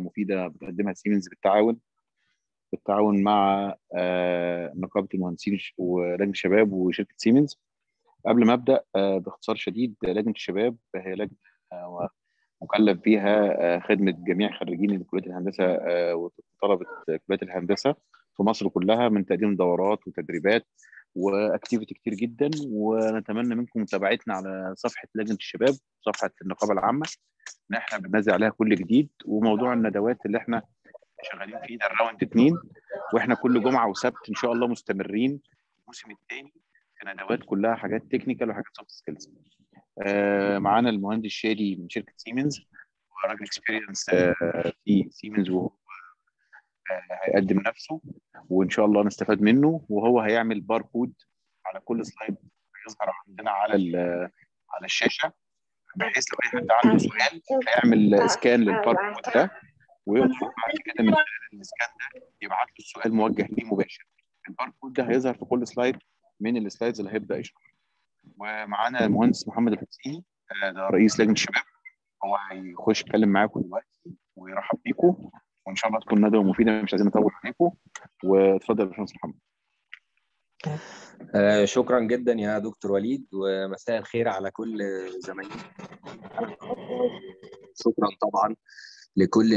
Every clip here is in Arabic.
مفيده بتقدمها سيمنز بالتعاون بالتعاون مع آه، نقابه المهندسين ولجنه الشباب وشركه سيمنز قبل ما ابدا آه، باختصار شديد لجنه الشباب هي لجنه آه، مكلف بيها خدمه جميع خريجين كليه الهندسه وطلبه كليه الهندسه في مصر كلها من تقديم دورات وتدريبات واكتيفيتي كتير جدا ونتمنى منكم متابعتنا على صفحه لجنه الشباب صفحه النقابه العامه ان احنا بننزل عليها كل جديد وموضوع الندوات اللي احنا شغالين فيه ده الراوند اثنين واحنا كل جمعه وسبت ان شاء الله مستمرين الموسم الثاني في ندوات كلها حاجات تكنيكال وحاجات سوفت سكيلز آه، معانا المهندس شادي من شركه سيمنز وراجل اكسبيرينس آه، في سيمنز وهو هيقدم نفسه وان شاء الله نستفاد منه وهو هيعمل باركود على كل سلايد هيظهر عندنا على على الشاشه بحيث لو اي حد عنده سؤال هيعمل سكان للباركود ده ويقدر بعد كده من خلال السكان ده يبعت له السؤال موجه ليه مباشر الباركود ده هيظهر في كل سلايد من السلايدز اللي هيبدا يشرحها ومعانا المهندس محمد الحسيني ده آه، رئيس لجنه الشباب هو هيخش يتكلم معاكم دلوقتي ويرحب بيكم وان شاء الله تكون ندوه مفيده مش عايزين نطول عليكم واتفضل يا باشمهندس محمد آه، شكرا جدا يا دكتور وليد ومساء الخير على كل زمايلي شكرا طبعا لكل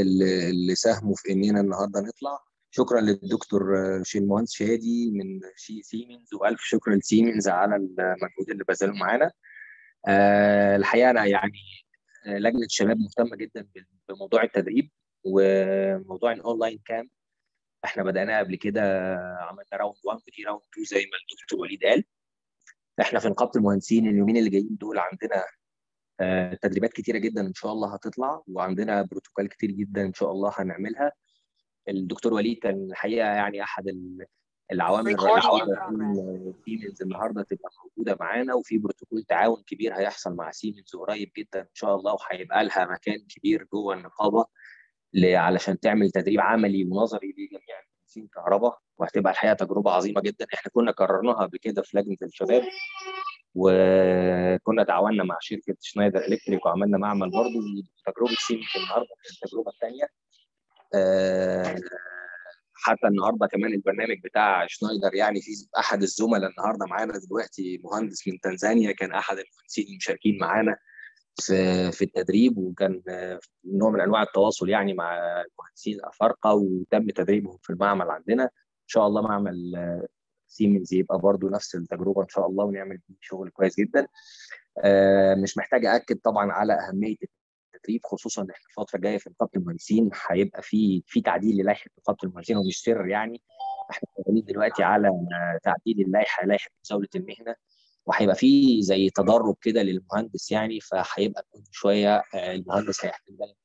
اللي ساهموا في اننا النهارده نطلع شكرا للدكتور آه، شيلمهندس شادي من شي سيمنز والف شكر لسيمنز على المجهود اللي بذله معانا آه، الحقيقه انا يعني لجنه شباب مهتمه جدا بموضوع التدريب وموضوع الاونلاين كامب احنا بدأناه قبل كده عملنا راوند 1 ودي راوند 2 زي ما الدكتور وليد قال احنا في نقابه المهندسين اليومين اللي جايين دول عندنا آه، تدريبات كتيره جدا ان شاء الله هتطلع وعندنا بروتوكول كتير جدا ان شاء الله هنعملها الدكتور وليد كان الحقيقه يعني احد العوامل الرائعه سيمنز النهارده تبقى موجوده معانا وفي بروتوكول تعاون كبير هيحصل مع سيمنز قريب جدا ان شاء الله وهيبقى لها مكان كبير جوه النقابه علشان تعمل تدريب عملي ونظري لجميع يعني المهندسين كهرباء وهتبقى الحقيقه تجربه عظيمه جدا احنا كنا قررناها قبل كده في لجنه الشباب وكنا تعاوننا مع شركه شنايدر الكتريك وعملنا معمل برضه تجربه سيمنز النهارده التجربه الثانيه آه، حتى النهارده كمان البرنامج بتاع شنايدر يعني في احد الزملاء النهارده معانا دلوقتي مهندس من تنزانيا كان احد المهندسين المشاركين معانا في في التدريب وكان نوع من انواع التواصل يعني مع المهندسين الافارقه وتم تدريبهم في المعمل عندنا ان شاء الله معمل سيمنز يبقى برضو نفس التجربه ان شاء الله ونعمل شغل كويس جدا آه، مش محتاج اكد طبعا على اهميه التدريب خصوصا ان احنا الفتره الجايه في نقابه المهندسين هيبقى في في تعديل للائحه نقابه المهندسين ومش سر يعني احنا شغالين دلوقتي على تعديل اللائحه لائحه مزاوله المهنه وهيبقى في زي تدرب كده للمهندس يعني فهيبقى كل شويه آه، المهندس هيحتاج يبقى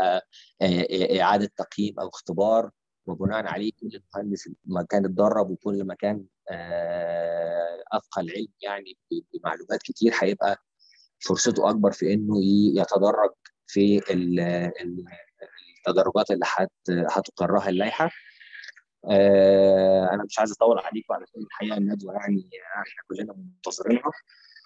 آه، آه، اعاده تقييم او اختبار وبناء عليه كل مهندس مكان اتدرب وكل مكان اثقل العلم يعني بمعلومات كتير هيبقى فرصته اكبر في انه يتدرج في التدرجات اللي هتقرها اللائحه آه، انا مش عايز اطول عليكم على الحقيقه الندوه يعني احنا كلنا منتظرينها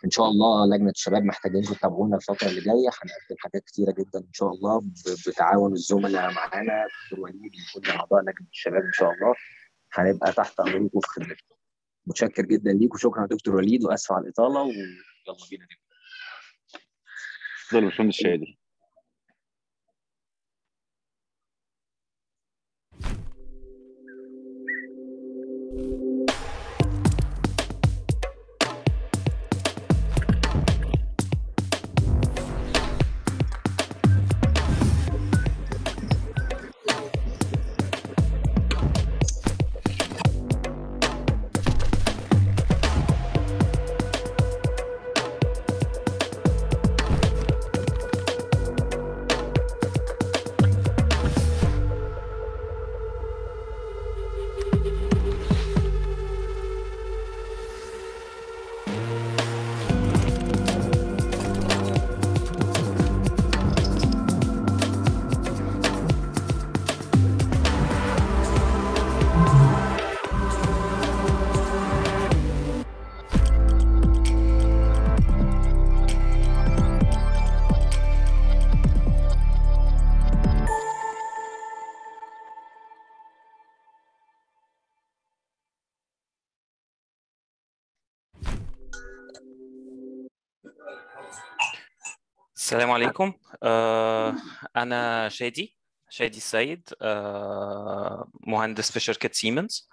ان شاء الله لجنه الشباب محتاجينكم تتابعونا الفتره اللي جايه هنقدم حاجات كتيره جدا ان شاء الله بتعاون الزملاء معانا دكتور وليد وكل اعضاء لجنه الشباب ان شاء الله هنبقى تحت امركم وفي خدمتكم متشكر جدا ليكم شكرا يا دكتور وليد واسف على الاطاله ويلا بينا نبدا. ده يا باشمهندس شادي. السلام عليكم آه، أنا شادي شادي السيد آه، مهندس في شركة سيمنز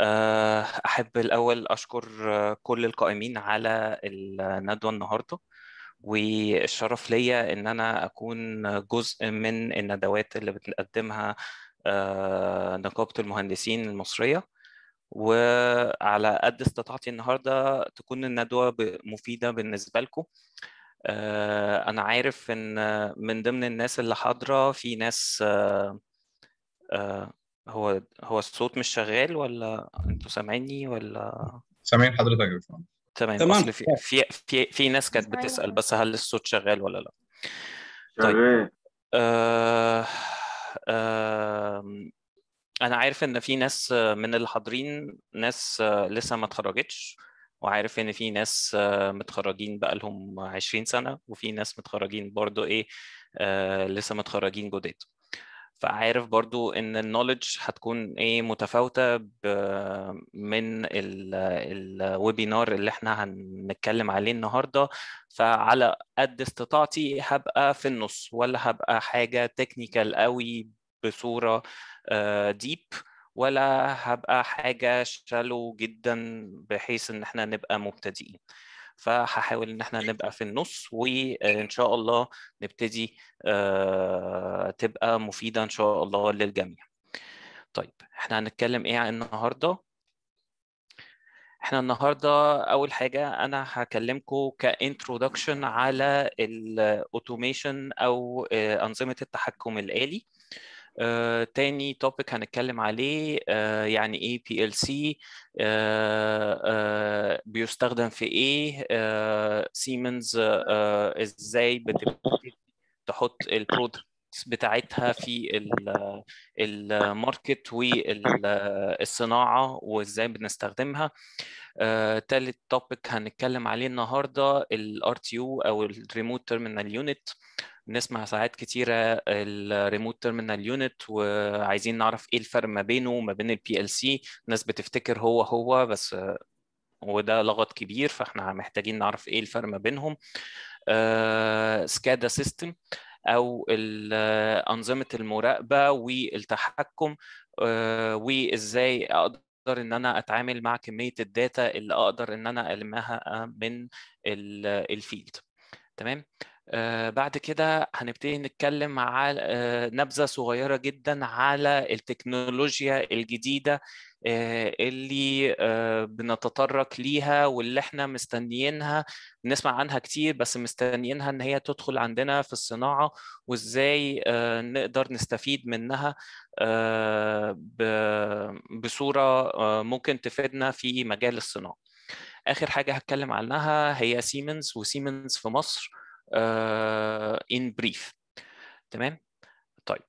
آه، أحب الأول أشكر كل القائمين على الندوة النهاردة والشرف ليا إن أنا أكون جزء من الندوات اللي بتقدمها نقابة المهندسين المصرية وعلى قد استطاعتي النهارده تكون الندوه مفيده بالنسبه لكم آه، انا عارف ان من ضمن الناس اللي حاضره في ناس آه، آه، هو هو الصوت مش شغال ولا انتوا سامعيني ولا سامعين حضرتك يا باشمهندس تمام تمام في في في, في ناس كانت أيوة. بتسال بس هل الصوت شغال ولا لا طيب آه آه انا عارف ان في ناس من اللي حاضرين ناس لسه ما اتخرجتش وعارف ان في ناس آه، متخرجين بقالهم 20 سنه وفي ناس متخرجين برضو ايه آه، لسه متخرجين جداد فعارف برضو ان النولج هتكون ايه متفاوتة من الويبينار اللي احنا هنتكلم عليه النهاردة فعلى قد استطاعتي هبقى في النص ولا هبقى حاجة تكنيكال قوي بصورة ديب آه، uh, ولا هبقى حاجة شالو جدا بحيث ان احنا نبقى مبتدئين فهحاول ان احنا نبقى في النص وان شاء الله نبتدي آه، تبقى مفيدة ان شاء الله للجميع طيب احنا هنتكلم ايه عن النهارده احنا النهارده اول حاجه انا هكلمكم كانترودكشن على الاوتوميشن او آه، انظمه التحكم الالي آه، تاني توبيك هنتكلم عليه آه، يعني ايه بي ال سي بيستخدم في ايه سيمنز آه، آه، ازاي بتبتدي تحط البرودكت بتاعتها في الماركت والصناعه وازاي بنستخدمها ثالث آه، توبيك هنتكلم عليه النهارده الار تي يو او الريموت تيرمينال يونت بنسمع ساعات كتيره الريموت تيرمينال يونت وعايزين نعرف ايه الفرق ما بينه وما بين البي ال سي ناس بتفتكر هو هو بس وده لغط كبير فاحنا محتاجين نعرف ايه الفرق ما بينهم سكادا آه، سيستم او انظمه المراقبه والتحكم آه، وازاي اقدر ان انا اتعامل مع كميه الداتا اللي اقدر ان انا المها آه، من الفيلد تمام آه، بعد كده هنبتدي نتكلم على نبذه صغيره جدا على التكنولوجيا الجديده آه، اللي آه، بنتطرق ليها واللي احنا مستنيينها بنسمع عنها كتير بس مستنيينها ان هي تدخل عندنا في الصناعه وازاي آه، نقدر نستفيد منها بصوره ممكن تفيدنا في مجال الصناعه. اخر حاجه هتكلم عنها هي سيمنز وسيمنز في مصر ان بريف تمام؟ طيب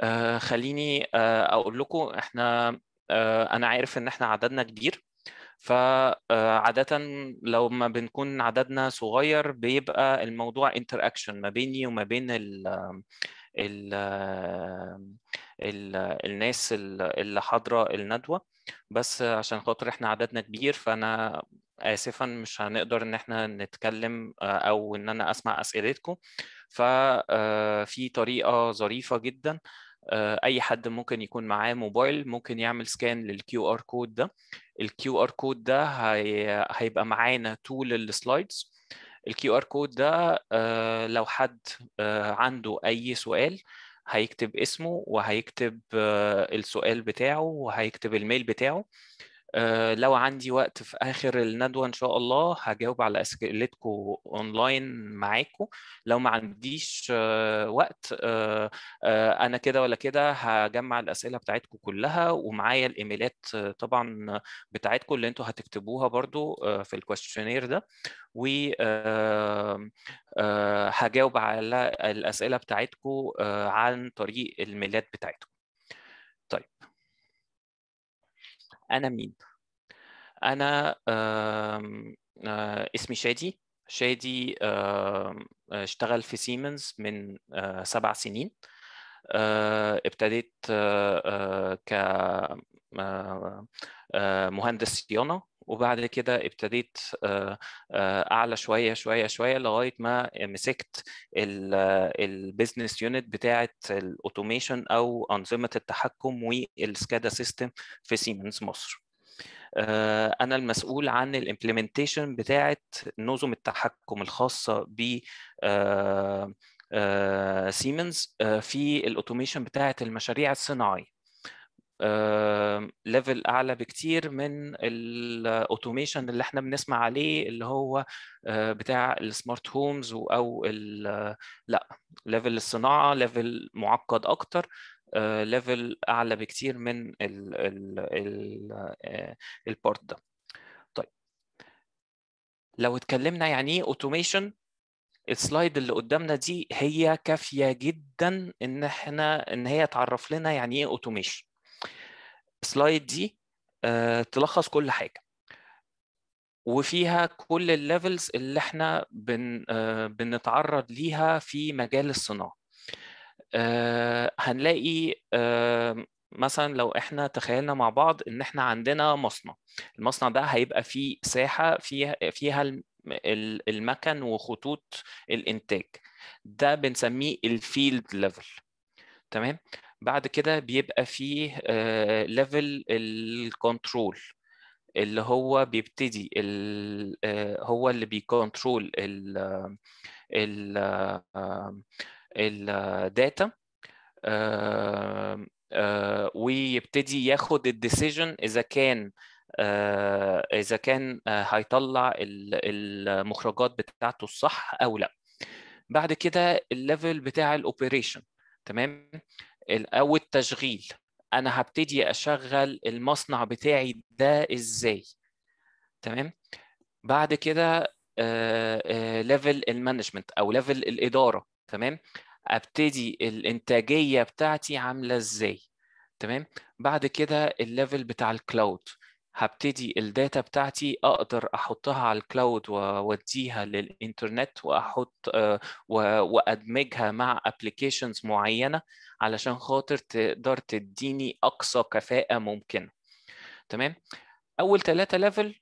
آه خليني آه اقول لكم احنا آه، انا عارف ان احنا عددنا كبير فعادة آه، لو ما بنكون عددنا صغير بيبقى الموضوع interaction ما بيني وما بين الـ الـ الـ الناس اللي حاضرة الندوة بس عشان خاطر احنا عددنا كبير فانا اسفا مش هنقدر ان احنا نتكلم آه، او ان انا اسمع اسئلتكم ففي طريقه ظريفه جدا آه، اي حد ممكن يكون معاه موبايل ممكن يعمل سكان للكيو ار كود ده الكيو ار كود ده هي... هيبقى معانا طول السلايدز الكيو ار كود ده آه، لو حد آه، عنده اي سؤال هيكتب اسمه وهيكتب السؤال بتاعه وهيكتب الميل بتاعه آه، لو عندي وقت في اخر الندوه ان شاء الله هجاوب على اسئلتكم اونلاين معاكم لو ما عنديش آه، وقت آه، انا كده ولا كده هجمع الاسئله بتاعتكم كلها ومعايا الايميلات طبعا بتاعتكم اللي انتوا هتكتبوها برضو في الكويشنير ده و هجاوب على الاسئله بتاعتكم عن طريق الميلاد بتاعتكم طيب انا مين انا آه، اسمي شادي شادي اشتغل في سيمنز من آه، سبع سنين آه، ابتديت ك مهندس صيانه وبعد كده ابتديت آه، آه، اعلى شويه شويه شويه لغايه ما مسكت البيزنس يونت بتاعه الاوتوميشن او انظمه التحكم والسكادا سيستم في سيمنز مصر آه، انا المسؤول عن الامبلمنتيشن بتاعه نظم التحكم الخاصه ب سيمنز في الاوتوميشن بتاعه المشاريع الصناعيه ليفل اعلى بكتير من الاوتوميشن اللي احنا بنسمع عليه اللي هو آه، بتاع السمارت هومز او لا ليفل الصناعه ليفل معقد اكتر ليفل آه، اعلى بكتير من البارت آه، ده طيب لو اتكلمنا يعني ايه اوتوميشن السلايد اللي قدامنا دي هي كافيه جدا ان احنا ان هي تعرف لنا يعني ايه اوتوميشن السلايد دي آه، تلخص كل حاجه وفيها كل الليفلز اللي احنا بن آه، بنتعرض ليها في مجال الصناعه آه، هنلاقي مثلا لو احنا تخيلنا مع بعض ان احنا عندنا مصنع المصنع ده هيبقى فيه ساحه فيها فيها المكن وخطوط الانتاج ده بنسميه الفيلد ليفل تمام بعد كده بيبقى فيه ليفل آه، الكنترول اللي هو بيبتدي الـ آه، هو اللي بيكونترول الداتا آه، ويبتدي ياخد الديسيجن اذا كان اذا كان هيطلع المخرجات بتاعته الصح او لا بعد كده الليفل بتاع الاوبريشن تمام او التشغيل انا هبتدي اشغل المصنع بتاعي ده ازاي تمام بعد كده ليفل آه، آه، المانجمنت او ليفل الاداره تمام ابتدي الانتاجيه بتاعتي عامله ازاي تمام بعد كده الليفل بتاع الكلاود هبتدي الداتا بتاعتي اقدر احطها على الكلاود واوديها للانترنت واحط آه، وادمجها مع ابلكيشنز معينه علشان خاطر تقدر تديني اقصى كفاءه ممكنه تمام اول ثلاثه ليفل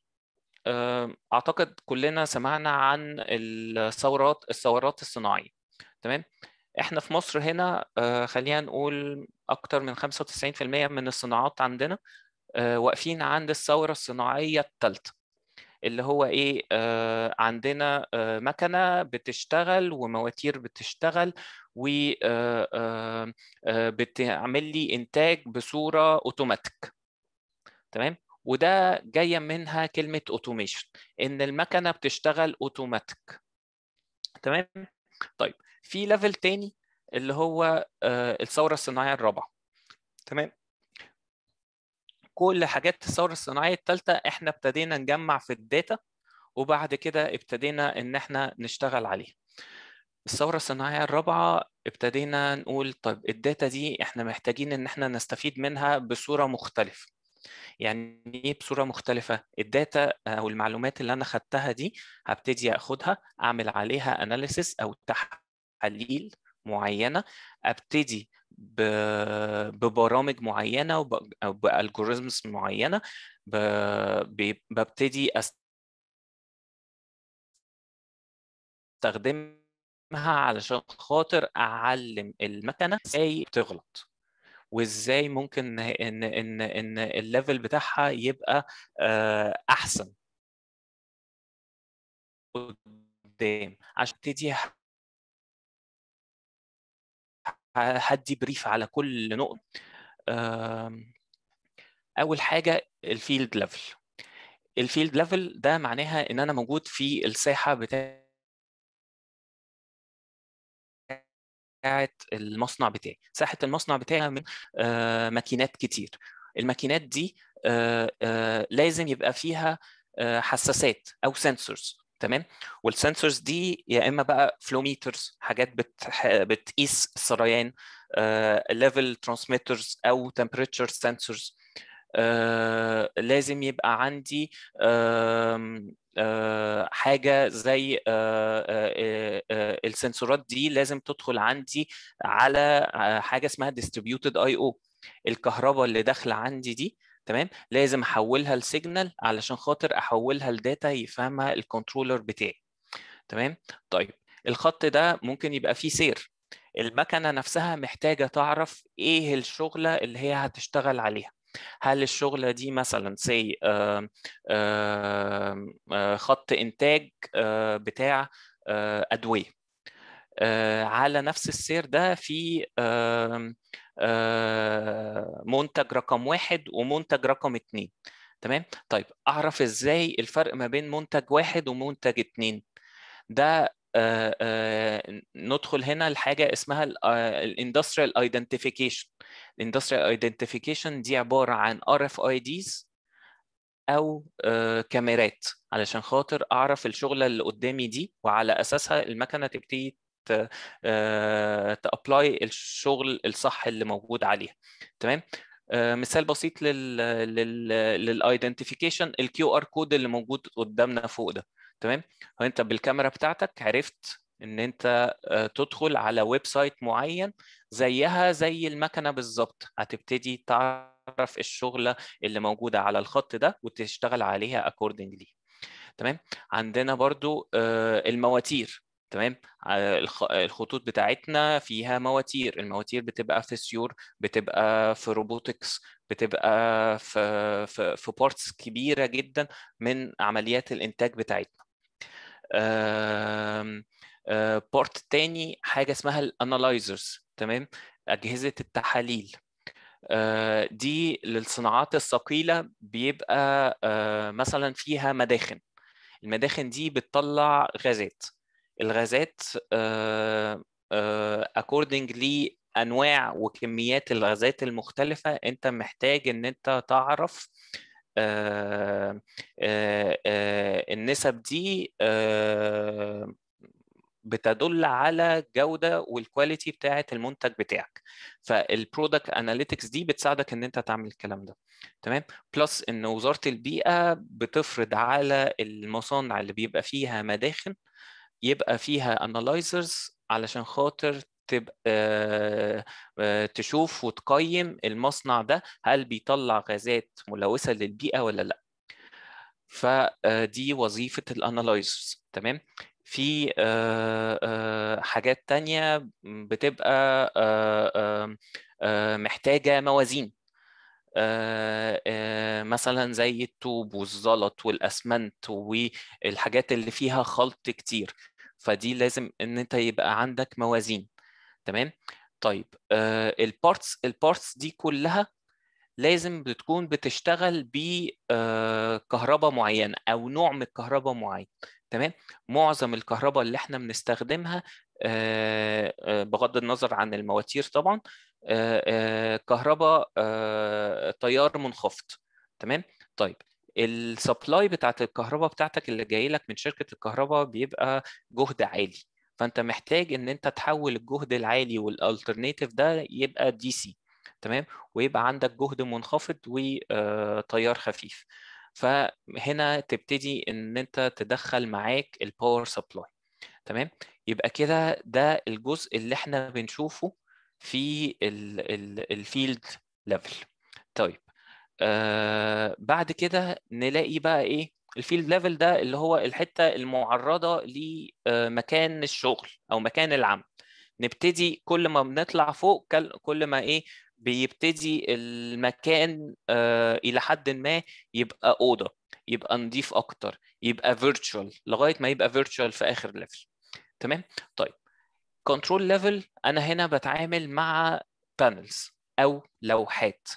آه، اعتقد كلنا سمعنا عن الثورات الثورات الصناعيه تمام احنا في مصر هنا آه، خلينا نقول اكتر من 95% من الصناعات عندنا آه، واقفين عند الثورة الصناعية الثالثة اللي هو ايه آه، عندنا آه، مكنه بتشتغل ومواتير بتشتغل وبتعمل لي انتاج بصوره اوتوماتيك تمام وده جايه منها كلمه اوتوميشن ان المكنه بتشتغل اوتوماتيك تمام طيب في ليفل تاني اللي هو الثوره الصناعيه الرابعه تمام كل حاجات الثوره الصناعيه الثالثه احنا ابتدينا نجمع في الداتا وبعد كده ابتدينا ان احنا نشتغل عليها الثوره الصناعيه الرابعه ابتدينا نقول طيب الداتا دي احنا محتاجين ان احنا نستفيد منها بصوره مختلفه يعني ايه بصوره مختلفه الداتا او المعلومات اللي انا خدتها دي هبتدي اخدها اعمل عليها اناليسيس او تحليل معينه ابتدي ببرامج معينه او وبالجوريزمز معينه ببتدي استخدمها علشان خاطر اعلم المكنه ازاي تغلط وازاي ممكن ان ان ان الليفل بتاعها يبقى آه، احسن قدام عشان تبتدي هدي بريف على كل نقطه اول حاجه الفيلد ليفل الفيلد ليفل ده معناها ان انا موجود في الساحه بتاعه المصنع بتاعي ساحه المصنع بتاعي من آه، ماكينات كتير الماكينات دي آه، آه، لازم يبقى فيها حساسات او سنسورز تمام والسنسورز دي يا اما بقى فلو ميترز حاجات بتح... بتقيس السريان ليفل ترانسميترز او تمبريتشر سنسورز آه، لازم يبقى عندي uh, uh, حاجه زي آه، السنسورات دي لازم تدخل عندي على حاجه اسمها ديستريبيوتد اي او الكهرباء اللي داخله عندي دي تمام لازم احولها لسيجنال علشان خاطر احولها لداتا يفهمها الكنترولر بتاعي تمام طيب الخط ده ممكن يبقى فيه سير المكنه نفسها محتاجه تعرف ايه الشغله اللي هي هتشتغل عليها هل الشغله دي مثلا سي آه، آه، آه، خط انتاج بتاع ادويه على نفس السير ده في آه، منتج رقم واحد ومنتج رقم اتنين تمام طيب اعرف ازاي الفرق ما بين منتج واحد ومنتج اتنين ده آه، آه، ندخل هنا لحاجه اسمها الاندستريال ايدنتيفيكيشن الاندستريال ايدنتيفيكيشن دي عباره عن ار اف اي ديز او كاميرات علشان خاطر اعرف الشغله اللي قدامي دي وعلى اساسها المكنه تبتدي تابلاي آه، الشغل الصح اللي موجود عليها تمام آه، مثال بسيط للايدنتيفيكيشن الكيو ار كود اللي موجود قدامنا فوق ده تمام انت بالكاميرا بتاعتك عرفت ان انت آه، تدخل على ويب سايت معين زيها زي المكنه بالظبط هتبتدي تعرف الشغله اللي موجوده على الخط ده وتشتغل عليها اكوردنجلي تمام عندنا برضو المواتير تمام آه، الخطوط بتاعتنا فيها مواتير المواتير بتبقى في سيور بتبقى في روبوتكس بتبقى في في, في بارتس كبيره جدا من عمليات الانتاج بتاعتنا بارت آه، تاني حاجه اسمها الانالايزرز تمام اجهزه التحاليل آه، دي للصناعات الثقيله بيبقى مثلا فيها مداخن المداخن دي بتطلع غازات الغازات اكوردنج آه، لانواع آه، وكميات الغازات المختلفه انت محتاج ان انت تعرف آه، النسب دي بتدل على جوده والكواليتي بتاعه المنتج بتاعك فالبرودكت اناليتكس دي بتساعدك ان انت تعمل الكلام ده تمام بلس ان وزاره البيئه بتفرض على المصانع اللي بيبقى فيها مداخن يبقى فيها analyzers علشان خاطر تبقى آه، آه، تشوف وتقيم المصنع ده هل بيطلع غازات ملوثه للبيئه ولا لا فدي آه، وظيفه الانالايزرز تمام في حاجات تانية بتبقى محتاجة موازين مثلا زي الطوب والزلط والأسمنت والحاجات اللي فيها خلط كتير فدي لازم ان انت يبقى عندك موازين تمام طيب آه البارتس البارتس دي كلها لازم بتكون بتشتغل بكهرباء آه معينه او نوع من الكهرباء معين تمام معظم الكهرباء اللي احنا بنستخدمها آه, آه، بغض النظر عن المواتير طبعا آه، آه، كهرباء تيار منخفض تمام طيب السبلاي بتاعت الكهرباء بتاعتك اللي جاي لك من شركه الكهرباء بيبقى جهد عالي فانت محتاج ان انت تحول الجهد العالي والالترناتيف ده يبقى دي سي تمام ويبقى عندك جهد منخفض وتيار آه، خفيف فهنا تبتدي ان انت تدخل معاك الباور سبلاي تمام يبقى كده ده الجزء اللي احنا بنشوفه في الفيلد ليفل طيب آه، بعد كده نلاقي بقى ايه الفيلد ليفل ده اللي هو الحته المعرضه لمكان آه، الشغل او مكان العمل نبتدي كل ما بنطلع فوق كل ما ايه بيبتدي المكان آه الى حد ما يبقى اوضه يبقى نضيف اكتر يبقى فيرتشوال لغايه ما يبقى فيرتشوال في اخر ليفل تمام طيب كنترول ليفل انا هنا بتعامل مع بانلز او لوحات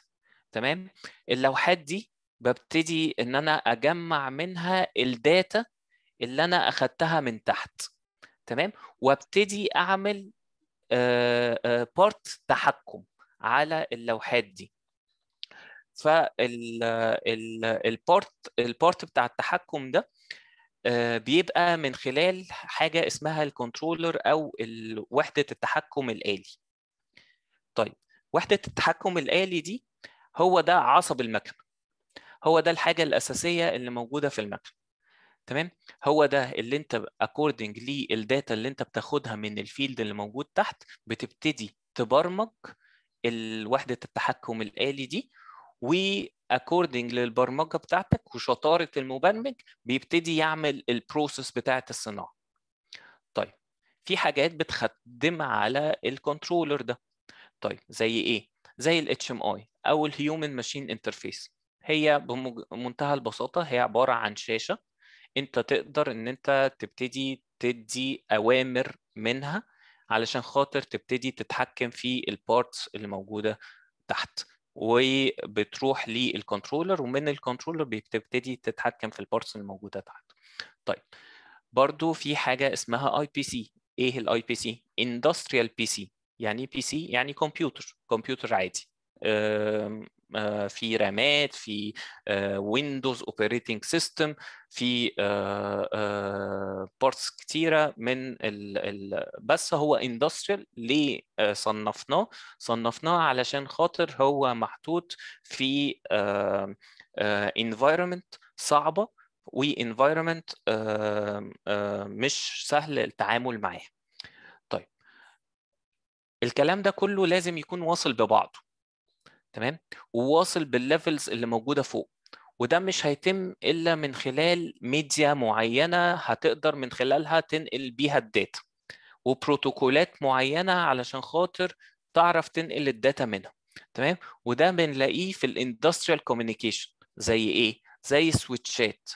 تمام اللوحات دي ببتدي ان انا اجمع منها الداتا اللي انا اخدتها من تحت تمام وابتدي اعمل بارت آه، آه، تحكم على اللوحات دي فالبارت البارت بتاع التحكم ده آه، بيبقى من خلال حاجه اسمها الكنترولر او وحده التحكم الالي طيب وحده التحكم الالي دي هو ده عصب المكنه هو ده الحاجه الاساسيه اللي موجوده في المكنه تمام هو ده اللي انت اكوردنج للداتا اللي انت بتاخدها من الفيلد اللي موجود تحت بتبتدي تبرمج وحده التحكم الالي دي واكوردنج للبرمجه بتاعتك وشطاره المبرمج بيبتدي يعمل البروسيس بتاعه الصناعه طيب في حاجات بتخدم على الكنترولر ده طيب زي ايه زي الاتش ام اي او الهيومن ماشين انترفيس هي بمنتهى البساطه هي عباره عن شاشه انت تقدر ان انت تبتدي تدي اوامر منها علشان خاطر تبتدي تتحكم في البارتس اللي موجوده تحت وبتروح للكنترولر ومن الكنترولر بتبتدي تتحكم في البارتس اللي موجوده تحت طيب برضو في حاجه اسمها اي بي سي ايه الاي بي سي اندستريال بي سي يعني بي سي يعني كمبيوتر كمبيوتر عادي في رامات في ويندوز اوبريتنج سيستم في بارتس كتيره من ال ال بس هو اندستريال ليه صنفناه صنفناه علشان خاطر هو محطوط في انفايرمنت صعبه وانفايرمنت مش سهل التعامل معاه طيب الكلام ده كله لازم يكون واصل ببعضه تمام وواصل بالليفلز اللي موجوده فوق وده مش هيتم الا من خلال ميديا معينه هتقدر من خلالها تنقل بيها الداتا وبروتوكولات معينه علشان خاطر تعرف تنقل الداتا منها تمام وده بنلاقيه في الاندستريال كوميونيكيشن زي ايه زي سويتشات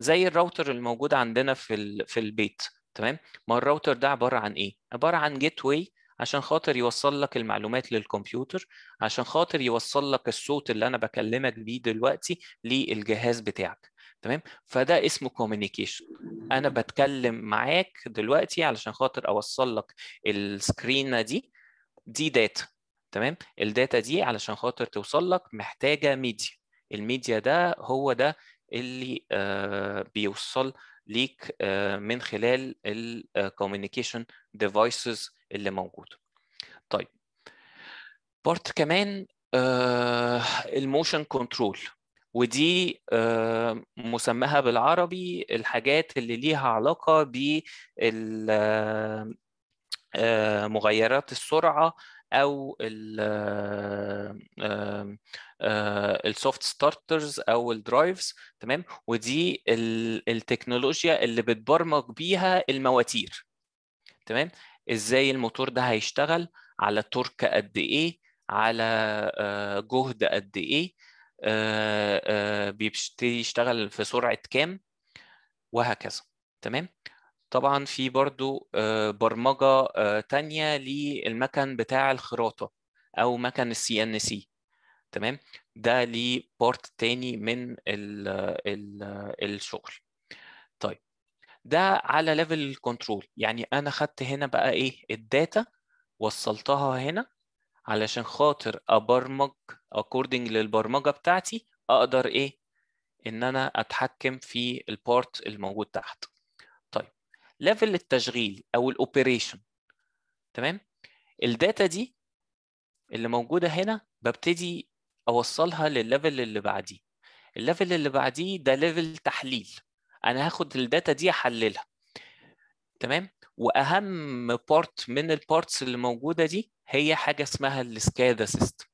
زي الراوتر الموجود عندنا في في البيت تمام ما الراوتر ده عباره عن ايه عباره عن جيت واي عشان خاطر يوصل لك المعلومات للكمبيوتر عشان خاطر يوصل لك الصوت اللي انا بكلمك بيه دلوقتي للجهاز بتاعك تمام فده اسمه كوميونيكيشن انا بتكلم معاك دلوقتي علشان خاطر اوصل لك السكرينه دي دي داتا تمام الداتا دي علشان خاطر توصل لك محتاجه ميديا الميديا ده هو ده اللي آه، بيوصل ليك آه، من خلال الكوميونيكيشن ديفايسز آه، اللي موجوده طيب بارت كمان آه، الموشن كنترول ودي مسماها بالعربي الحاجات اللي ليها علاقة بال آه، مغيرات السرعه او السوفت ستارترز آه، آه، او الدرايفز تمام ودي التكنولوجيا اللي بتبرمج بيها المواتير تمام ازاي الموتور ده هيشتغل على تورك قد ايه على جهد قد ايه بيبتدي يشتغل في سرعه كام وهكذا تمام طبعا في برضو آه، برمجة آه، تانية للمكن بتاع الخراطة أو مكن السي ان سي تمام ده ليه بارت تاني من الـ الـ الشغل طيب ده على ليفل الكنترول يعني أنا خدت هنا بقى إيه الداتا وصلتها هنا علشان خاطر أبرمج أكوردنج للبرمجة بتاعتي أقدر إيه إن أنا أتحكم في البارت الموجود تحت ليفل التشغيل او الاوبريشن تمام الداتا دي اللي موجوده هنا ببتدي اوصلها للليفل اللي بعديه الليفل اللي بعديه ده ليفل تحليل انا هاخد الداتا دي احللها تمام واهم بارت من البارتس اللي موجوده دي هي حاجه اسمها السكادا سيستم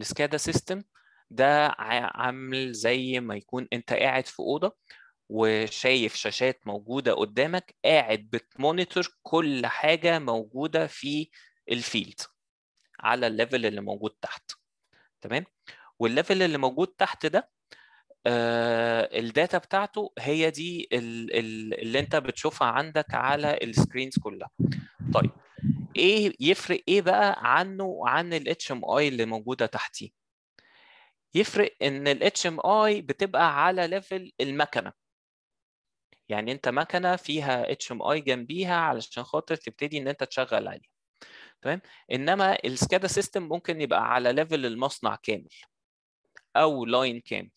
السكادا سيستم ده عامل زي ما يكون انت قاعد في اوضه وشايف شاشات موجودة قدامك قاعد بتمونيتور كل حاجة موجودة في الفيلد على الليفل اللي موجود تحت تمام والليفل اللي موجود تحت ده آه الداتا بتاعته هي دي اللي انت بتشوفها عندك على السكرينز كلها طيب ايه يفرق ايه بقى عنه وعن الاتش ام اي اللي موجوده تحتيه يفرق ان الاتش ام اي بتبقى على ليفل المكنه يعني انت مكنه فيها اتش ام اي جنبيها علشان خاطر تبتدي ان انت تشغل عليها تمام انما السكادا سيستم ممكن يبقى على ليفل المصنع كامل او لاين كامل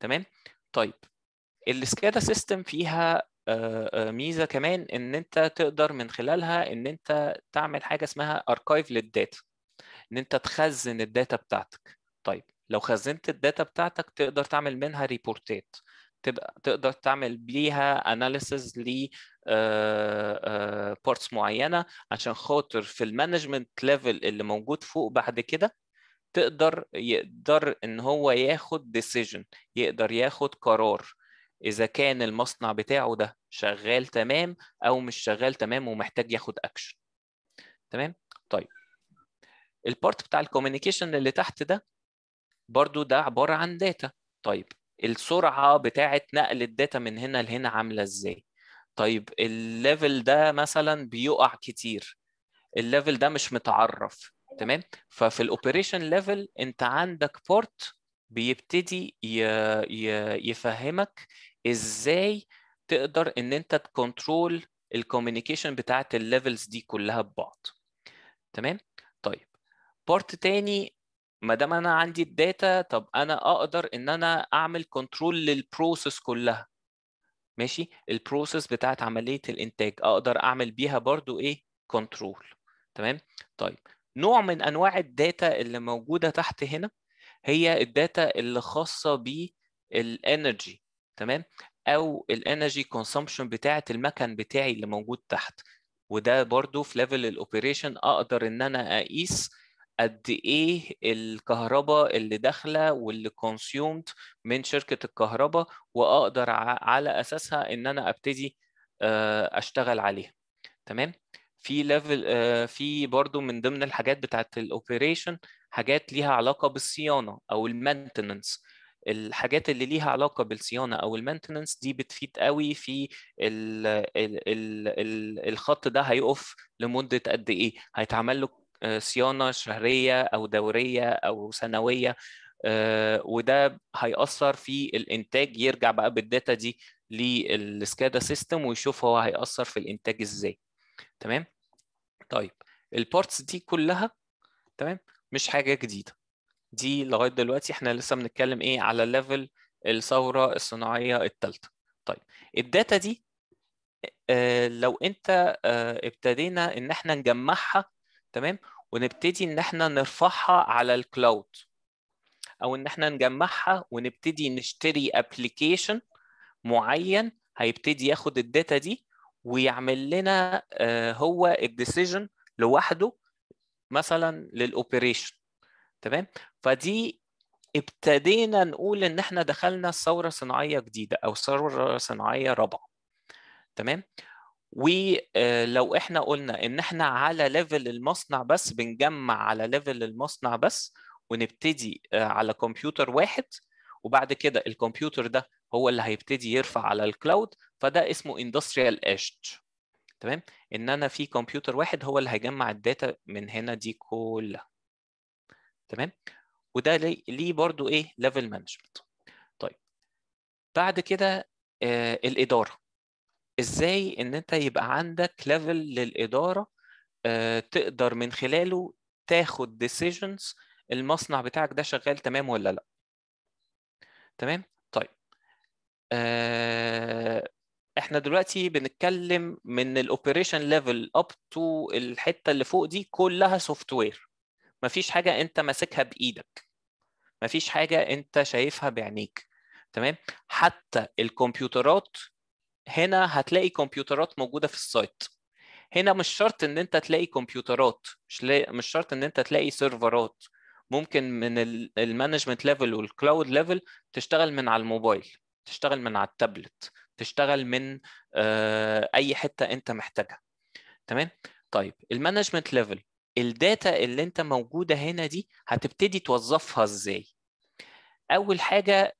تمام طيب السكادا سيستم فيها آه، آه، ميزه كمان ان انت تقدر من خلالها ان انت تعمل حاجه اسمها اركايف للداتا ان انت تخزن الداتا بتاعتك طيب لو خزنت الداتا بتاعتك تقدر تعمل منها ريبورتات تبقى تقدر تعمل بيها اناليسز ل بورتس آه، آه، معينه عشان خاطر في المانجمنت ليفل اللي موجود فوق بعد كده تقدر يقدر ان هو ياخد ديسيجن يقدر ياخد قرار اذا كان المصنع بتاعه ده شغال تمام او مش شغال تمام ومحتاج ياخد اكشن تمام طيب البارت بتاع الكوميونيكيشن اللي تحت ده برضو ده عباره عن داتا طيب السرعه بتاعه نقل الداتا من هنا لهنا عامله ازاي طيب الليفل ده مثلا بيقع كتير الليفل ده مش متعرف تمام ففي الاوبريشن ليفل انت عندك بورت بيبتدي يفهمك ازاي تقدر ان انت تكنترول الكوميونيكيشن بتاعت الليفلز دي كلها ببعض تمام طيب بارت تاني ما دام انا عندي الداتا طب انا اقدر ان انا اعمل كنترول للبروسيس كلها ماشي البروسيس بتاعت عمليه الانتاج اقدر اعمل بيها برضو ايه كنترول تمام طيب نوع من انواع الداتا اللي موجوده تحت هنا هي الداتا اللي خاصه بالانرجي تمام او الانرجي كونسومشن بتاعه المكن بتاعي اللي موجود تحت وده برضو في ليفل الاوبريشن اقدر ان انا اقيس قد ايه الكهرباء اللي داخله واللي كونسيومد من شركه الكهرباء واقدر على اساسها ان انا ابتدي آه، اشتغل عليها تمام في ليفل آه، في برضو من ضمن الحاجات بتاعه الاوبريشن حاجات ليها علاقه بالصيانه او المينتننس الحاجات اللي ليها علاقه بالصيانه او المينتننس دي بتفيد قوي في الـ الـ الـ الخط ده هيقف لمده قد ايه هيتعمل له آه، صيانه شهريه او دوريه او سنويه آه، وده هيأثر في الانتاج يرجع بقى بالداتا دي للسكادا سيستم ويشوف هو هيأثر في الانتاج ازاي تمام طيب البارتس دي كلها تمام مش حاجه جديده دي لغايه دلوقتي احنا لسه بنتكلم ايه على ليفل الثوره الصناعيه الثالثه طيب الداتا دي آه، لو انت ابتدينا ان احنا نجمعها تمام ونبتدي ان احنا نرفعها على الكلاود او ان احنا نجمعها ونبتدي نشتري ابلكيشن معين هيبتدي ياخد الداتا دي ويعمل لنا آه، هو الديسيجن لوحده مثلا للاوبريشن تمام فدي ابتدينا نقول ان احنا دخلنا ثوره صناعيه جديده او ثوره صناعيه رابعه تمام ولو آه، احنا قلنا ان احنا على ليفل المصنع بس بنجمع على ليفل المصنع بس ونبتدي آه، على كمبيوتر واحد وبعد كده الكمبيوتر ده هو اللي هيبتدي يرفع على الكلاود فده اسمه اندستريال ايدج تمام ان انا في كمبيوتر واحد هو اللي هيجمع الداتا من هنا دي كلها تمام وده ليه برضو ايه ليفل مانجمنت طيب بعد كده آه الاداره ازاي ان انت يبقى عندك ليفل للاداره آه، تقدر من خلاله تاخد ديسيجنز المصنع بتاعك ده شغال تمام ولا لا تمام طيب آه، احنا دلوقتي بنتكلم من الاوبريشن ليفل اب تو الحته اللي فوق دي كلها سوفت وير مفيش حاجه انت ماسكها بايدك مفيش حاجه انت شايفها بعينيك تمام حتى الكمبيوترات هنا هتلاقي كمبيوترات موجوده في السايت هنا مش شرط ان انت تلاقي كمبيوترات مش مش شرط ان انت تلاقي سيرفرات ممكن من المانجمنت ليفل والكلاود ليفل تشتغل من على الموبايل تشتغل من على التابلت تشتغل من آه، اي حته انت محتاجها تمام طيب المانجمنت ليفل الداتا اللي انت موجوده هنا دي هتبتدي توظفها ازاي اول حاجه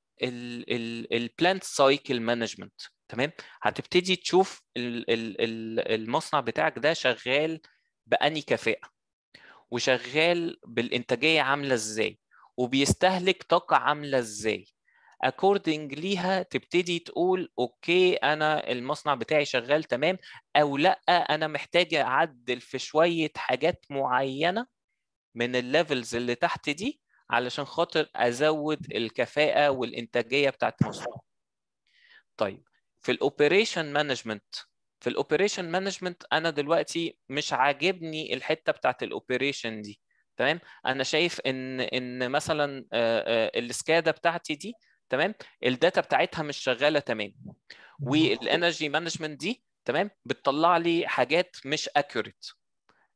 البلانت سايكل مانجمنت تمام هتبتدي تشوف المصنع بتاعك ده شغال بأني كفاءة وشغال بالإنتاجية عاملة إزاي وبيستهلك طاقة عاملة إزاي اكوردنج ليها تبتدي تقول اوكي انا المصنع بتاعي شغال تمام او لا انا محتاج اعدل في شويه حاجات معينه من الليفلز اللي تحت دي علشان خاطر ازود الكفاءه والانتاجيه بتاعت المصنع طيب في الاوبريشن مانجمنت في الاوبريشن مانجمنت انا دلوقتي مش عاجبني الحته بتاعت الاوبريشن دي تمام انا شايف ان ان مثلا آه، آه، السكادا بتاعتي دي تمام الداتا بتاعتها مش شغاله تمام والانرجي مانجمنت دي تمام بتطلع لي حاجات مش اكوريت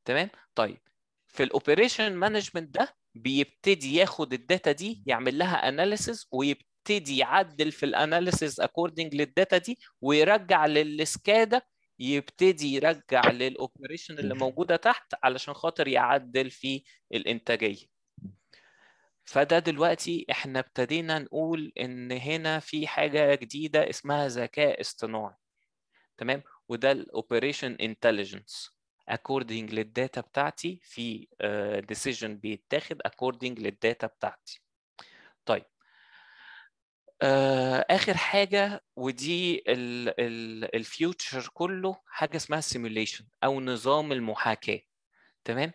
تمام طيب في الاوبريشن مانجمنت ده بيبتدي ياخد الداتا دي يعمل لها اناليسز ويبتدي يبتدي يعدل في الاناليسيز اكوردنج للداتا دي ويرجع للسكادا يبتدي يرجع للاوبريشن اللي موجوده تحت علشان خاطر يعدل في الانتاجيه فده دلوقتي احنا ابتدينا نقول ان هنا في حاجه جديده اسمها ذكاء اصطناعي تمام وده الاوبريشن انتليجنس according للداتا بتاعتي في ديسيجن آه، بيتاخد according للداتا بتاعتي طيب آه، اخر حاجه ودي الفيوتشر كله حاجه اسمها سيموليشن او نظام المحاكاه تمام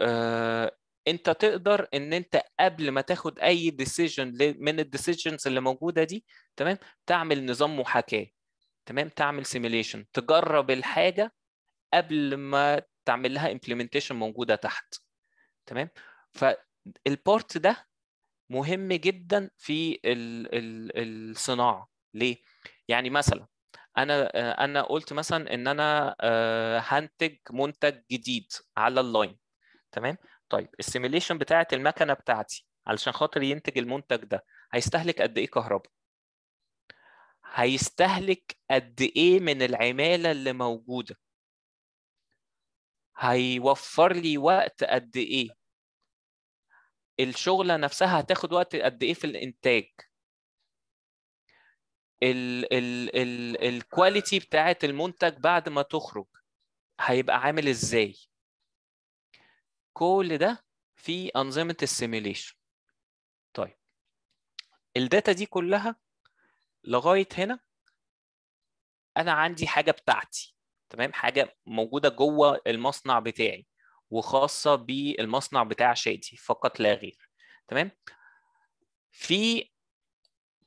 آه انت تقدر ان انت قبل ما تاخد اي ديسيجن من الديسيجنز اللي موجوده دي تمام تعمل نظام محاكاه تمام تعمل سيميليشن تجرب الحاجه قبل ما تعمل لها امبلمنتيشن موجوده تحت تمام فالبارت ده مهم جدا في الصناعه ليه يعني مثلا انا انا قلت مثلا ان انا آه، هنتج منتج جديد على اللاين تمام طيب السيميليشن بتاعه المكنه بتاعتي علشان خاطر ينتج المنتج ده هيستهلك قد ايه كهرباء هيستهلك قد ايه من العماله اللي موجوده هيوفر لي وقت قد ايه الشغله نفسها هتاخد وقت قد ايه في الانتاج الكواليتي بتاعه المنتج بعد ما تخرج هيبقى عامل ازاي كل ده في انظمه السيميليشن طيب الداتا دي كلها لغايه هنا انا عندي حاجه بتاعتي تمام حاجه موجوده جوه المصنع بتاعي وخاصه بالمصنع بتاع شادي فقط لا غير تمام في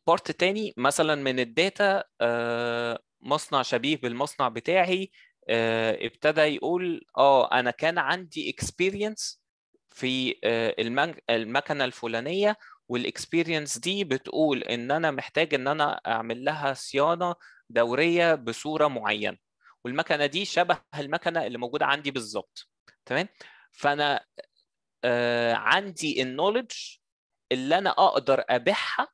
بارت تاني مثلا من الداتا آه، مصنع شبيه بالمصنع بتاعي آه، ابتدى يقول اه انا كان عندي اكسبيرينس في آه، المكنه الفلانيه والاكسبيرينس دي بتقول ان انا محتاج ان انا اعمل لها صيانه دوريه بصوره معينه والمكنه دي شبه المكنه اللي موجوده عندي بالظبط تمام فانا آه عندي النولج اللي انا اقدر ابيعها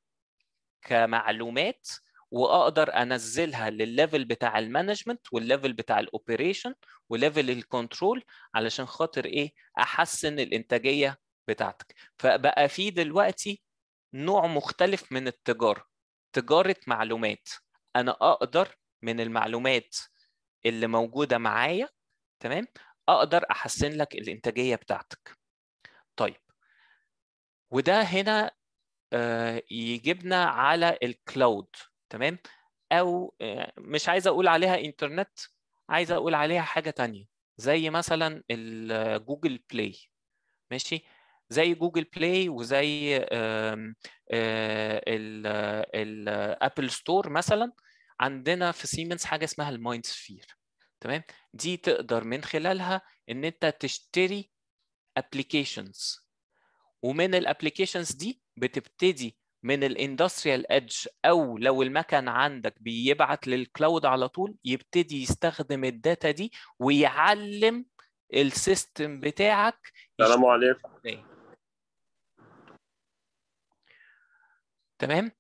كمعلومات واقدر انزلها للليفل بتاع المانجمنت والليفل بتاع الاوبريشن وليفل الكنترول علشان خاطر ايه احسن الانتاجيه بتاعتك فبقى في دلوقتي نوع مختلف من التجاره تجاره معلومات انا اقدر من المعلومات اللي موجوده معايا تمام اقدر احسن لك الانتاجيه بتاعتك طيب وده هنا آه، يجيبنا على الكلاود تمام او آه، مش عايز اقول عليها انترنت عايز اقول عليها حاجه تانية زي مثلا آه، جوجل بلاي ماشي زي جوجل بلاي وزي الابل ستور مثلا عندنا في سيمنز حاجه اسمها المايند سفير تمام دي تقدر من خلالها ان انت تشتري ابلكيشنز ومن الابلكيشنز دي بتبتدي من الاندستريال ايدج او لو المكن عندك بيبعت للكلاود على طول يبتدي يستخدم الداتا دي ويعلم السيستم بتاعك السلام عليكم تمام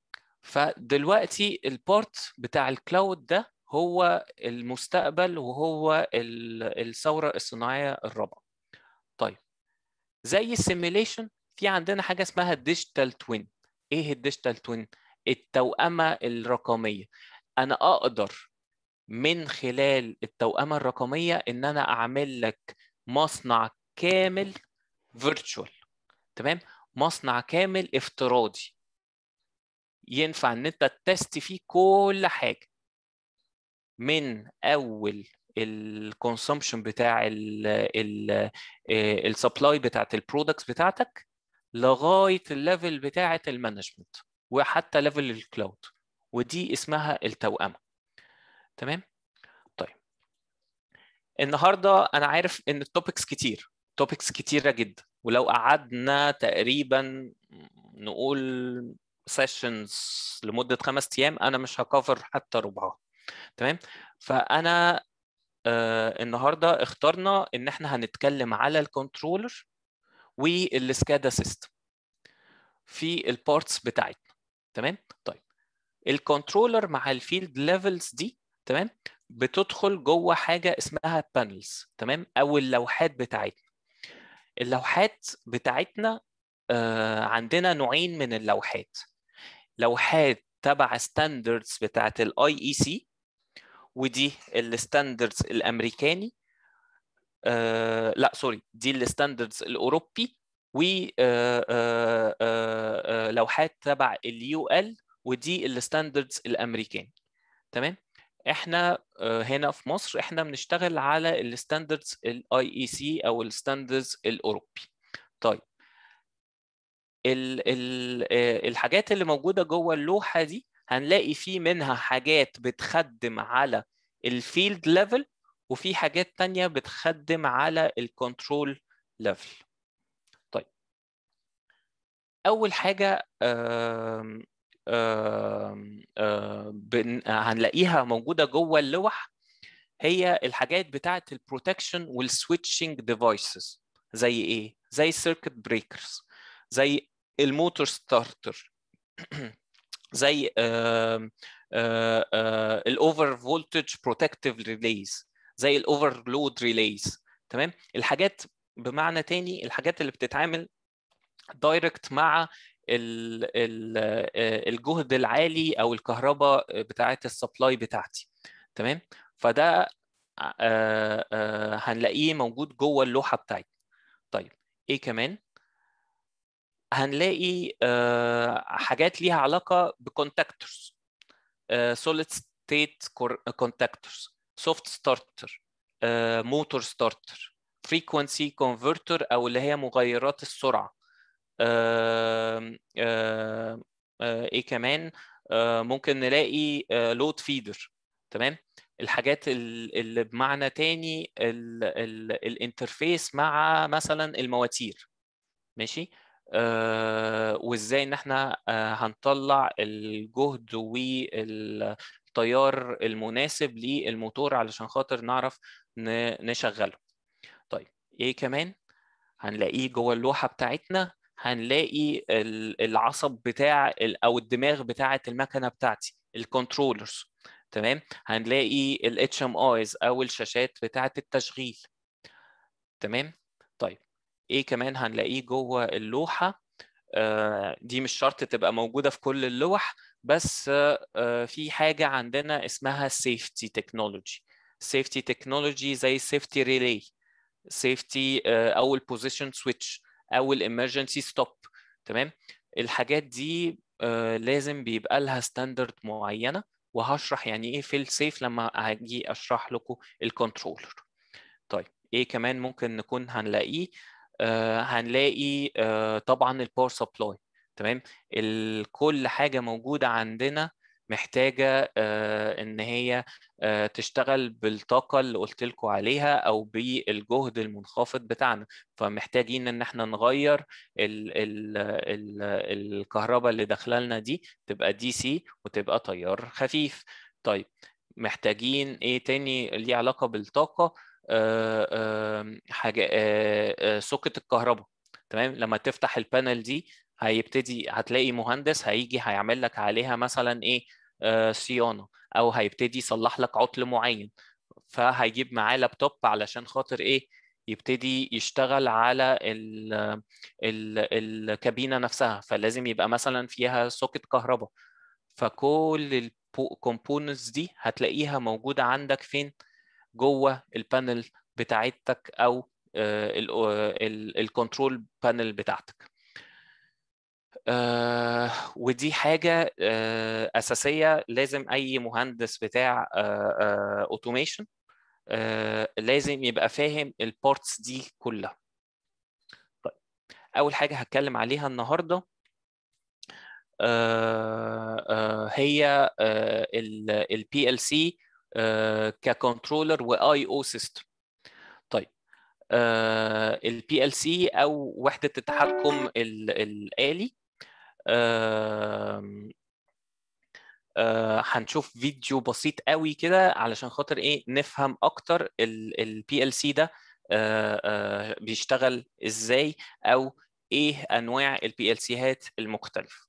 فدلوقتي البارت بتاع الكلاود ده هو المستقبل وهو الثوره الصناعيه الرابعه طيب زي السيميليشن في عندنا حاجه اسمها الديجيتال توين ايه الديجيتال توين التوأمه الرقميه انا اقدر من خلال التوأمه الرقميه ان انا اعمل لك مصنع كامل فيرتشوال تمام مصنع كامل افتراضي ينفع ان انت تست فيه كل حاجه من اول الكونسومشن بتاع السبلاي آه، بتاعت البرودكتس بتاعتك لغايه الليفل بتاعه المانجمنت وحتى ليفل الكلاود ودي اسمها التوأمه تمام طيب النهارده انا عارف ان التوبكس كتير توبكس كتيره جدا ولو قعدنا تقريبا نقول سيشنز لمده خمس ايام انا مش هكفر حتى ربعها تمام فانا آه النهارده اخترنا ان احنا هنتكلم على الكنترولر والسكادا سيستم في البارتس بتاعتنا تمام طيب الكنترولر مع الفيلد ليفلز دي تمام بتدخل جوه حاجه اسمها بانلز تمام او اللوحات بتاعتنا اللوحات بتاعتنا آه، عندنا نوعين من اللوحات لوحات تبع ستاندردز بتاعت الاي اي سي e ودي الستاندردز الامريكاني آه لا سوري دي الستاندردز الاوروبي ولوحات آه، آه، آه، تبع اليو ال ودي الستاندردز الامريكاني تمام احنا هنا في مصر احنا بنشتغل على الستاندردز الاي اي سي او الستاندردز الاوروبي طيب ال ال آه، الحاجات اللي موجوده جوه اللوحه دي هنلاقي في منها حاجات بتخدم على الفيلد ليفل وفي حاجات تانية بتخدم على الكنترول ليفل طيب اول حاجه آم آم آم هنلاقيها موجوده جوه اللوح هي الحاجات بتاعه البروتكشن والسويتشنج ديفايسز زي ايه زي سيركت بريكرز زي الموتور ستارتر زي الاوفر فولتج بروتكتيف ريليز زي الاوفر لود ريليز تمام الحاجات بمعنى تاني الحاجات اللي بتتعامل دايركت مع آه، الجهد العالي او الكهرباء بتاعه السبلاي بتاعتي تمام فده آه، آه، هنلاقيه موجود جوه اللوحه بتاعتي طيب ايه كمان هنلاقي آه، حاجات ليها علاقه بكونتاكتورز سوليد ستيت كونتاكتورز سوفت ستارتر موتور ستارتر فريكونسي كونفرتر او اللي هي مغيرات السرعه آه، ايه كمان آه، ممكن نلاقي لود فيدر تمام الحاجات اللي بمعنى تاني الانترفيس مع مثلا المواتير ماشي آه، وازاي ان احنا آه، هنطلع الجهد والتيار المناسب للموتور علشان خاطر نعرف نشغله طيب ايه كمان هنلاقيه جوه اللوحه بتاعتنا هنلاقي العصب بتاع او الدماغ بتاعه المكنه بتاعتي الكنترولرز تمام هنلاقي الاتش ام ايز او الشاشات بتاعه التشغيل تمام ايه كمان هنلاقيه جوه اللوحه آه، دي مش شرط تبقى موجوده في كل اللوح بس آه، في حاجه عندنا اسمها سيفتي تكنولوجي سيفتي تكنولوجي زي سيفتي ريلي سيفتي او البوزيشن سويتش او الامرجنسي ستوب تمام الحاجات دي آه، لازم بيبقى لها ستاندرد معينه وهشرح يعني ايه في السيف لما هاجي اشرح لكم الكنترولر طيب ايه كمان ممكن نكون هنلاقيه آه، هنلاقي آه، طبعا الباور سبلاي تمام كل حاجه موجوده عندنا محتاجه آه، ان هي تشتغل بالطاقه اللي قلت لكم عليها او بالجهد المنخفض بتاعنا فمحتاجين ان احنا نغير الـ الـ الـ الكهرباء اللي داخله لنا دي تبقى دي سي وتبقى تيار خفيف طيب محتاجين ايه تاني ليه علاقه بالطاقه آه، آه، حاجه آه، سوكت الكهرباء تمام لما تفتح البانل دي هيبتدي هتلاقي مهندس هيجي هيعمل لك عليها مثلا ايه صيانه او هيبتدي يصلح لك عطل معين فهيجيب معاه لابتوب علشان خاطر ايه يبتدي يشتغل على ال ال الكابينه نفسها فلازم يبقى مثلا فيها سوكت كهرباء فكل الكومبوننتس دي هتلاقيها موجوده عندك فين جوه البانل بتاعتك او آه، الكنترول آه، بانل بتاعتك آه، ودي حاجة أساسية لازم أي مهندس بتاع أوتوميشن لازم يبقى فاهم البارتس دي كلها طيب أول حاجة هتكلم عليها النهاردة هي البي ال سي آه، ككنترولر واي او سيستم طيب البي آه، ال سي او وحده التحكم الالي آه، هنشوف فيديو بسيط قوي كده علشان خاطر ايه نفهم اكتر البي ال سي ده بيشتغل ازاي او ايه انواع البي ال سي هات المختلفه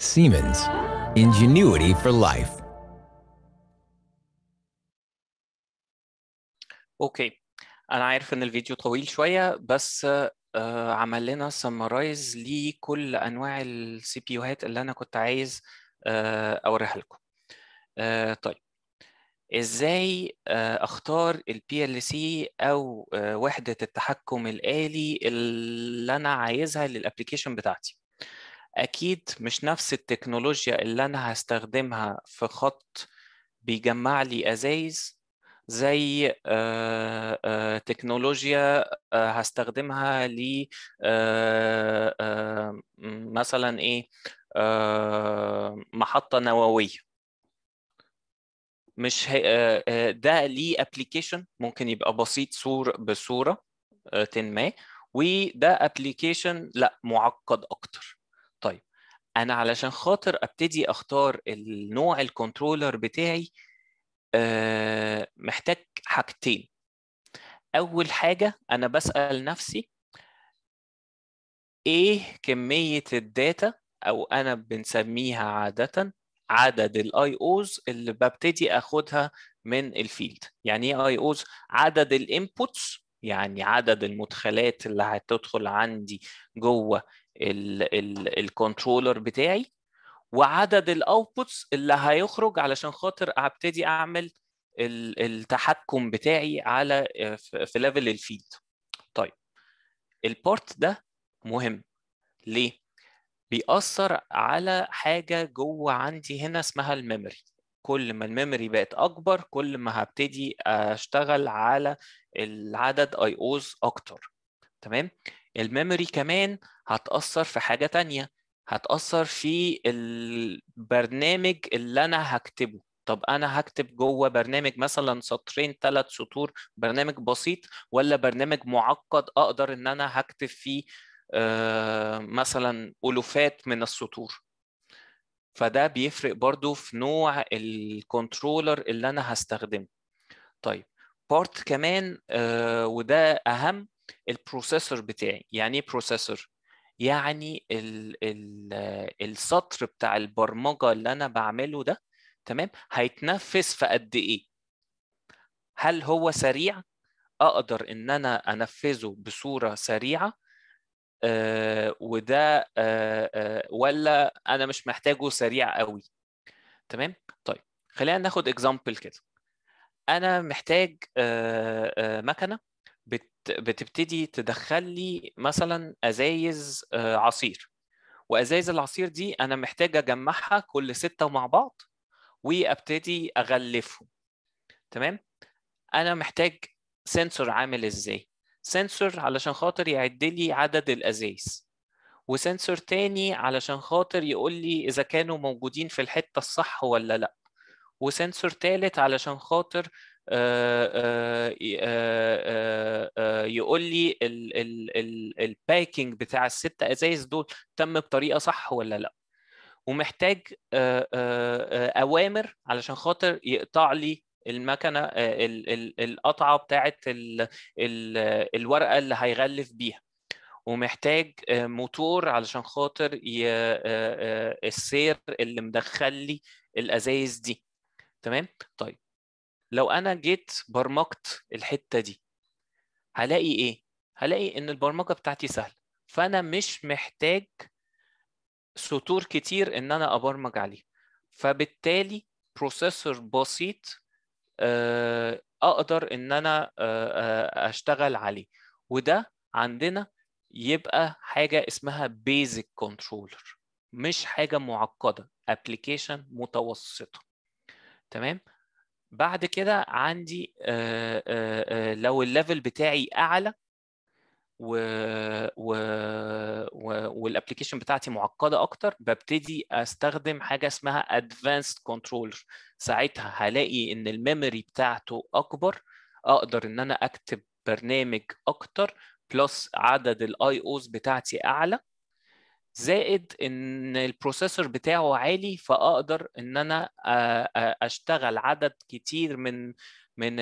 Siemens. Ingenuity for life. اوكي انا عارف ان الفيديو طويل شويه بس آه، عمل لنا سمرايز لكل انواع السي بي يوهات اللي انا كنت عايز آه، اوريها لكم آه، طيب ازاي اختار البي ال سي او وحده التحكم الالي اللي انا عايزها للابلكيشن بتاعتي اكيد مش نفس التكنولوجيا اللي انا هستخدمها في خط بيجمع لي ازايز زي آه، آه، تكنولوجيا آه، هستخدمها ل مثلا ايه محطه نوويه مش هي... ده ليه ابلكيشن ممكن يبقى بسيط صور بصوره ما وده ابلكيشن لا معقد اكتر انا علشان خاطر ابتدي اختار النوع الكنترولر بتاعي آه، محتاج حاجتين اول حاجه انا بسال نفسي ايه كميه الداتا او انا بنسميها عاده عدد الاي اوز اللي ببتدي اخدها من الفيلد يعني ايه اي اوز عدد الانبوتس يعني عدد المدخلات اللي هتدخل عندي جوه الكنترولر بتاعي وعدد الاوتبوتس اللي هيخرج علشان خاطر ابتدي اعمل التحكم بتاعي على آه، في ليفل الفيد طيب البارت ده مهم ليه بيأثر على حاجة جوه عندي هنا اسمها الميموري كل ما الميموري بقت أكبر كل ما هبتدي أشتغل على العدد اي اوز أكتر تمام الميموري كمان هتأثر في حاجة تانية هتأثر في البرنامج اللي أنا هكتبه طب انا هكتب جوه برنامج مثلا سطرين ثلاث سطور برنامج بسيط ولا برنامج معقد اقدر ان انا هكتب فيه آه، مثلا الوفات من السطور فده بيفرق برضو في نوع الكنترولر اللي انا هستخدمه طيب بارت كمان آه، وده اهم البروسيسور بتاعي يعني ايه بروسيسور يعني ال ال السطر بتاع البرمجه اللي انا بعمله ده تمام هيتنفذ في قد ايه هل هو سريع اقدر ان انا انفذه بصوره سريعه آه وده آه آه ولا انا مش محتاجه سريع قوي تمام طيب خلينا ناخد اكزامبل كده انا محتاج آه، آه، مكنه بت بتبتدي تدخل لي مثلا ازايز آه، عصير وازايز العصير دي انا محتاج اجمعها كل سته مع بعض وابتدي اغلفهم تمام انا محتاج سنسور عامل ازاي سنسور علشان خاطر يعد لي عدد الازايز وسنسور تاني علشان خاطر يقول لي اذا كانوا موجودين في الحته الصح ولا لا وسنسور تالت علشان خاطر آه، آه، آه، يقول لي الباكينج بتاع الست ازايز دول تم بطريقه صح ولا لا ومحتاج اوامر علشان خاطر يقطع لي المكنه القطعه بتاعه الورقه اللي هيغلف بيها ومحتاج موتور علشان خاطر السير اللي مدخل لي الازايز دي تمام طيب لو انا جيت برمجت الحته دي هلاقي ايه هلاقي ان البرمجه بتاعتي سهله فانا مش محتاج سطور كتير ان انا ابرمج عليه فبالتالي بروسيسور بسيط آه، اقدر ان انا آه، آه، اشتغل عليه وده عندنا يبقى حاجه اسمها بيزك كنترولر مش حاجه معقده ابلكيشن متوسطه تمام بعد كده عندي آه، آه، آه، لو الليفل بتاعي اعلى و و و والابلكيشن بتاعتي معقده اكتر ببتدي استخدم حاجه اسمها ادفانسد كنترولر ساعتها هلاقي ان الميموري بتاعته اكبر اقدر ان انا اكتب برنامج اكتر بلس عدد الاي اوز بتاعتي اعلى زائد ان البروسيسور بتاعه عالي فاقدر ان انا اشتغل عدد كتير من من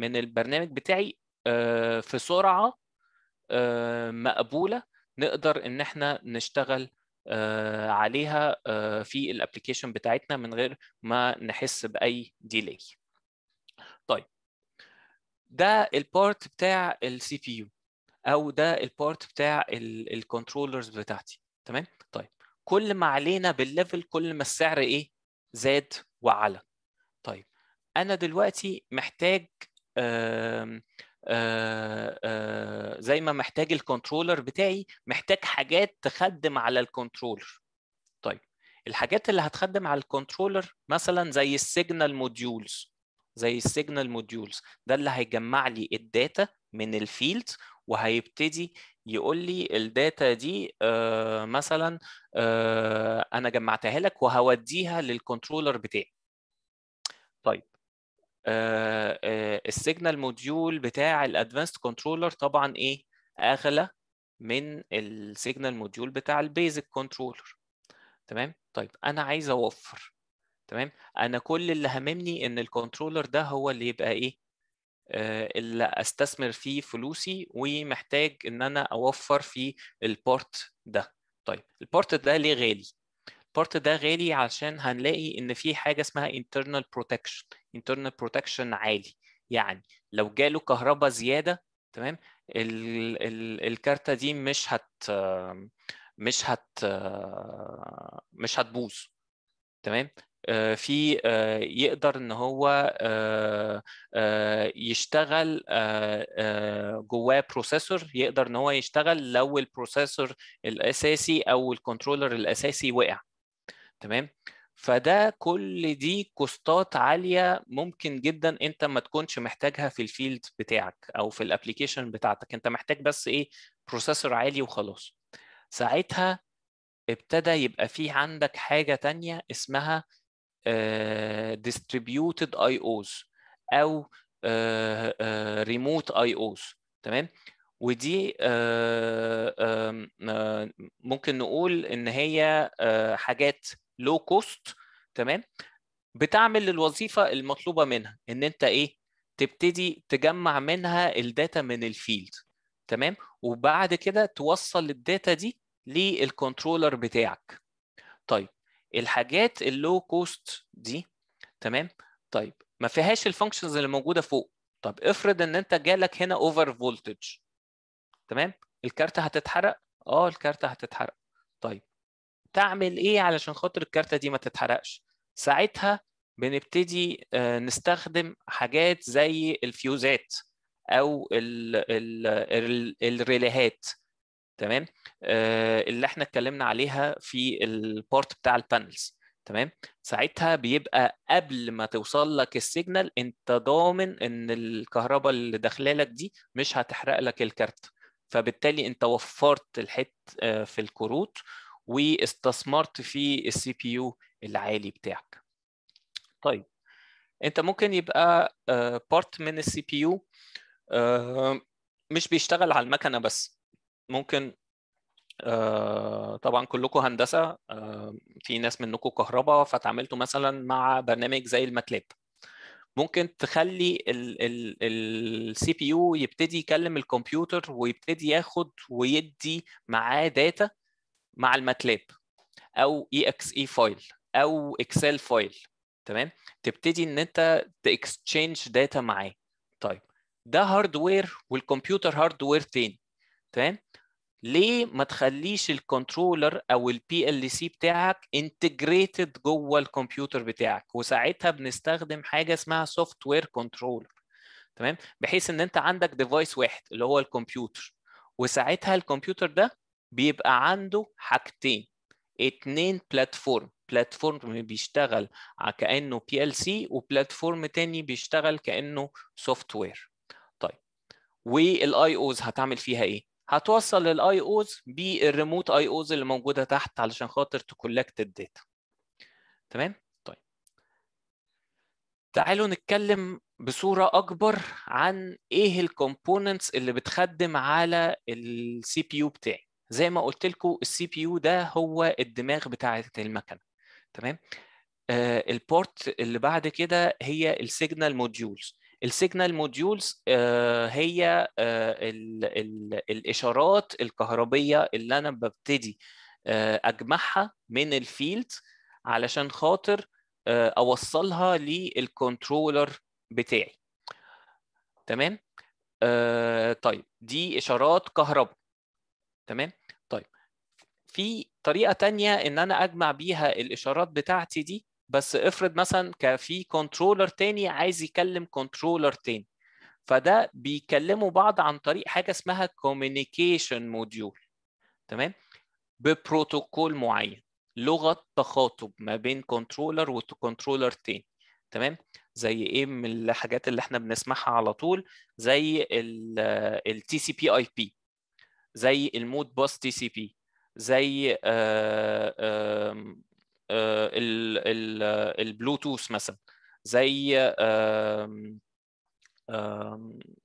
من البرنامج بتاعي آه، في سرعه آه، مقبوله نقدر ان احنا نشتغل آه، عليها في الابلكيشن بتاعتنا من غير ما نحس باي ديلي طيب ده البارت بتاع السي بي يو او ده البارت بتاع الكنترولرز بتاعتي تمام طيب كل ما علينا بالليفل كل ما السعر ايه زاد وعلى طيب انا دلوقتي محتاج آه آه زي ما محتاج الكنترولر بتاعي محتاج حاجات تخدم على الكنترولر طيب الحاجات اللي هتخدم على الكنترولر مثلا زي السيجنال موديولز زي السيجنال موديولز ده اللي هيجمع لي الداتا من الفيلد وهيبتدي يقول لي الداتا دي آه، مثلا آه، انا جمعتها لك وهوديها للكنترولر بتاعي طيب آه، السيجنال موديول بتاع الادفانسد كنترولر طبعا ايه اغلى من السيجنال موديول بتاع البيزك كنترولر تمام طيب انا عايز اوفر تمام انا كل اللي هممني ان الكنترولر ده هو اللي يبقى ايه آه، اللي استثمر فيه فلوسي ومحتاج ان انا اوفر في البورت ده طيب البورت ده ليه غالي البارت ده غالي عشان هنلاقي ان في حاجه اسمها internal protection internal protection عالي يعني لو جاله كهرباء زياده تمام ال ال الكارته دي مش هت مش هت مش هتبوظ تمام آه، في آه، يقدر ان هو آه، يشتغل جواه بروسيسور يقدر ان هو يشتغل لو البروسيسور الاساسي او الكنترولر الاساسي وقع تمام فده كل دي كوستات عاليه ممكن جدا انت ما تكونش محتاجها في الفيلد بتاعك او في الابلكيشن بتاعتك انت محتاج بس ايه بروسيسور عالي وخلاص ساعتها ابتدى يبقى في عندك حاجه تانية اسمها ديستريبيوتد اي اوز او ريموت اي اوز تمام ودي آه، آه، ممكن نقول ان هي آه، حاجات لو كوست تمام بتعمل الوظيفه المطلوبه منها ان انت ايه تبتدي تجمع منها الداتا من الفيلد تمام وبعد كده توصل الداتا دي للكنترولر بتاعك طيب الحاجات اللو كوست دي تمام طيب ما فيهاش الفانكشنز اللي موجوده فوق طب افرض ان انت جالك هنا اوفر فولتج تمام الكارته هتتحرق اه الكارته هتتحرق طيب تعمل ايه علشان خاطر الكارته دي ما تتحرقش ساعتها بنبتدي آه، نستخدم حاجات زي الفيوزات او الريليهات تمام آه، اللي احنا اتكلمنا عليها في البارت بتاع البانلز تمام ساعتها بيبقى قبل ما توصل لك السيجنال انت ضامن ان الكهرباء اللي داخله لك دي مش هتحرق لك الكارت فبالتالي انت وفرت الحت آه، في الكروت واستثمرت في السي بي يو العالي بتاعك طيب انت ممكن يبقى بارت آه، من السي بي يو مش بيشتغل على المكنه بس ممكن آه، طبعا كلكم هندسه آه، في ناس منكم كهرباء فتعاملتوا مثلا مع برنامج زي الماتلاب ممكن تخلي السي بي يو يبتدي يكلم الكمبيوتر ويبتدي ياخد ويدي معاه داتا مع الماتلاب او اي اكس اي فايل او اكسل فايل تمام تبتدي ان انت تاكستشينج داتا معاه طيب ده هاردوير والكمبيوتر هاردوير تاني تمام ليه ما تخليش الكنترولر او البي ال سي بتاعك انتجريتد جوه الكمبيوتر بتاعك وساعتها بنستخدم حاجه اسمها سوفت وير كنترولر تمام بحيث ان انت عندك ديفايس واحد اللي هو الكمبيوتر وساعتها الكمبيوتر ده بيبقى عنده حاجتين اتنين بلاتفورم بلاتفورم بيشتغل كانه بي ال سي وبلاتفورم تاني بيشتغل كانه سوفت وير طيب والاي اوز هتعمل فيها ايه هتوصل للاي اوز بالريموت اي اوز اللي موجوده تحت علشان خاطر تكولكت الداتا تمام طيب تعالوا نتكلم بصوره اكبر عن ايه الكومبوننتس اللي بتخدم على السي بي يو بتاعي زي ما قلت لكم السي بي يو ده هو الدماغ بتاعه المكنه تمام آه البورت اللي بعد كده هي السيجنال موديولز السيجنال موديولز آه، هي آه، ال ال الاشارات الكهربيه اللي انا ببتدي آه، اجمعها من الفيلد علشان خاطر اوصلها للكنترولر بتاعي تمام طيب دي اشارات كهرباء تمام طيب في طريقه تانية ان انا اجمع بيها الاشارات بتاعتي دي بس افرض مثلا كان في كنترولر تاني عايز يكلم كنترولر تاني فده بيكلموا بعض عن طريق حاجه اسمها كوميونيكيشن موديول تمام ببروتوكول معين لغه تخاطب ما بين كنترولر وكنترولر تاني تمام زي ايه من الحاجات اللي احنا بنسمعها على طول زي التي سي بي اي بي زي المود باس تي سي بي زي آه، آه، آه، البلوتوث مثلا زي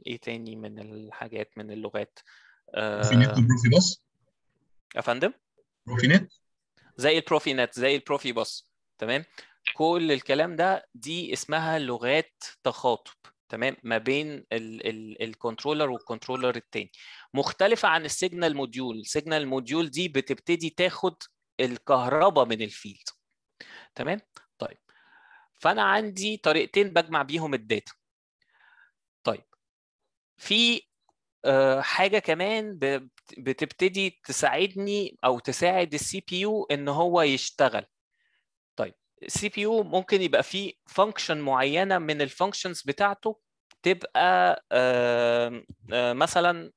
ايه تاني من الحاجات من اللغات بروفينت آه، وبروفي يا فندم بروفينت زي البروفينت زي البروفي بس تمام كل الكلام ده دي اسمها لغات تخاطب تمام ما بين الكنترولر والكنترولر التاني مختلفه عن السيجنال موديول السيجنال موديول دي بتبتدي تاخد الكهرباء من الفيلد تمام طيب فانا عندي طريقتين بجمع بيهم الداتا طيب في آه، حاجه كمان بتبتدي تساعدني او تساعد السي بي يو ان هو يشتغل طيب السي بي يو ممكن يبقى فيه فانكشن معينه من الفانكشنز بتاعته تبقى آه، آه، مثلا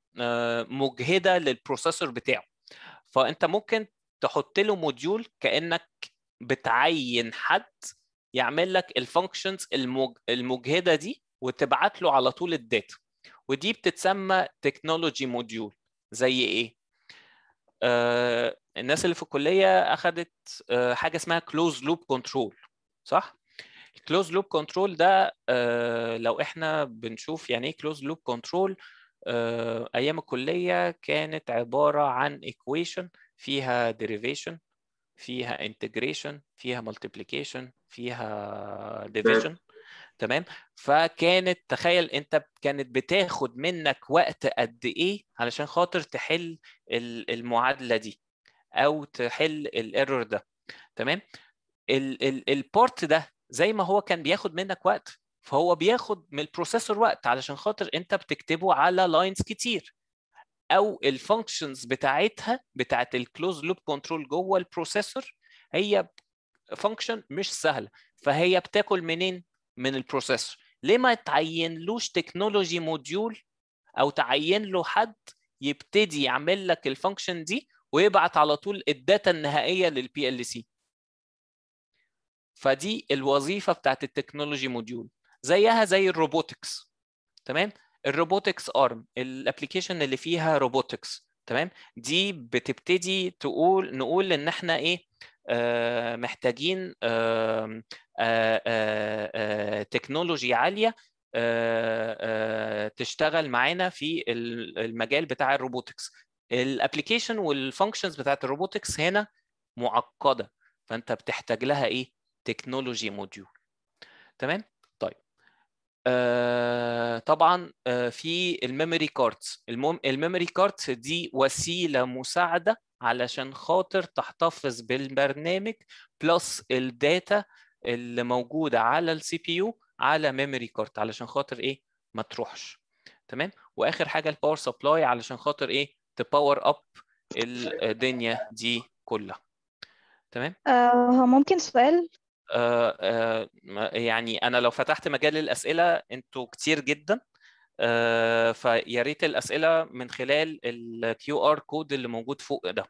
مجهده للبروسيسور بتاعه فانت ممكن تحط له موديول كانك بتعين حد يعمل لك الفانكشنز المجهده دي وتبعت له على طول الداتا ودي بتتسمى تكنولوجي موديول زي ايه آه الناس اللي في الكليه اخذت آه حاجه اسمها كلوز لوب كنترول صح الكلوز لوب كنترول ده آه لو احنا بنشوف يعني ايه كلوز لوب كنترول ايام الكليه كانت عباره عن ايكويشن فيها ديريفيشن فيها انتجريشن فيها مالتيبليكيشن فيها ديفيجن تمام فكانت تخيل انت كانت بتاخد منك وقت قد ايه علشان خاطر تحل المعادله دي او تحل الايرور ده تمام البورت ده زي ما هو كان بياخد منك وقت فهو بياخد من البروسيسور وقت علشان خاطر انت بتكتبه على لاينز كتير او الفانكشنز بتاعتها بتاعت الكلوز لوب كنترول جوه البروسيسور هي فانكشن مش سهله فهي بتاكل منين من البروسيسور ليه ما تعينلوش تكنولوجي موديول او تعين له حد يبتدي يعمل لك الفانكشن دي ويبعت على طول الداتا النهائيه للبي ال سي فدي الوظيفه بتاعت التكنولوجي موديول زيها زي الروبوتكس تمام الروبوتكس ارم الابلكيشن اللي فيها روبوتكس تمام دي بتبتدي تقول نقول ان احنا ايه آه، محتاجين آه، آه، تكنولوجي عاليه تشتغل معانا في المجال بتاع الروبوتكس الابلكيشن والفانكشنز بتاعت الروبوتكس هنا معقده فانت بتحتاج لها ايه تكنولوجي موديول تمام آه، طبعا آه، في الميموري كاردز الميموري كاردز دي وسيله مساعده علشان خاطر تحتفظ بالبرنامج بلس الداتا اللي موجوده على السي بي يو على ميموري كارد علشان خاطر ايه ما تروحش تمام واخر حاجه الباور سبلاي علشان خاطر ايه تباور اب الدنيا دي كلها تمام آه ممكن سؤال آه، آه، يعني انا لو فتحت مجال الاسئله انتوا كتير جدا آه، فيا ريت الاسئله من خلال الكيو ار كود اللي موجود فوق ده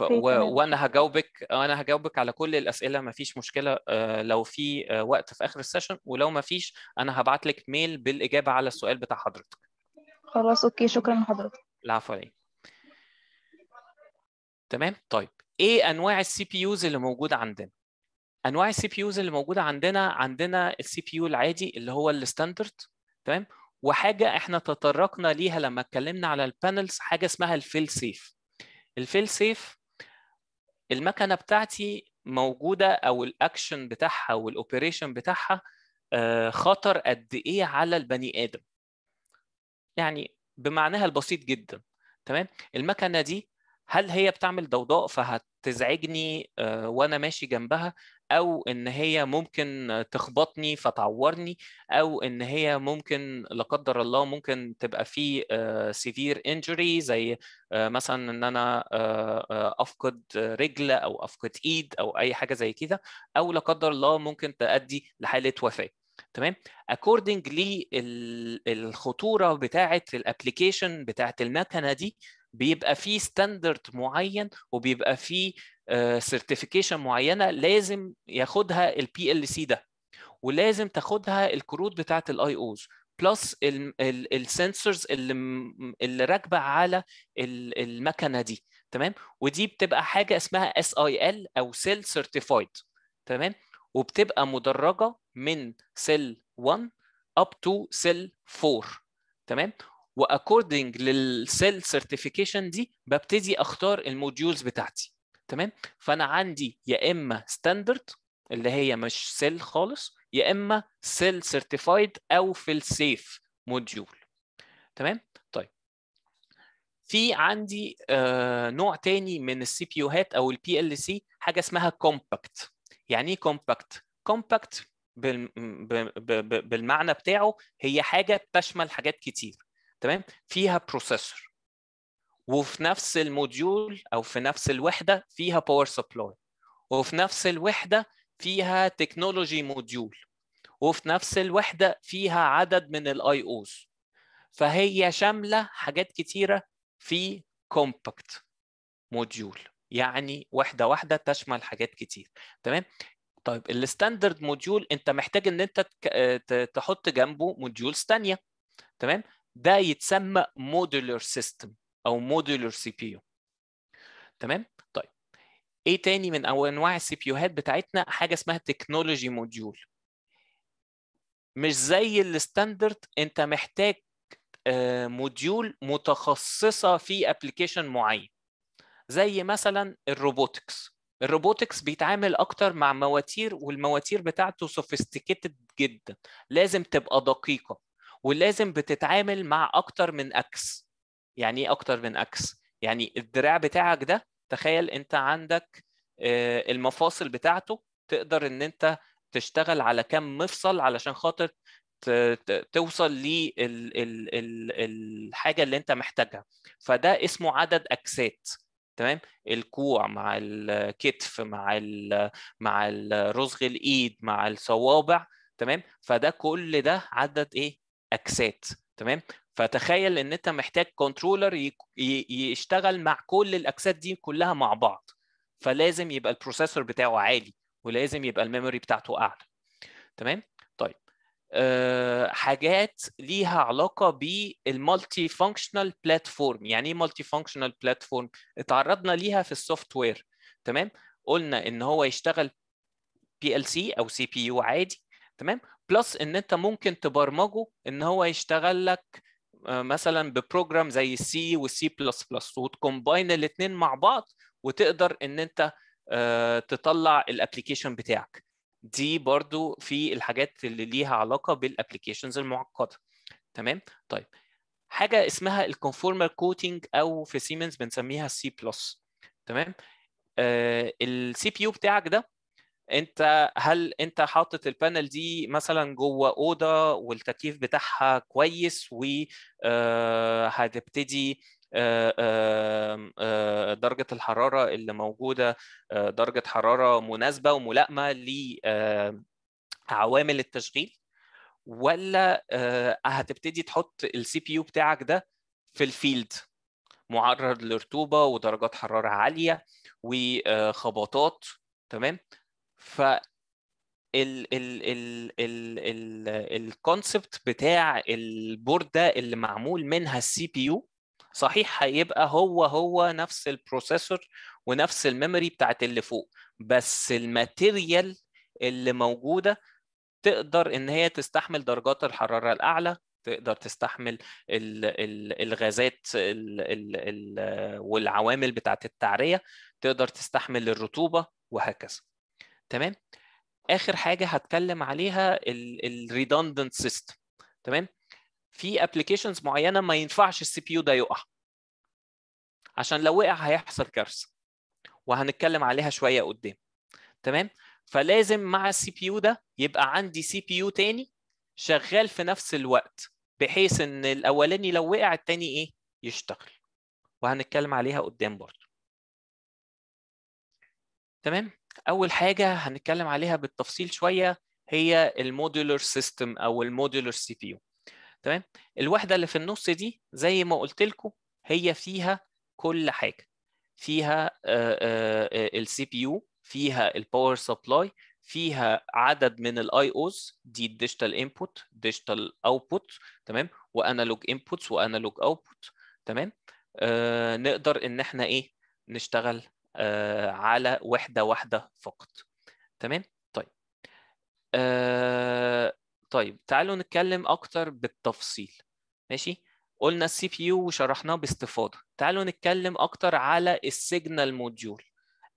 وانا هجاوبك انا هجاوبك على كل الاسئله ما فيش مشكله لو في وقت في اخر السيشن ولو ما فيش انا هبعت لك ميل بالاجابه على السؤال بتاع حضرتك خلاص اوكي شكرا لحضرتك العفو عليك تمام طيب ايه انواع السي بي يوز اللي موجوده عندنا انواع السي بي يوز اللي موجوده عندنا عندنا السي بي يو العادي اللي هو الستاندرد تمام وحاجه احنا تطرقنا ليها لما اتكلمنا على البانلز حاجه اسمها الفيل سيف الفيل سيف المكنه بتاعتي موجوده او الاكشن بتاعها والاوبريشن بتاعها آه، خطر قد ايه على البني ادم يعني بمعناها البسيط جدا تمام المكنه دي هل هي بتعمل ضوضاء فهتزعجني آه، وانا ماشي جنبها او ان هي ممكن تخبطني فتعورني او ان هي ممكن لا قدر الله ممكن تبقى في سيفير آه، انجري زي آه، مثلا ان انا آه، افقد رجل او افقد ايد او اي حاجه زي كده او لا قدر الله ممكن تؤدي لحاله وفاه تمام اكوردنج للخطوره بتاعه الابلكيشن بتاعه المكنه دي بيبقى فيه ستاندرد معين وبيبقى فيه سيرتيفيكيشن آه، معينه لازم ياخدها البي ال سي ده ولازم تاخدها الكروت بتاعه الاي اوز بلس السنسورز اللي اللي راكبه على المكنه دي تمام ودي بتبقى حاجه اسمها اس اي ال او سيل سيرتيفايد تمام وبتبقى مدرجه من سيل 1 اب تو سيل 4 تمام واكوردنج للسيل سيرتيفيكيشن دي ببتدي اختار الموديولز بتاعتي تمام فانا عندي يا اما ستاندرد اللي هي مش سيل خالص يا اما سيل سيرتيفايد او في السيف موديول تمام طيب في عندي آه نوع تاني من السي بي هات او البي ال سي حاجه اسمها كومباكت يعني ايه كومباكت كومباكت بالمعنى بتاعه هي حاجه بتشمل حاجات كتير تمام فيها بروسيسور وفي نفس الموديول او في نفس الوحده فيها باور سبلاي وفي نفس الوحده فيها تكنولوجي موديول وفي نفس الوحده فيها عدد من الاي اوز فهي شامله حاجات كتيره في كومباكت موديول يعني وحده واحده تشمل حاجات كتير تمام طيب الستاندرد موديول انت محتاج ان انت تحط جنبه موديولز ثانيه تمام ده يتسمى مودولر سيستم او مودولر سي بي يو تمام طيب ايه تاني من انواع السي بي يوهات بتاعتنا حاجه اسمها تكنولوجي موديول مش زي الستاندرد انت محتاج موديول آه، متخصصه في ابلكيشن معين زي مثلا الروبوتكس الروبوتكس بيتعامل اكتر مع مواتير والمواتير بتاعته سوفيستيكيتد جدا لازم تبقى دقيقه ولازم بتتعامل مع اكتر من اكس يعني ايه اكتر من اكس يعني الدراع بتاعك ده تخيل انت عندك آه، المفاصل بتاعته تقدر ان انت تشتغل على كم مفصل علشان خاطر توصل للحاجه اللي انت محتاجها فده اسمه عدد اكسات تمام الكوع مع الكتف مع مع رزغ الايد مع الصوابع تمام فده كل ده عدد ايه اكسات تمام فتخيل ان انت محتاج كنترولر يشتغل مع كل الاجساد دي كلها مع بعض فلازم يبقى البروسيسور بتاعه عالي ولازم يبقى الميموري بتاعته اعلى تمام طيب أه حاجات ليها علاقه بالمالتي فانكشنال بلاتفورم يعني ايه مالتي فانكشنال بلاتفورم اتعرضنا ليها في السوفت وير تمام قلنا ان هو يشتغل بي ال سي او سي بي يو عادي تمام بلس ان انت ممكن تبرمجه ان هو يشتغل لك آه، مثلا ببروجرام زي سي والسي بلس بلس وتكومباين الاثنين مع بعض وتقدر ان انت آه، تطلع الابلكيشن بتاعك دي برضو في الحاجات اللي ليها علاقه بالابلكيشنز المعقده تمام طيب حاجه اسمها الكونفورمال كوتنج او في سيمنز بنسميها سي بلس تمام السي بي يو بتاعك ده انت هل انت حاطط البانل دي مثلا جوه اوضه والتكييف بتاعها كويس و آه، هتبتدي آه، آه، درجة الحرارة اللي موجودة درجة حرارة مناسبة وملائمة لعوامل التشغيل ولا هتبتدي تحط السي بي يو بتاعك ده في الفيلد معرض لرطوبة ودرجات حرارة عالية وخبطات تمام ف ال ال ال ال ال الكونسبت بتاع البورد ده اللي معمول منها السي بي يو صحيح هيبقى هو هو نفس البروسيسور ونفس الميموري بتاعت اللي فوق بس الماتيريال اللي موجوده تقدر ان هي تستحمل درجات الحراره الاعلى تقدر تستحمل ال ال الغازات ال ال ال والعوامل بتاعت التعريه تقدر تستحمل الرطوبه وهكذا تمام اخر حاجه هتكلم عليها الريدندنت سيستم تمام في ابلكيشنز معينه ما ينفعش السي بي يو ده يقع عشان لو وقع هيحصل كارثه وهنتكلم عليها شويه قدام تمام فلازم مع السي بي يو ده يبقى عندي سي بي يو تاني شغال في نفس الوقت بحيث ان الاولاني لو وقع التاني ايه يشتغل وهنتكلم عليها قدام برضه تمام اول حاجه هنتكلم عليها بالتفصيل شويه هي المودولر سيستم او المودولر سي بي يو تمام الوحده اللي في النص دي زي ما قلت لكم هي فيها كل حاجه فيها السي بي يو فيها الباور سبلاي فيها عدد من الاي اوز دي الديجيتال انبوت ديجيتال اوتبوت تمام وانالوج انبوتس وانالوج اوتبوت تمام آه نقدر ان احنا ايه نشتغل آه، على وحده واحده فقط تمام طيب آه، طيب تعالوا نتكلم اكتر بالتفصيل ماشي قلنا السي بي يو وشرحناه باستفاضه تعالوا نتكلم اكتر على السيجنال موديول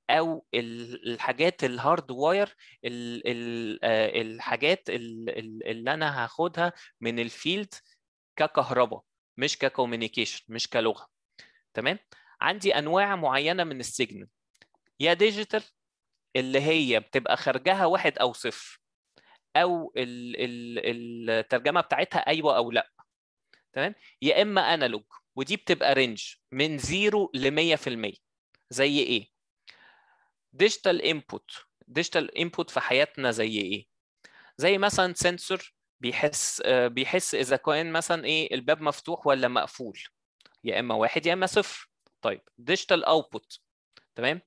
او الحاجات الهارد واير آه، الحاجات اللي انا هاخدها من الفيلد ككهرباء مش ككوميونيكيشن مش كلغه تمام عندي انواع معينه من السجن يا ديجيتال اللي هي بتبقى خارجها واحد او صفر او ال ال الترجمه بتاعتها ايوه او لا تمام يا اما انالوج ودي بتبقى رينج من 0 ل 100% زي ايه ديجيتال انبوت ديجيتال انبوت في حياتنا زي ايه زي مثلا سنسور بيحس بيحس اذا كان مثلا ايه الباب مفتوح ولا مقفول يا اما واحد يا اما صفر طيب ديجيتال اوتبوت تمام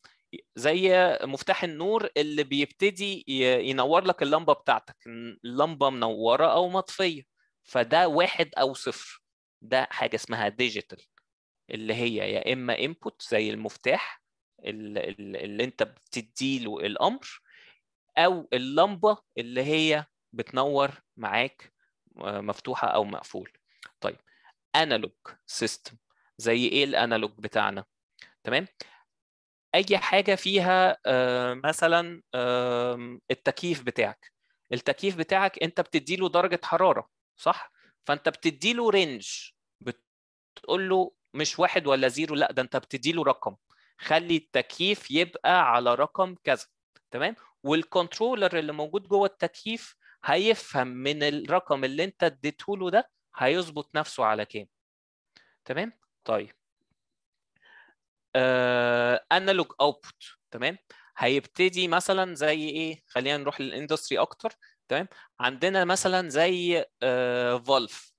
زي مفتاح النور اللي بيبتدي ينور لك اللمبه بتاعتك اللمبه منوره او مطفيه فده واحد او صفر ده حاجه اسمها ديجيتال اللي هي يا اما انبوت زي المفتاح اللي انت بتدي له الامر او اللمبه اللي هي بتنور معاك آه، مفتوحه او مقفول طيب انالوج سيستم زي ايه الانالوج بتاعنا تمام اي حاجه فيها مثلا التكييف بتاعك التكييف بتاعك انت بتديله درجه حراره صح فانت بتديله رينج بتقول له مش واحد ولا زيرو لا ده انت بتديله رقم خلي التكييف يبقى على رقم كذا تمام والكنترولر اللي موجود جوه التكييف هيفهم من الرقم اللي انت اديته له ده هيظبط نفسه على كام تمام طيب انالوج uh, اوتبوت تمام هيبتدي مثلا زي ايه خلينا نروح للاندستري اكتر تمام عندنا مثلا زي فولف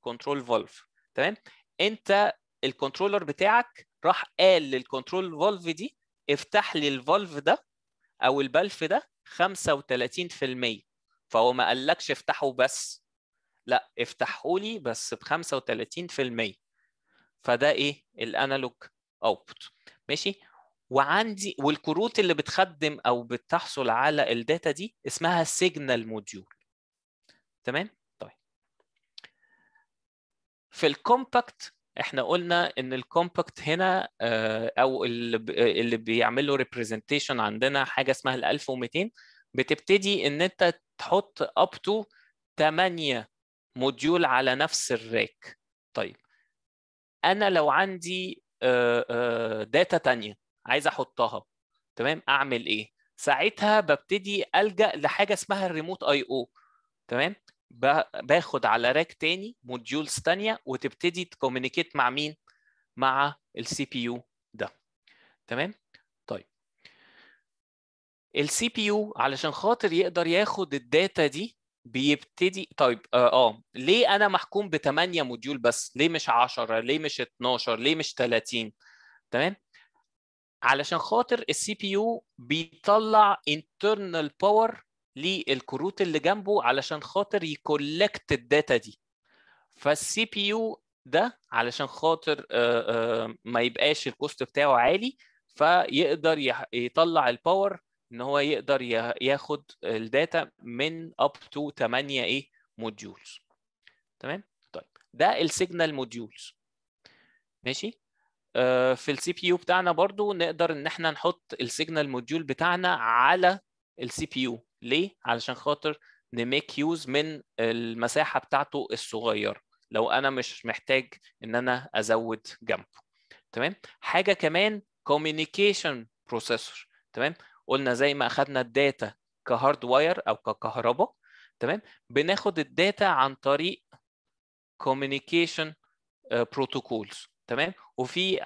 كنترول فولف تمام انت الكنترولر بتاعك راح قال للكنترول فولف دي افتح لي الفولف ده او البلف ده 35% فهو ما قالكش افتحه بس لا افتحه لي بس ب 35% فده ايه الانالوج اوتبوت ماشي وعندي والكروت اللي بتخدم او بتحصل على الداتا دي اسمها سيجنال موديول تمام طيب في الكومباكت احنا قلنا ان الكومباكت هنا آه، او اللي بيعمل له ريبريزنتيشن عندنا حاجه اسمها ال 1200 بتبتدي ان انت تحط اب تو 8 موديول على نفس الراك طيب انا لو عندي داتا آه، آه، تانية عايز احطها تمام اعمل ايه ساعتها ببتدي الجا لحاجه اسمها الريموت اي او تمام باخد على راك تاني موديولز تانية وتبتدي تكومينيكيت مع مين مع السي بي يو ده تمام طيب السي بي يو علشان خاطر يقدر ياخد الداتا دي بيبتدي طيب اه, آه. ليه انا محكوم ب 8 موديول بس ليه مش 10 ليه مش 12 ليه مش 30 تمام علشان خاطر السي بي يو بيطلع internal power للكروت اللي جنبه علشان خاطر يكولكت الداتا دي فالسي بي يو ده علشان خاطر آه آه ما يبقاش الكوست بتاعه عالي فيقدر يطلع الباور ان هو يقدر ياخد الداتا من اب تو 8 ايه موديولز تمام طيب ده السيجنال موديولز ماشي آه، في السي بي يو بتاعنا برضو نقدر ان احنا نحط السيجنال موديول بتاعنا على السي بي يو ليه علشان خاطر نميك يوز من المساحه بتاعته الصغيره لو انا مش محتاج ان انا ازود جنبه تمام حاجه كمان كوميونيكيشن بروسيسور تمام قلنا زي ما اخدنا الداتا كهارد واير او ككهرباء تمام بناخد الداتا عن طريق كوميونيكيشن بروتوكولز آه، تمام وفي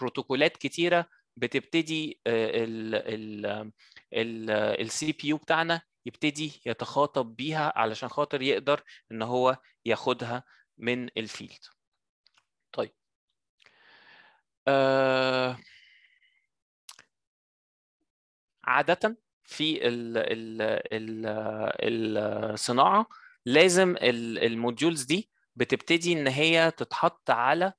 بروتوكولات آه، آه، كتيره بتبتدي السي بي يو بتاعنا يبتدي يتخاطب بيها علشان خاطر يقدر ان هو ياخدها من الفيلد طيب آه عاده في الصناعه لازم الموديولز دي بتبتدي ان هي تتحط على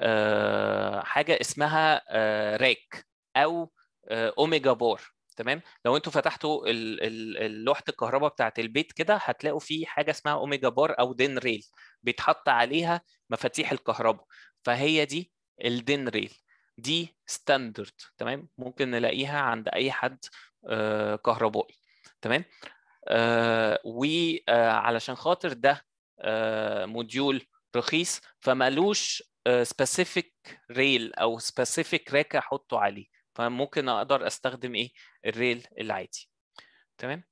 آه، حاجه اسمها راك آه، او اوميجا آه، بار تمام لو انتوا فتحتوا لوحه الكهرباء بتاعه البيت كده هتلاقوا في حاجه اسمها اوميجا بار او دين ريل بيتحط عليها مفاتيح الكهرباء فهي دي الدين ريل دي ستاندرد تمام ممكن نلاقيها عند اي حد آه، كهربائي تمام آه، وعلشان آه، خاطر ده موديول رخيص فمالوش سبيسيفيك ريل او سبيسيفيك راك احطه عليه فممكن اقدر استخدم ايه الريل العادي تمام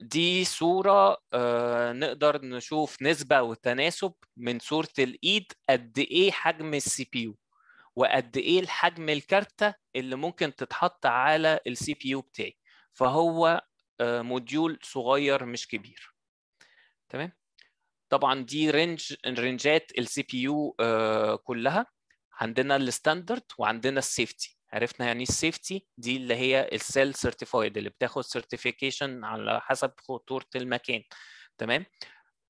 دي صورة نقدر نشوف نسبة وتناسب من صورة الإيد قد إيه حجم السي بي يو وقد ايه الحجم الكارتة اللي ممكن تتحط على السي بي يو بتاعي فهو آه، موديول صغير مش كبير تمام طبعا دي رينج رينجات السي بي يو كلها عندنا الستاندرد وعندنا السيفتي عرفنا يعني إيه السيفتي دي اللي هي السيل سيرتيفايد اللي بتاخد سيرتيفيكيشن على حسب خطوره المكان تمام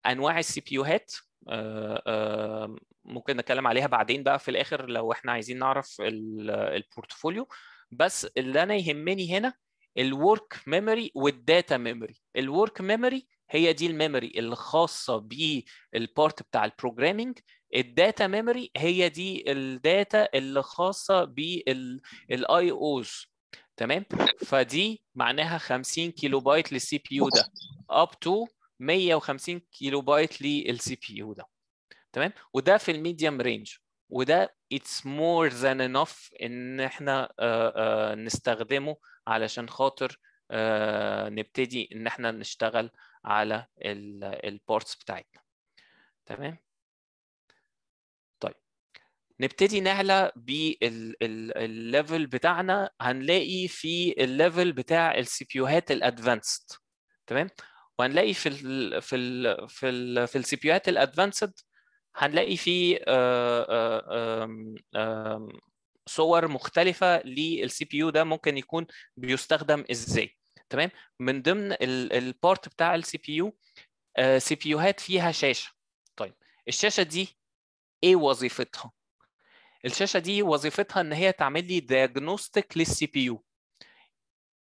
انواع السي بي هات آه، آه، ممكن نتكلم عليها بعدين بقى في الاخر لو احنا عايزين نعرف البورتفوليو بس اللي انا يهمني هنا الورك ميموري والداتا ميموري الورك ميموري هي دي الميموري الخاصه بالبارت بتاع البروجرامينج الداتا ميموري هي دي الداتا اللي خاصه بالاي اوز تمام فدي معناها 50 كيلو بايت للسي بي يو ده اب تو 150 كيلو بايت للسي بي يو ده تمام وده في الميديم رينج وده اتس مور ذان انف ان احنا آآ آه، آآ آه، نستخدمه علشان خاطر آه، نبتدي ان احنا نشتغل على البورتس بتاعتنا تمام طيب نبتدي نعلى بالليفل بتاعنا هنلاقي في الليفل بتاع السي بي يوهات الادفانسد تمام وهنلاقي في ال في ال في ال في السي السيبيوهات الادفانسد هنلاقي في آه، آه، صور مختلفه للسي بي يو ده ممكن يكون بيستخدم ازاي تمام من ضمن البارت بتاع السي بي يو سي بي يوهات فيها شاشه طيب الشاشه دي ايه وظيفتها الشاشه دي وظيفتها ان هي تعمل لي دياجنوستيك للسي بي يو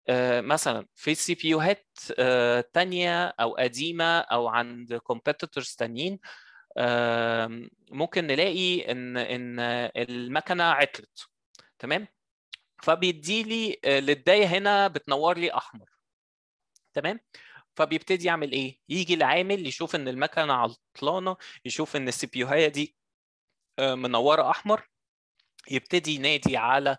آه، مثلا في سي بي يوهات آه، تانية او قديمه او عند كومبيتيتورز تانيين ممكن نلاقي ان ان المكنه عطلت تمام فبيدي لي آه، للدايه هنا بتنور لي احمر تمام فبيبتدي يعمل ايه يجي العامل يشوف ان المكنه عطلانه يشوف ان السي بي دي منوره احمر يبتدي ينادي على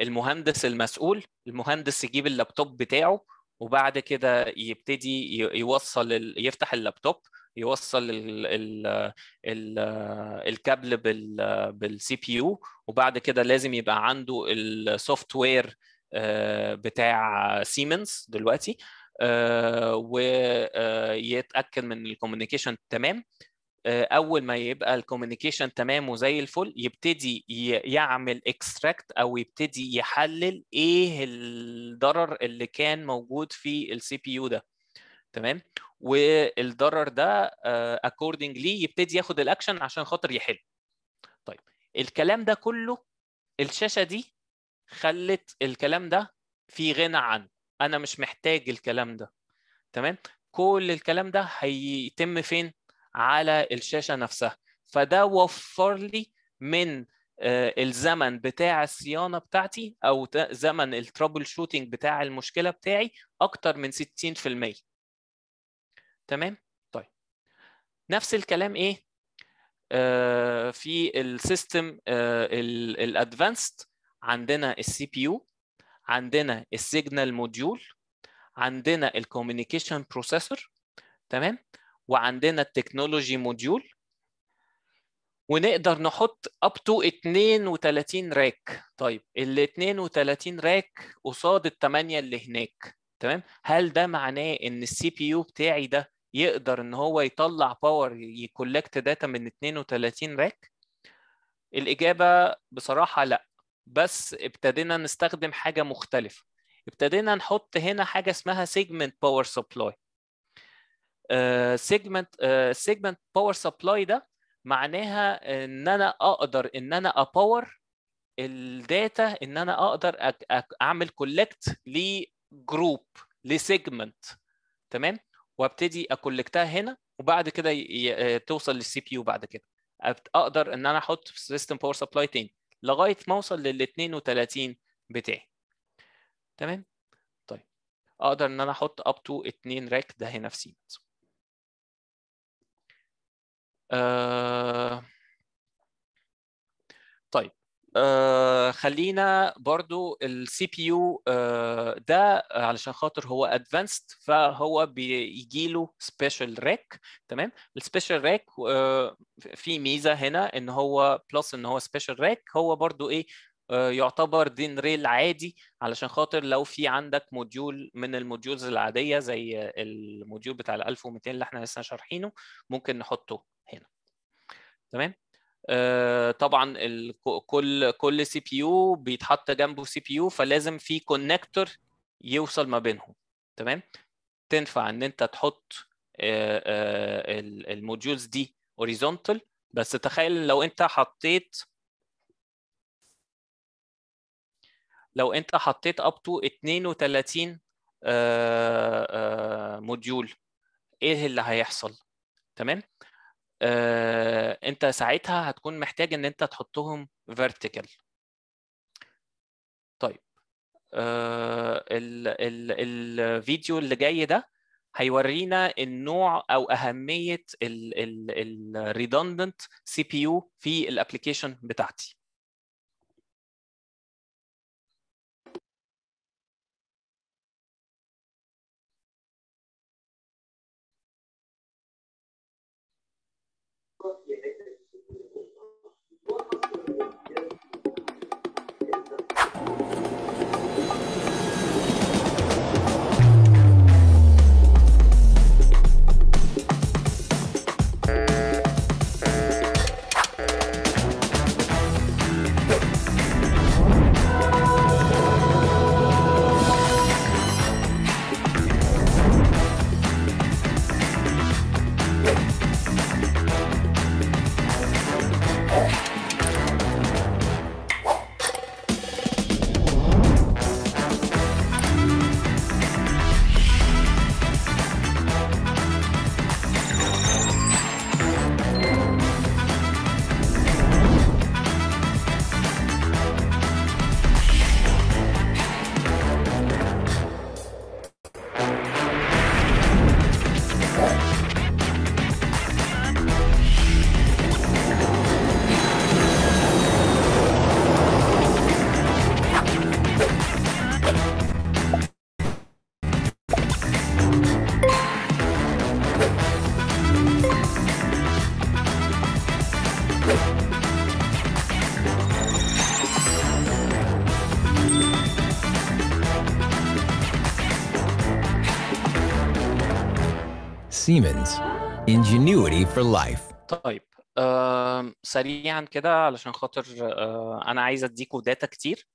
المهندس المسؤول المهندس يجيب اللابتوب بتاعه وبعد كده يبتدي يوصل يفتح اللابتوب يوصل الكابل بالسي بي يو وبعد كده لازم يبقى عنده السوفت وير آه، بتاع سيمنز دلوقتي آه، ويتاكد آه، من الكوميونيكيشن تمام آه، اول ما يبقى الكوميونيكيشن تمام وزي الفل يبتدي يعمل اكستراكت او يبتدي يحلل ايه الضرر اللي كان موجود في السي بي يو ده تمام والضرر ده اكوردنجلي آه، يبتدي ياخد الاكشن عشان خاطر يحل طيب الكلام ده كله الشاشه دي خلت الكلام ده في غنى عنه انا مش محتاج الكلام ده تمام كل الكلام ده هيتم فين على الشاشه نفسها فده وفر لي من آه، الزمن بتاع الصيانه بتاعتي او زمن الترابل شوتنج بتاع المشكله بتاعي اكتر من 60% تمام طيب نفس الكلام ايه آه، في السيستم آه، الادفانسد عندنا السي بي يو عندنا السيجنال موديول عندنا الكوميونيكيشن بروسيسور تمام وعندنا التكنولوجي موديول ونقدر نحط اب تو 32 راك طيب ال 32 راك قصاد الثمانيه اللي هناك تمام هل ده معناه ان السي بي يو بتاعي ده يقدر ان هو يطلع باور يكولكت داتا من 32 راك الاجابه بصراحه لا بس ابتدينا نستخدم حاجه مختلفه ابتدينا نحط هنا حاجه اسمها سيجمنت باور سبلاي سيجمنت سيجمنت باور سبلاي ده معناها ان انا اقدر ان انا اباور الداتا ان انا اقدر اعمل كولكت لجروب لسيجمنت تمام وابتدي اكولكتها هنا وبعد كده آه، توصل للسي بي يو بعد كده اقدر ان انا احط في سيستم باور سبلاي تاني لغايه ما اوصل لل 32 بتاعي تمام طيب اقدر ان انا احط اب تو 2 راك ده هنا في سيمنز آه، طيب آه خلينا برضو السي بي يو ده علشان خاطر هو ادفانسد فهو بيجي له سبيشال ريك تمام السبيشال ريك آه في ميزه هنا ان هو بلس ان هو سبيشال ريك هو برضو ايه آه يعتبر دين ريل عادي علشان خاطر لو في عندك موديول من الموديولز العاديه زي الموديول بتاع ال 1200 اللي احنا لسه شارحينه ممكن نحطه تمام آه، طبعا كل كل سي بي يو بيتحط جنبه سي بي يو فلازم في كونكتور يوصل ما بينهم تمام تنفع ان انت تحط آه، آه، الموديولز دي هوريزونتال بس تخيل لو انت حطيت لو انت حطيت اب تو 32 موديول ايه اللي هيحصل تمام آه، انت ساعتها هتكون محتاج ان انت تحطهم فيرتيكال طيب آه، الفيديو اللي جاي ده هيورينا النوع او اهميه الريدندنت سي بي يو في الابلكيشن بتاعتي سيمنز Ingenuity فور لايف طيب آه سريعا كده علشان خاطر آه انا عايز اديكم داتا كتير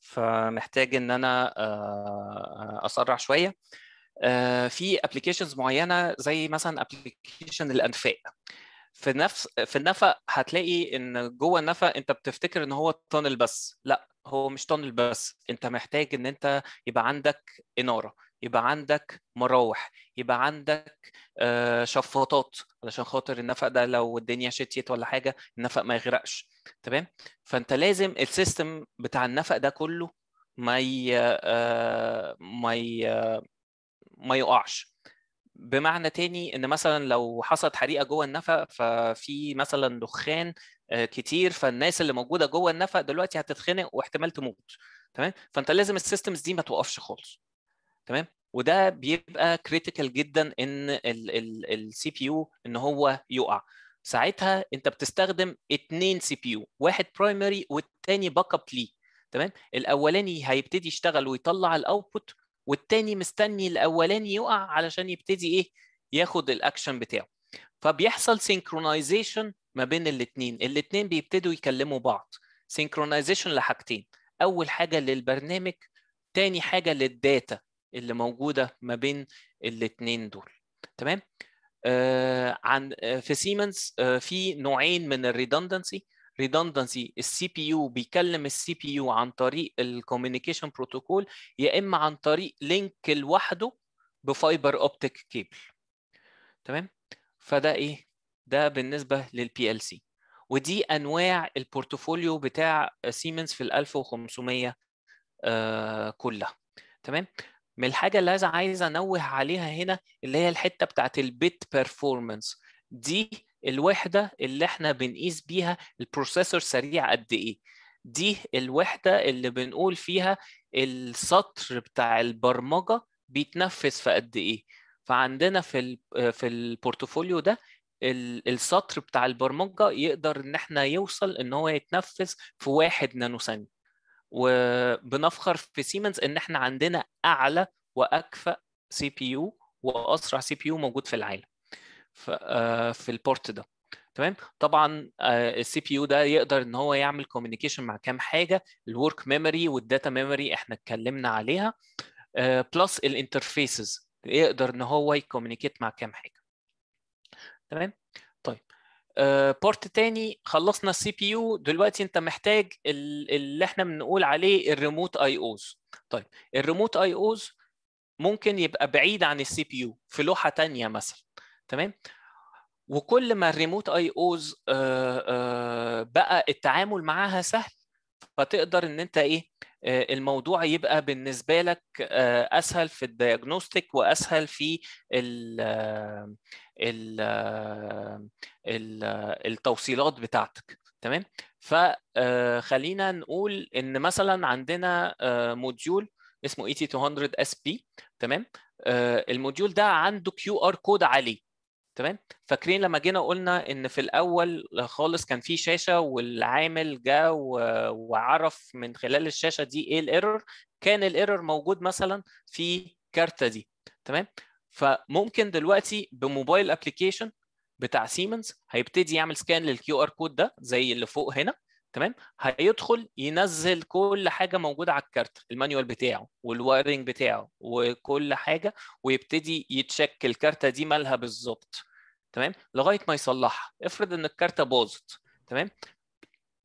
فمحتاج ان انا آه اسرع شويه آه، في ابلكيشنز معينه زي مثلا ابلكيشن الانفاق في نفس في النفق هتلاقي ان جوه النفق انت بتفتكر ان هو تانل بس لا هو مش تانل بس انت محتاج ان انت يبقى عندك اناره يبقى عندك مراوح يبقى عندك آه، شفاطات علشان خاطر النفق ده لو الدنيا شتيت ولا حاجه النفق ما يغرقش تمام فانت لازم السيستم بتاع النفق ده كله ما ي... آه، ما ي... ما يقعش بمعنى تاني ان مثلا لو حصلت حريقه جوه النفق ففي مثلا دخان آه، كتير فالناس اللي موجوده جوه النفق دلوقتي هتتخنق واحتمال تموت تمام فانت لازم السيستمز دي ما توقفش خالص تمام وده بيبقى كريتيكال جدا ان السي بي يو ان هو يقع ساعتها انت بتستخدم اثنين سي بي يو واحد برايمري والتاني باك اب ليه تمام الاولاني هيبتدي يشتغل ويطلع الاوتبوت والتاني مستني الاولاني يقع علشان يبتدي ايه ياخد الاكشن بتاعه فبيحصل سينكرونايزيشن ما بين الاثنين الاثنين بيبتدوا يكلموا بعض سينكرونايزيشن لحاجتين اول حاجه للبرنامج تاني حاجه للداتا اللي موجوده ما بين الاثنين دول تمام آه عن آه، في سيمنز آه في نوعين من الريدندنسي ريدندنسي السي بي يو بيكلم السي بي يو عن طريق الكوميونيكيشن بروتوكول يا اما عن طريق لينك لوحده بفايبر اوبتيك كيبل تمام فده ايه ده بالنسبه للبي ال سي ودي انواع البورتفوليو بتاع سيمنز في ال 1500 آه، كلها تمام من الحاجه اللي عايز عايز انوه عليها هنا اللي هي الحته بتاعت البيت بيرفورمانس دي الوحده اللي احنا بنقيس بيها البروسيسور سريع قد ايه دي الوحده اللي بنقول فيها السطر بتاع البرمجه بيتنفذ في قد ايه فعندنا في في البورتفوليو ده السطر بتاع البرمجه يقدر ان احنا يوصل ان هو يتنفذ في واحد نانو ثانيه وبنفخر في سيمنز ان احنا عندنا اعلى واكفأ سي بي يو واسرع سي بي يو موجود في العالم آه، في البورت ده تمام طبعا السي بي يو ده يقدر ان هو يعمل كوميونيكيشن مع كام حاجه الورك ميموري والداتا ميموري احنا اتكلمنا عليها بلس آه، الانترفيسز يقدر ان هو يكوميونيكيت مع كام حاجه تمام آه، بورت تاني خلصنا السي بي يو دلوقتي انت محتاج اللي احنا بنقول عليه الريموت اي اوز طيب الريموت اي اوز ممكن يبقى بعيد عن السي بي يو في لوحه تانية مثلا تمام وكل ما الريموت اي اوز آه، آه، بقى التعامل معاها سهل فتقدر ان انت ايه الموضوع يبقى بالنسبه لك اسهل في الدياجنوستيك واسهل في ال ال التوصيلات بتاعتك تمام فخلينا آه، نقول ان مثلا عندنا آه، موديول اسمه اي تي 200 اس بي تمام آه، الموديول ده عنده كيو ار كود عليه تمام فاكرين لما جينا قلنا ان في الاول خالص كان في شاشه والعامل جاء وعرف من خلال الشاشه دي ايه الايرور كان الايرور موجود مثلا في كارتة دي تمام فممكن دلوقتي بموبايل ابلكيشن بتاع سيمنز هيبتدي يعمل سكان للكيو ار كود ده زي اللي فوق هنا تمام هيدخل ينزل كل حاجه موجوده على الكارت المانيوال بتاعه والوايرنج بتاعه وكل حاجه ويبتدي يتشك الكارته دي مالها بالظبط تمام لغايه ما يصلحها افرض ان الكارته باظت تمام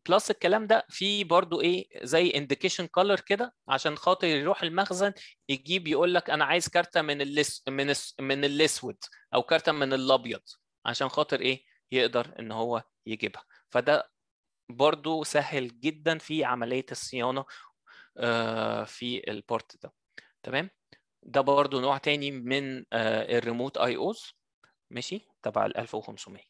بلس الكلام ده في برضو ايه زي انديكيشن كولر كده عشان خاطر يروح المخزن يجيب يقول لك انا عايز كارته من اللس من الس من الاسود او كارته من الابيض عشان خاطر ايه يقدر ان هو يجيبها فده برضو سهل جدا في عمليه الصيانه آه، في البورت ده تمام ده برضو نوع تاني من آه، الريموت اي اوز ماشي تبع ال 1500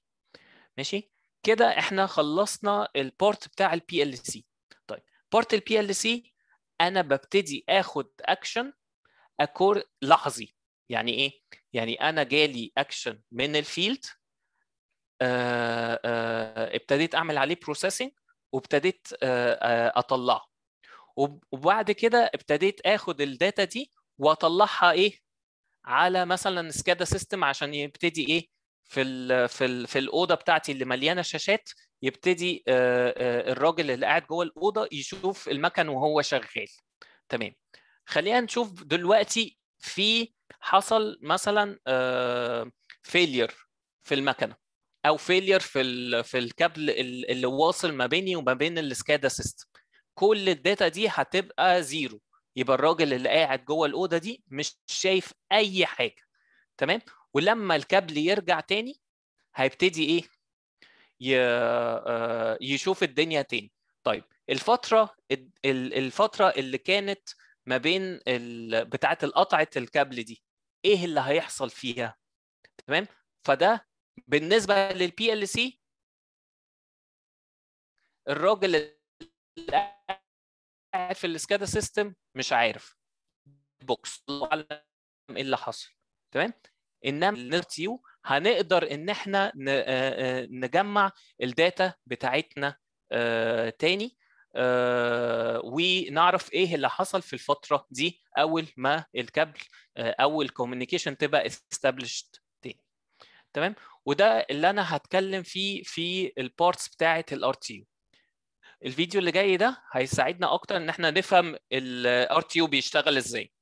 ماشي كده احنا خلصنا البورت بتاع البي ال سي طيب بورت البي ال سي انا ببتدي اخد اكشن اكور لحظي يعني ايه يعني انا جالي اكشن من الفيلد آه، آه، ابتديت اعمل عليه بروسيسنج وابتديت آه، اطلعه وبعد كده ابتديت اخد الداتا دي واطلعها ايه على مثلا سكادا سيستم عشان يبتدي ايه في الـ في الـ في الاوضه بتاعتي اللي مليانه شاشات يبتدي آه، آه، الراجل اللي قاعد جوه الاوضه يشوف المكن وهو شغال تمام خلينا نشوف دلوقتي في حصل مثلا فيلير آه، في المكنه او فيلير في في الكابل اللي واصل ما بيني وما بين السكادا سيستم كل الداتا دي هتبقى زيرو يبقى الراجل اللي قاعد جوه الاوضه دي مش شايف اي حاجه تمام ولما الكابل يرجع تاني هيبتدي ايه آه، يشوف الدنيا تاني طيب الفتره الفتره اللي كانت ما بين بتاعه قطعه الكابل دي ايه اللي هيحصل فيها تمام فده بالنسبه للبي ال سي الراجل اللي قاعد في السكادا سيستم مش عارف بوكس ايه اللي حصل تمام انما نرتيو هنقدر ان احنا نجمع الداتا بتاعتنا تاني ونعرف ايه اللي حصل في الفتره دي اول ما الكابل او الكوميونيكيشن تبقى established تاني تمام وده اللي انا هتكلم فيه في البارتس بتاعه الار تي الفيديو اللي جاي ده هيساعدنا اكتر ان احنا نفهم الار تي بيشتغل ازاي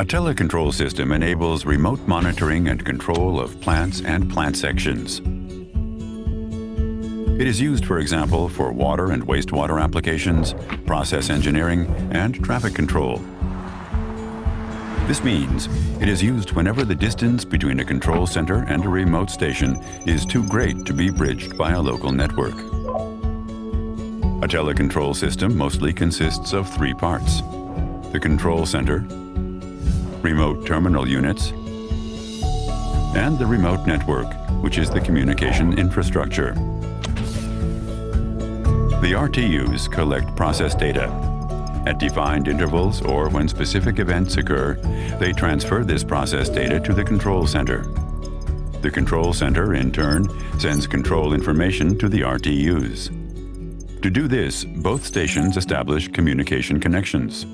A telecontrol system enables remote monitoring and control of plants and plant sections. It is used, for example, for water and wastewater applications, process engineering, and traffic control. This means it is used whenever the distance between a control center and a remote station is too great to be bridged by a local network. A telecontrol system mostly consists of three parts. The control center, remote terminal units, and the remote network, which is the communication infrastructure. The RTUs collect process data. At defined intervals or when specific events occur, they transfer this process data to the control center. The control center, in turn, sends control information to the RTUs. To do this, both stations establish communication connections.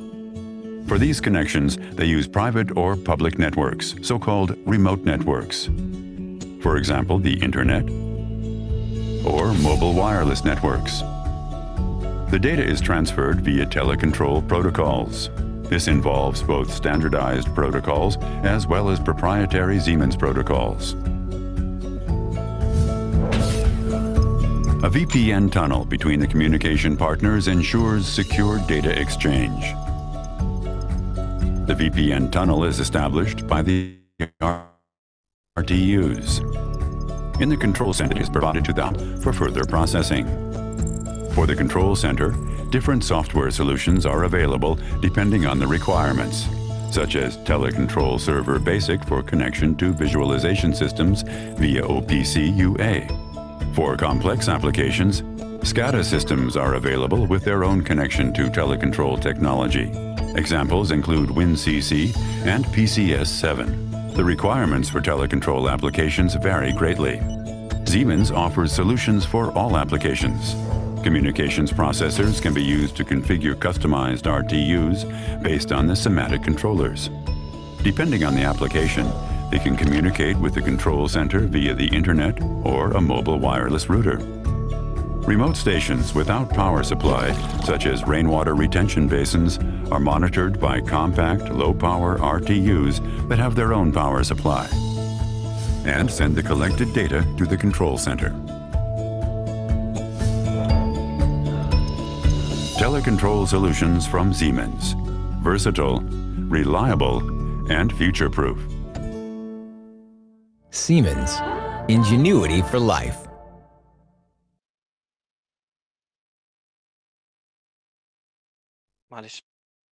For these connections, they use private or public networks, so-called remote networks. For example, the internet or mobile wireless networks. The data is transferred via telecontrol protocols. This involves both standardized protocols as well as proprietary Siemens protocols. A VPN tunnel between the communication partners ensures secure data exchange. The VPN tunnel is established by the RTUs. In the control center is provided to them for further processing. For the control center, different software solutions are available depending on the requirements, such as Telecontrol Server Basic for connection to visualization systems via OPC UA. For complex applications, SCADA systems are available with their own connection to telecontrol technology. Examples include WinCC and PCS7. The requirements for telecontrol applications vary greatly. Siemens offers solutions for all applications. Communications processors can be used to configure customized RTUs based on the somatic controllers. Depending on the application, they can communicate with the control center via the internet or a mobile wireless router. Remote stations without power supply, such as rainwater retention basins, are monitored by compact, low-power RTUs that have their own power supply and send the collected data to the control center. Telecontrol solutions from Siemens. Versatile, reliable, and future-proof. Siemens. Ingenuity for life. معلش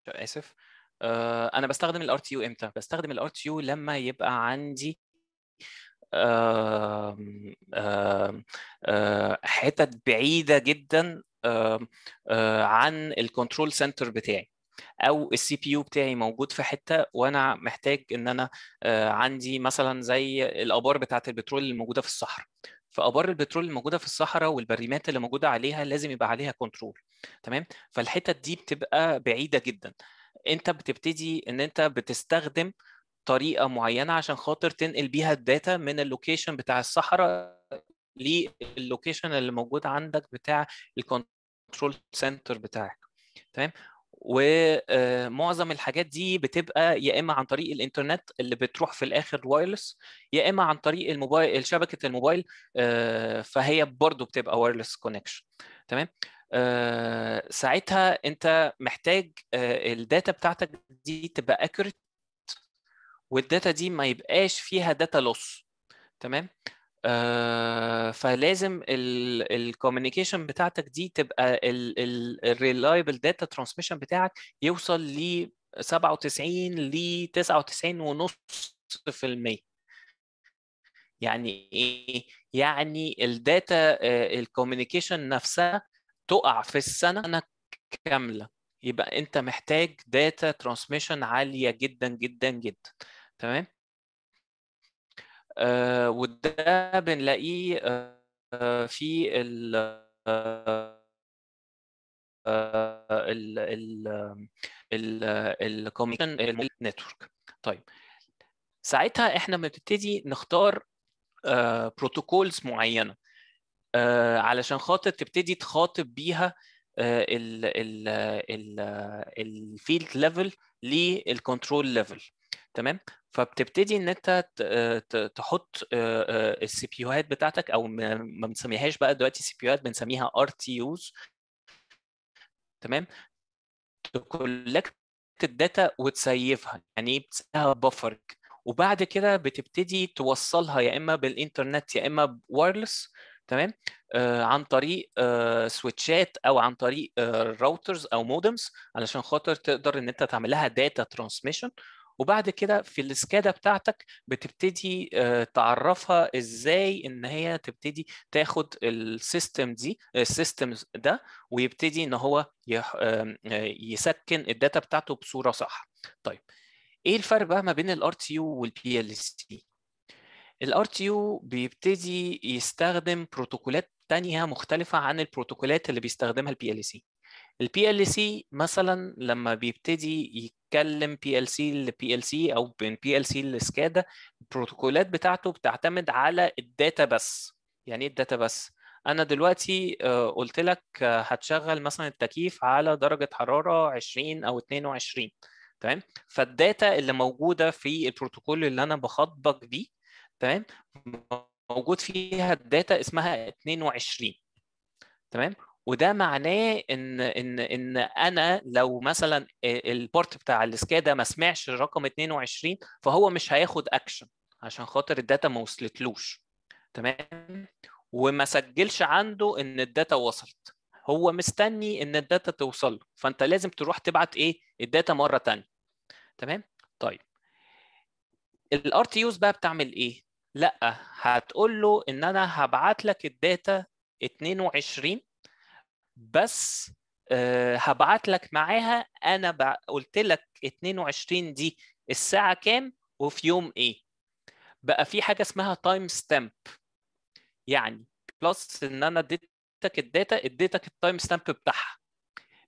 اسف آه، انا بستخدم الار تي يو امتى بستخدم الار تي يو لما يبقى عندي آه، حتت بعيده جدا آه، عن الكنترول سنتر بتاعي او السي بي يو بتاعي موجود في حته وانا محتاج ان انا عندي مثلا زي الابار بتاعه البترول اللي موجوده في الصحراء فابار البترول الموجوده في الصحراء والبريمات اللي موجوده عليها لازم يبقى عليها كنترول تمام فالحتت دي بتبقى بعيده جدا انت بتبتدي ان انت بتستخدم طريقه معينه عشان خاطر تنقل بيها الداتا من اللوكيشن بتاع الصحراء للوكيشن اللي موجود عندك بتاع الكنترول سنتر بتاعك تمام ومعظم آه، الحاجات دي بتبقى يا اما عن طريق الانترنت اللي بتروح في الاخر وايرلس يا اما عن طريق الموبايل شبكه الموبايل آه، فهي برضو بتبقى وايرلس كونكشن تمام آه، ساعتها انت محتاج الداتا بتاعتك دي تبقى اكوريت والداتا دي ما يبقاش فيها داتا لوس تمام آه، فلازم الكوميونيكيشن بتاعتك دي تبقى الريلايبل داتا ترانسميشن بتاعك يوصل ل 97 ل 99.5% يعني ايه؟ يعني الداتا آه، الكوميونيكيشن نفسها تقع في السنه كامله يبقى انت محتاج داتا ترانسميشن عاليه جدا جدا جدا تمام آه، وده بنلاقيه آه، في آه، ال ال ال نتورك طيب ساعتها احنا بنبتدي نختار بروتوكولز معينه علشان خاطر تبتدي تخاطب بيها الفيلد ليفل للكنترول ليفل تمام فبتبتدي ان انت تحط السي بي يوهات بتاعتك او ما بنسميهاش بقى دلوقتي سي بي يوهات بنسميها ار تي يوز تمام تكولكت الداتا وتسيفها يعني إيه؟ بتسيبها بفر وبعد كده بتبتدي توصلها يا اما بالانترنت يا اما بوايرلس تمام آه عن طريق آه سويتشات او عن طريق آه راوترز او مودمز علشان خاطر تقدر ان انت تعمل لها داتا ترانسميشن وبعد كده في السكادا بتاعتك بتبتدي آه، تعرفها ازاي ان هي تبتدي تاخد السيستم دي السيستم ده ويبتدي ان هو آه، يسكن الداتا بتاعته بصوره صح طيب ايه الفرق بقى ما بين الار تي يو والبي ال RTU الار تي يو بيبتدي يستخدم بروتوكولات تانية مختلفة عن البروتوكولات اللي بيستخدمها البي ال البي ال سي مثلا لما بيبتدي يتكلم بي ال سي لبي ال سي او بين بي ال سي لسكادا البروتوكولات بتاعته بتعتمد على الداتا بس يعني ايه الداتا بس انا دلوقتي آه، قلت لك آه، هتشغل مثلا التكييف على درجه حراره 20 او 22 تمام فالداتا اللي موجوده في البروتوكول اللي انا بخاطبك بيه تمام موجود فيها الداتا اسمها 22 تمام وده معناه ان ان ان انا لو مثلا البورت بتاع السكادا ما سمعش الرقم 22 فهو مش هياخد اكشن عشان خاطر الداتا ما وصلتلوش تمام وما سجلش عنده ان الداتا وصلت هو مستني ان الداتا توصل له فانت لازم تروح تبعت ايه الداتا مره ثانيه تمام طيب الار تي بقى بتعمل ايه لا هتقول له ان انا هبعت لك الداتا 22 بس آه، هبعت لك معاها انا قلت لك 22 دي الساعه كام وفي يوم ايه بقى في حاجه اسمها تايم ستامب يعني بلس ان انا اديتك الداتا اديتك التايم ستامب بتاعها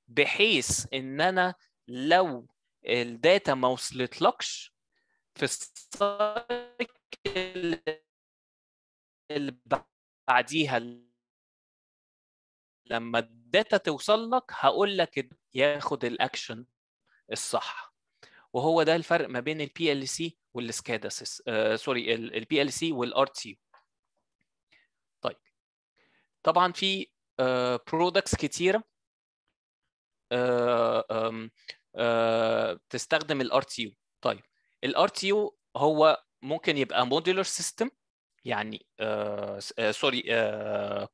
بحيث ان انا لو الداتا ما وصلتلكش في السايكل اللي بعديها لما الداتا توصل لك هقول لك ياخد الاكشن الصح وهو ده الفرق ما بين البي ال سي والسكادا آه، سوري البي ال سي والار تي طيب طبعا في برودكتس آه، كتيره آه، تستخدم الار تي طيب الار تي هو ممكن يبقى مودولر سيستم يعني سوري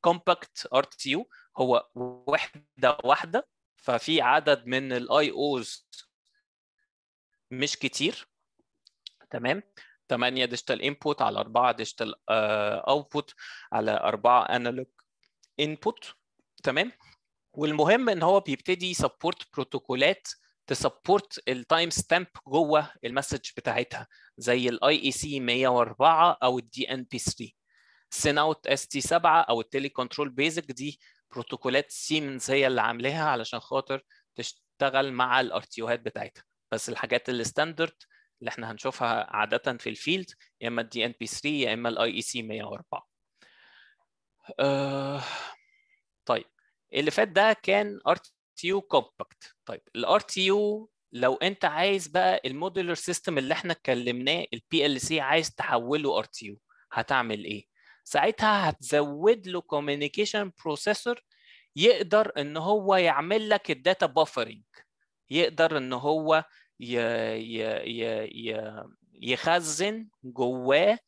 كومباكت ار تي هو وحده واحده ففي عدد من الاي اوز مش كتير تمام 8 ديجيتال انبوت على 4 ديجيتال اوتبوت على 4 انالوج انبوت تمام والمهم ان هو بيبتدي يسبورت بروتوكولات تسبورت التايم ستامب جوه المسج بتاعتها زي الاي اي سي 104 او الدي ان بي 3 سين اوت اس تي 7 او التيلي كنترول بيزك دي بروتوكولات سيمنز هي اللي عاملاها علشان خاطر تشتغل مع الار تي اوهات بتاعتها بس الحاجات الستاندرد اللي احنا هنشوفها عاده في الفيلد يا اما الدي ان بي 3 يا اما الاي اي سي 104 طيب اللي فات ده كان ار تي يو كومباكت طيب الار تي يو لو انت عايز بقى المودولر سيستم اللي احنا اتكلمناه البي ال سي عايز تحوله ار تي يو هتعمل ايه ساعتها هتزود له كوميونيكيشن بروسيسور يقدر ان هو يعمل لك الداتا بافرنج يقدر ان هو ي... ي... ي... يخزن جواه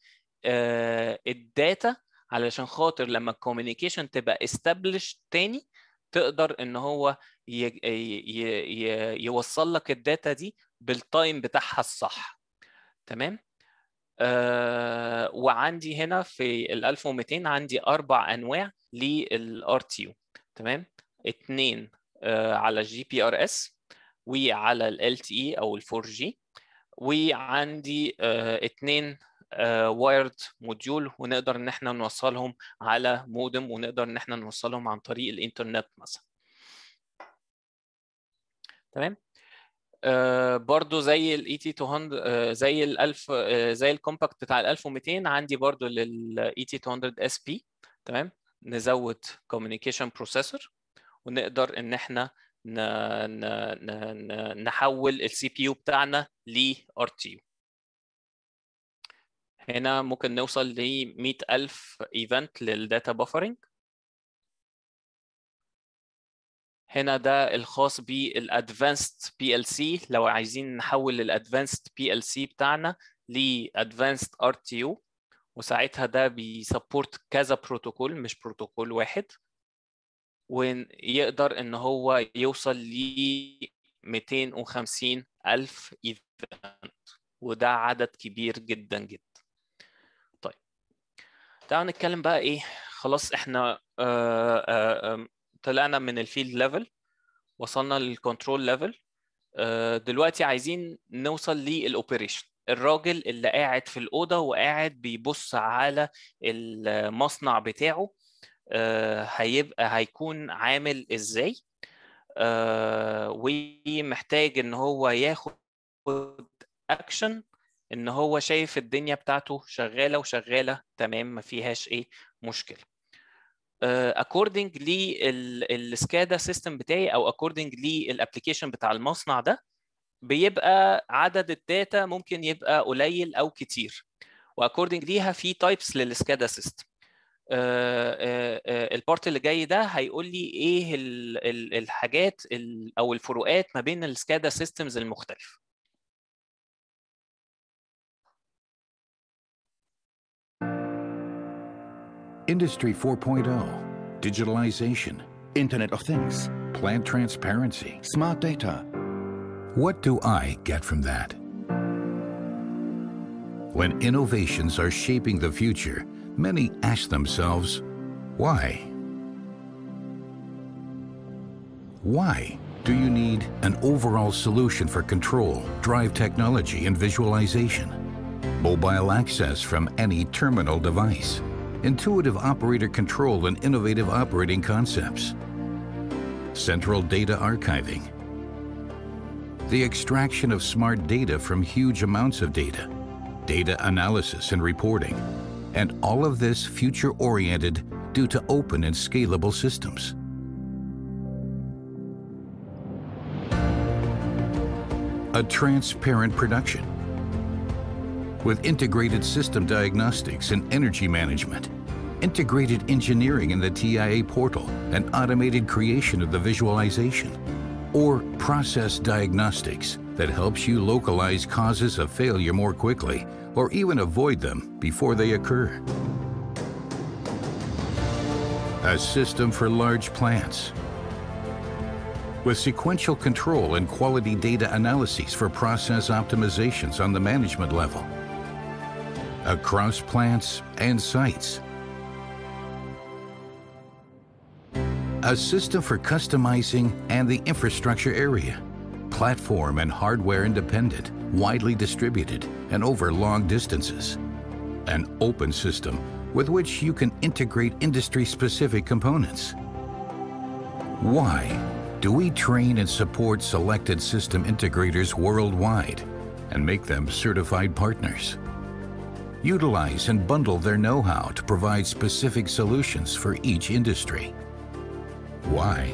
آه، الداتا علشان خاطر لما الكوميونيكيشن تبقى استابليش تاني تقدر ان هو ي... ي... ي... يوصل لك الداتا دي بالتايم بتاعها الصح تمام آه، وعندي هنا في ال 1200 عندي اربع انواع للار تي تمام اثنين آه، على الجي بي ار اس وعلى ال تي او ال 4 جي وعندي اثنين وايرد موديول ونقدر ان احنا نوصلهم على مودم ونقدر ان احنا نوصلهم عن طريق الانترنت مثلا تمام آه، برضو زي الاي تي 200 زي ال 1000 آه، زي الكومباكت بتاع ال 1200 عندي برضو للاي تي 200 اس بي تمام نزود كوميونيكيشن بروسيسور ونقدر ان احنا نحول السي بي يو بتاعنا ل ار تي يو هنا ممكن نوصل ل 100000 ايفنت للداتا بافرنج هنا ده الخاص بالادفانسد بي ال سي لو عايزين نحول الادفانسد بي ال سي بتاعنا لادفانسد ار تي يو وساعتها ده بيسبورت كذا بروتوكول مش بروتوكول واحد ويقدر ان هو يوصل ل 250 الف ايفنت وده عدد كبير جدا جدا طيب تعالوا نتكلم بقى ايه خلاص احنا آآ آه، آآ آه، طلعنا من الفيلد ليفل وصلنا للكنترول ليفل آه، دلوقتي عايزين نوصل للاوبريشن الراجل اللي قاعد في الاوضه وقاعد بيبص على المصنع بتاعه آه، هيبقى هيكون عامل ازاي آه، ومحتاج ان هو ياخد اكشن ان هو شايف الدنيا بتاعته شغاله وشغاله تمام ما فيهاش ايه مشكله اكوردنج آه، للسكادا سيستم بتاعي او اكوردنج للابلكيشن بتاع المصنع ده بيبقى عدد الداتا ممكن يبقى قليل او كتير واكوردنج ليها في تايبس للسكادا سيستم آه، آه، البارت اللي جاي ده هيقول لي ايه الحاجات او الفروقات ما بين السكادا سيستمز المختلفه Industry 4.0, digitalization, Internet of Things, plant transparency, smart data. What do I get from that? When innovations are shaping the future, many ask themselves, why? Why do you need an overall solution for control, drive technology, and visualization? Mobile access from any terminal device, intuitive operator control and innovative operating concepts, central data archiving, the extraction of smart data from huge amounts of data, data analysis and reporting, and all of this future-oriented due to open and scalable systems. A transparent production with integrated system diagnostics and energy management, integrated engineering in the TIA portal, and automated creation of the visualization, or process diagnostics that helps you localize causes of failure more quickly or even avoid them before they occur. A system for large plants. With sequential control and quality data analyses for process optimizations on the management level. Across plants and sites a system for customizing and the infrastructure area, platform and hardware independent, widely distributed, and over long distances. An open system with which you can integrate industry-specific components. Why do we train and support selected system integrators worldwide and make them certified partners? Utilize and bundle their know-how to provide specific solutions for each industry. Why?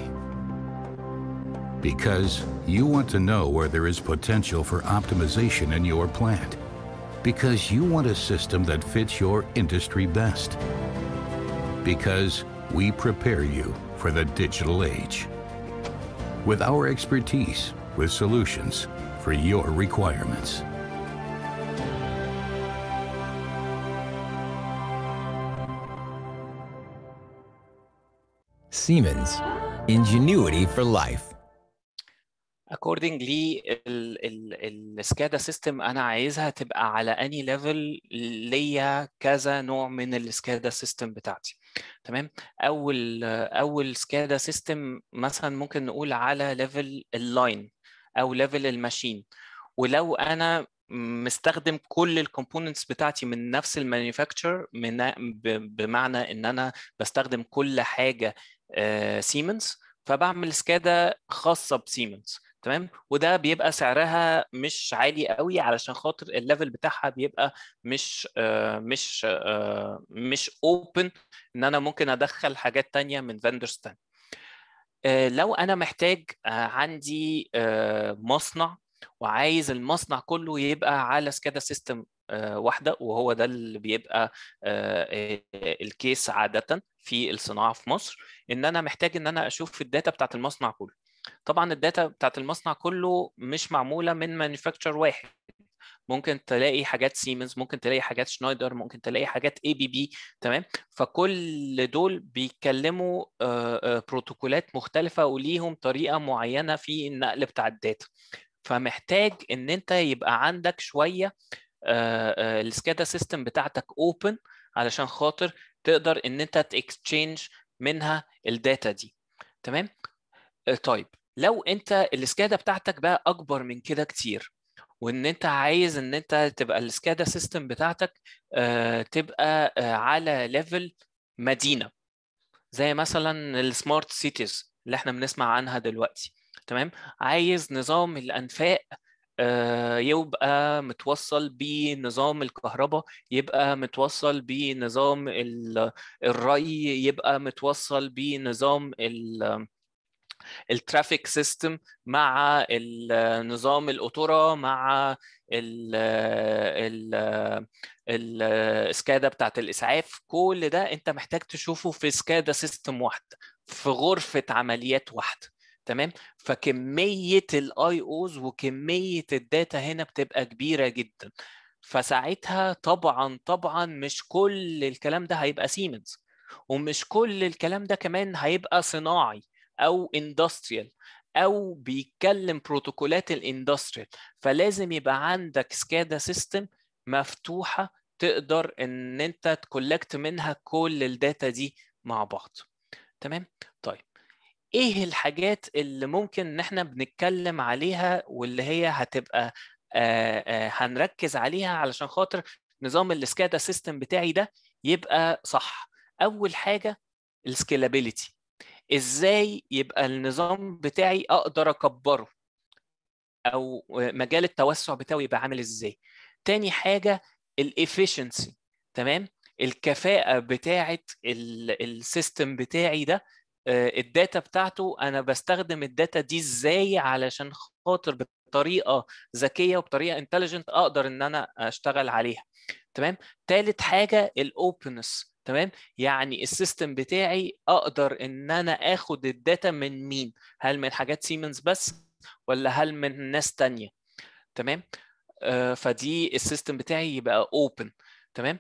Because you want to know where there is potential for optimization in your plant. Because you want a system that fits your industry best. Because we prepare you for the digital age. With our expertise, with solutions for your requirements. Siemens, ingenuity for life. according السكادا سيستم انا عايزها تبقى على اني ليفل ليا كذا نوع من السكادا سيستم بتاعتي تمام اول اول سكادا سيستم مثلا ممكن نقول على ليفل اللاين او ليفل الماشين ولو انا مستخدم كل الكومبوننتس بتاعتي من نفس المانيفاكتشر بمعنى ان انا بستخدم كل حاجه سيمنز آه، فبعمل سكادا خاصه بسيمنز تمام وده بيبقى سعرها مش عالي قوي علشان خاطر الليفل بتاعها بيبقى مش آه، مش آه، مش اوبن ان انا ممكن ادخل حاجات تانية من فندرز تاني لو انا محتاج عندي مصنع وعايز المصنع كله يبقى على سكادا سيستم آه، واحده وهو ده اللي بيبقى آه، آه، الكيس عاده في الصناعه في مصر ان انا محتاج ان انا اشوف الداتا بتاعت المصنع كله طبعا الداتا بتاعت المصنع كله مش معموله من مانيفاكتشر واحد ممكن تلاقي حاجات سيمنز ممكن تلاقي حاجات شنايدر ممكن تلاقي حاجات اي بي بي تمام فكل دول بيتكلموا بروتوكولات مختلفه وليهم طريقه معينه في النقل بتاع الداتا فمحتاج ان انت يبقى عندك شويه آه، آه، السكادا سيستم بتاعتك اوبن علشان خاطر تقدر ان انت تكسشينج منها الداتا دي تمام آه، طيب لو انت السكادا بتاعتك بقى اكبر من كده كتير وان انت عايز ان انت تبقى السكادا سيستم بتاعتك تبقى على ليفل مدينه زي مثلا السمارت سيتيز اللي احنا بنسمع عنها دلوقتي تمام عايز نظام الانفاق آه، يبقى متوصل بنظام الكهرباء يبقى متوصل بنظام الري يبقى متوصل بنظام الترافيك سيستم مع نظام القطره مع السكادا بتاعت الاسعاف كل ده انت محتاج تشوفه في سكادا سيستم واحده في غرفه عمليات واحده تمام فكميه الاي اوز وكميه الداتا هنا بتبقى كبيره جدا فساعتها طبعا طبعا مش كل الكلام ده هيبقى سيمنز ومش كل الكلام ده كمان هيبقى صناعي او اندستريال او بيتكلم بروتوكولات الاندستريال فلازم يبقى عندك سكادا سيستم مفتوحه تقدر ان انت تكولكت منها كل الداتا دي مع بعض تمام ايه الحاجات اللي ممكن ان احنا بنتكلم عليها واللي هي هتبقى آه آه هنركز عليها علشان خاطر نظام السكادا سيستم بتاعي ده يبقى صح اول حاجه السكيلابيليتي ازاي يبقى النظام بتاعي اقدر اكبره او مجال التوسع بتاعه يبقى عامل ازاي تاني حاجه الافيشنسي تمام الكفاءه بتاعه السيستم بتاعي ده آه، الداتا بتاعته انا بستخدم الداتا دي ازاي علشان خاطر بطريقه ذكيه وبطريقه انتليجنت اقدر ان انا اشتغل عليها تمام تالت حاجه الاوبنس تمام يعني السيستم بتاعي اقدر ان انا اخد الداتا من مين هل من حاجات سيمنز بس ولا هل من ناس تانية تمام آه فدي السيستم بتاعي يبقى اوبن تمام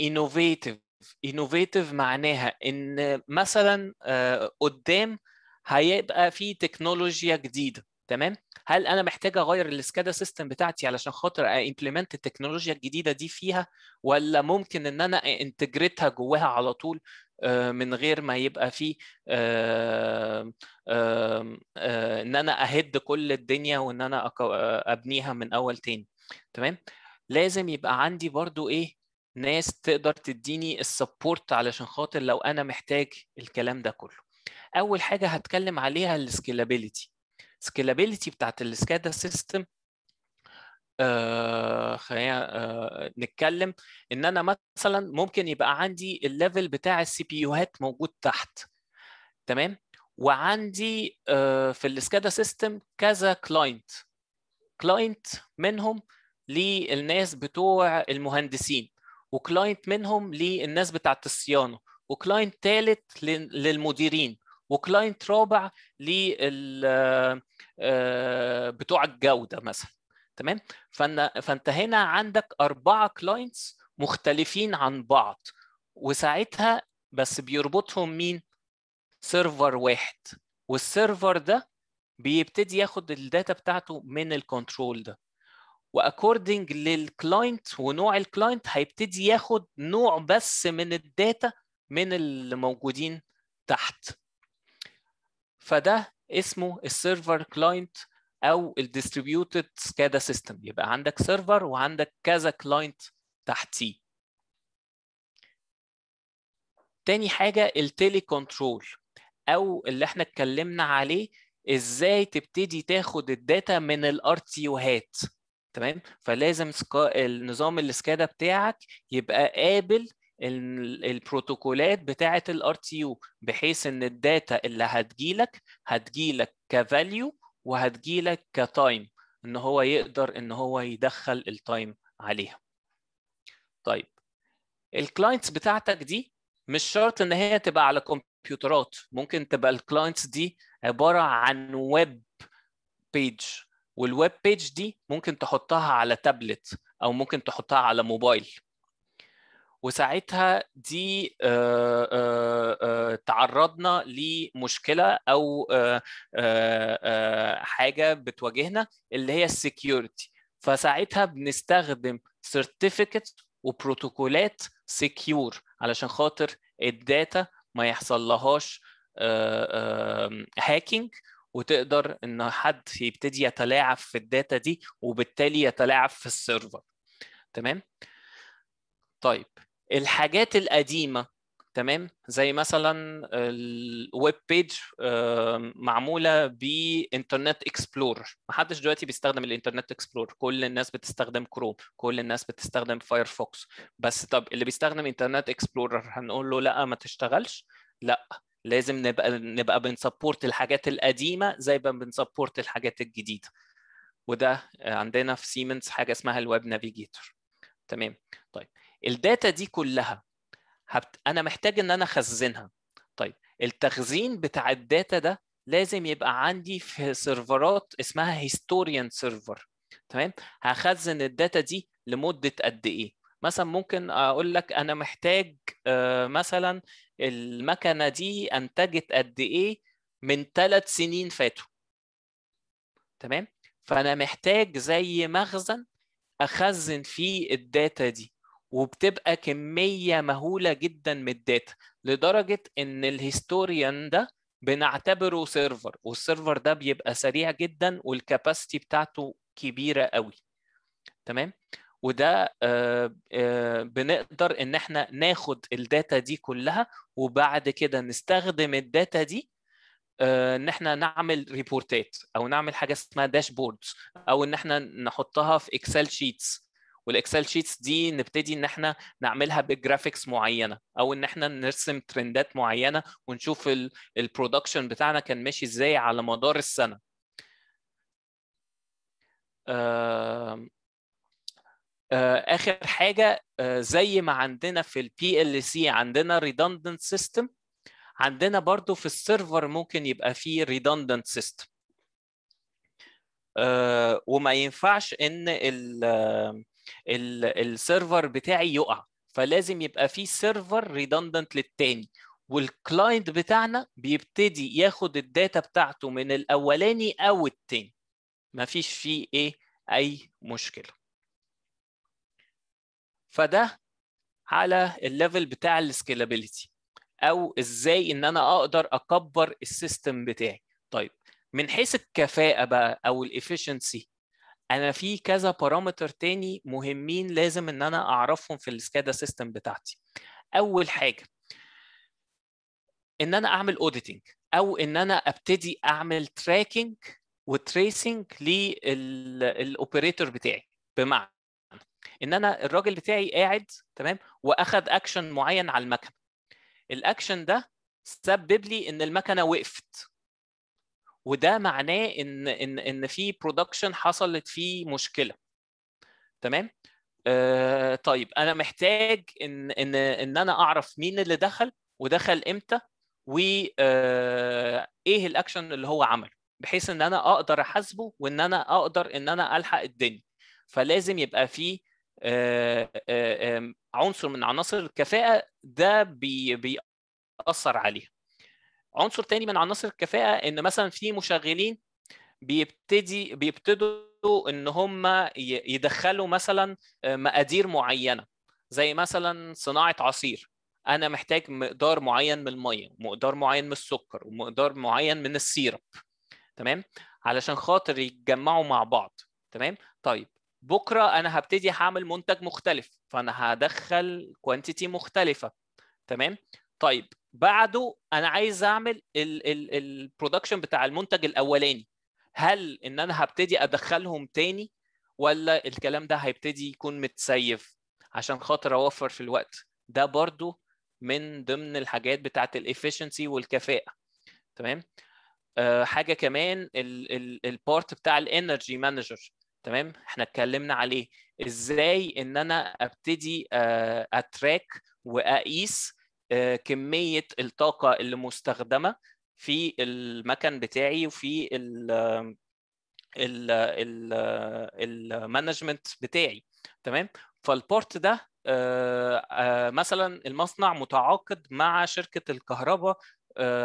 انوفيتيف آه، انوفيتيف معناها ان مثلا آه، قدام هيبقى في تكنولوجيا جديده تمام هل انا محتاج اغير السكادا سيستم بتاعتي علشان خاطر امبلمنت التكنولوجيا الجديده دي فيها ولا ممكن ان انا انتجريتها جواها على طول آه، من غير ما يبقى في آه، ان انا اهد كل الدنيا وان انا ابنيها من اول تاني تمام لازم يبقى عندي برضو ايه ناس تقدر تديني السبورت علشان خاطر لو انا محتاج الكلام ده كله اول حاجه هتكلم عليها السكيلابيليتي السكيلابيليتي بتاعت السكادا سيستم آه خلينا آه نتكلم ان انا مثلا ممكن يبقى عندي الليفل بتاع السي بي يوهات موجود تحت تمام وعندي آه في السكادا سيستم كذا كلاينت كلاينت منهم للناس بتوع المهندسين وكلاينت منهم للناس بتاعت الصيانه وكلاينت ثالث للمديرين وكلاينت رابع لل آه، بتوع الجوده مثلا تمام فانت هنا عندك اربعه كلاينتس مختلفين عن بعض وساعتها بس بيربطهم مين سيرفر واحد والسيرفر ده بيبتدي ياخد الداتا بتاعته من الكنترول ده واكوردنج للكلاينت ونوع الكلاينت هيبتدي ياخد نوع بس من الداتا من اللي موجودين تحت فده اسمه السيرفر كلاينت او الديستريبيوتد سكادا سيستم يبقى عندك سيرفر وعندك كذا كلاينت تحتيه تاني حاجة التيلي كنترول أو اللي احنا اتكلمنا عليه ازاي تبتدي تاخد الداتا من الار تمام فلازم سكا... النظام السكادا بتاعك يبقى قابل البروتوكولات بتاعه الار تي يو بحيث ان الداتا اللي هتجيلك هتجيلك كفاليو وهتجيلك كتايم ان هو يقدر ان هو يدخل التايم عليها طيب الكلاينتس بتاعتك دي مش شرط ان هي تبقى على كمبيوترات ممكن تبقى الكلاينتس دي عباره عن ويب بيج والويب بيج دي ممكن تحطها على تابلت او ممكن تحطها على موبايل وساعتها دي آه، آه، آه، تعرضنا لمشكله او حاجه بتواجهنا اللي هي السكيورتي فساعتها بنستخدم سيرتيفيكت وبروتوكولات سكيور علشان خاطر الداتا ما يحصل لهاش هاكينج وتقدر ان حد يبتدي يتلاعب في الداتا دي وبالتالي يتلاعب في السيرفر تمام طيب الحاجات القديمه تمام زي مثلا الويب بيج معموله بانترنت اكسبلور محدش دلوقتي بيستخدم الانترنت اكسبلور كل الناس بتستخدم كروم كل الناس بتستخدم فايرفوكس بس طب اللي بيستخدم انترنت اكسبلور هنقول له لا ما تشتغلش لا لازم نبقى نبقى بنسبورت الحاجات القديمه زي ما بنسبورت الحاجات الجديده وده عندنا في سيمنز حاجه اسمها الويب نافيجيتور تمام طيب الداتا دي كلها هبت... انا محتاج ان انا اخزنها طيب التخزين بتاع الداتا ده لازم يبقى عندي في سيرفرات اسمها هيستوريان سيرفر تمام هخزن الداتا دي لمده قد ايه مثلا ممكن اقول لك انا محتاج آه، مثلا المكنه دي انتجت قد ايه من ثلاث سنين فاتوا تمام فانا محتاج زي مخزن اخزن فيه الداتا دي وبتبقى كميه مهوله جدا من الداتا لدرجه ان الهيستوريان ده بنعتبره سيرفر والسيرفر ده بيبقى سريع جدا والكاباسيتي بتاعته كبيره قوي تمام وده آه، آه، بنقدر ان احنا ناخد الداتا دي كلها وبعد كده نستخدم الداتا دي آه، ان احنا نعمل ريبورتات او نعمل حاجه اسمها داشبوردز او ان احنا نحطها في اكسل شيتس والاكسل شيتس دي نبتدي ان احنا نعملها بجرافيكس معينه او ان احنا نرسم ترندات معينه ونشوف البرودكشن بتاعنا كان ماشي ازاي على مدار السنه آه، اخر حاجه آه، زي ما عندنا في البي ال سي عندنا redundant سيستم عندنا برضو في السيرفر ممكن يبقى فيه redundant سيستم آه، وما ينفعش ان السيرفر بتاعي يقع فلازم يبقى فيه سيرفر ريدندنت للتاني والكلاينت بتاعنا بيبتدي ياخد الداتا بتاعته من الاولاني او التاني مفيش فيه ايه اي مشكله فده على الليفل بتاع السكيلابيلتي او ازاي ان انا اقدر اكبر السيستم بتاعي طيب من حيث الكفاءه بقى او الافيشنسي انا في كذا بارامتر تاني مهمين لازم ان انا اعرفهم في السكادا سيستم بتاعتي اول حاجه ان انا اعمل اوديتنج او ان انا ابتدي اعمل تراكنج وتريسنج للاوبريتور بتاعي بمعنى ان انا الراجل بتاعي قاعد تمام واخد اكشن معين على المكنه الاكشن ده سبب لي ان المكنه وقفت وده معناه ان ان ان في برودكشن حصلت فيه مشكله تمام آه طيب انا محتاج ان ان ان انا اعرف مين اللي دخل ودخل امتى وايه آه إيه الاكشن اللي هو عمله بحيث ان انا اقدر احاسبه وان انا اقدر ان انا الحق الدنيا فلازم يبقى في آه، آه، عنصر من عناصر الكفاءه ده بيأثر عليها عنصر تاني من عناصر الكفاءه ان مثلا في مشغلين بيبتدي بيبتدوا ان هم يدخلوا مثلا آه، مقادير معينه زي مثلا صناعه عصير انا محتاج مقدار معين من الميه ومقدار معين من السكر ومقدار معين من السيرب تمام علشان خاطر يتجمعوا مع بعض تمام طيب بكره انا هبتدي هعمل منتج مختلف فانا هدخل كوانتيتي مختلفه تمام طيب بعده انا عايز اعمل البرودكشن بتاع المنتج الاولاني هل ان انا هبتدي ادخلهم تاني ولا الكلام ده هيبتدي يكون متسيف عشان خاطر اوفر في الوقت ده برضو من ضمن الحاجات بتاعه الافشنسي والكفاءه تمام آه، حاجه كمان البارت بتاع الانرجي مانجر تمام احنا اتكلمنا عليه ازاي ان انا ابتدي آه، اتراك واقيس آه، كميه الطاقه اللي مستخدمه في المكن بتاعي وفي المانجمنت بتاعي تمام فالبورت ده آه، مثلا المصنع متعاقد مع شركه الكهرباء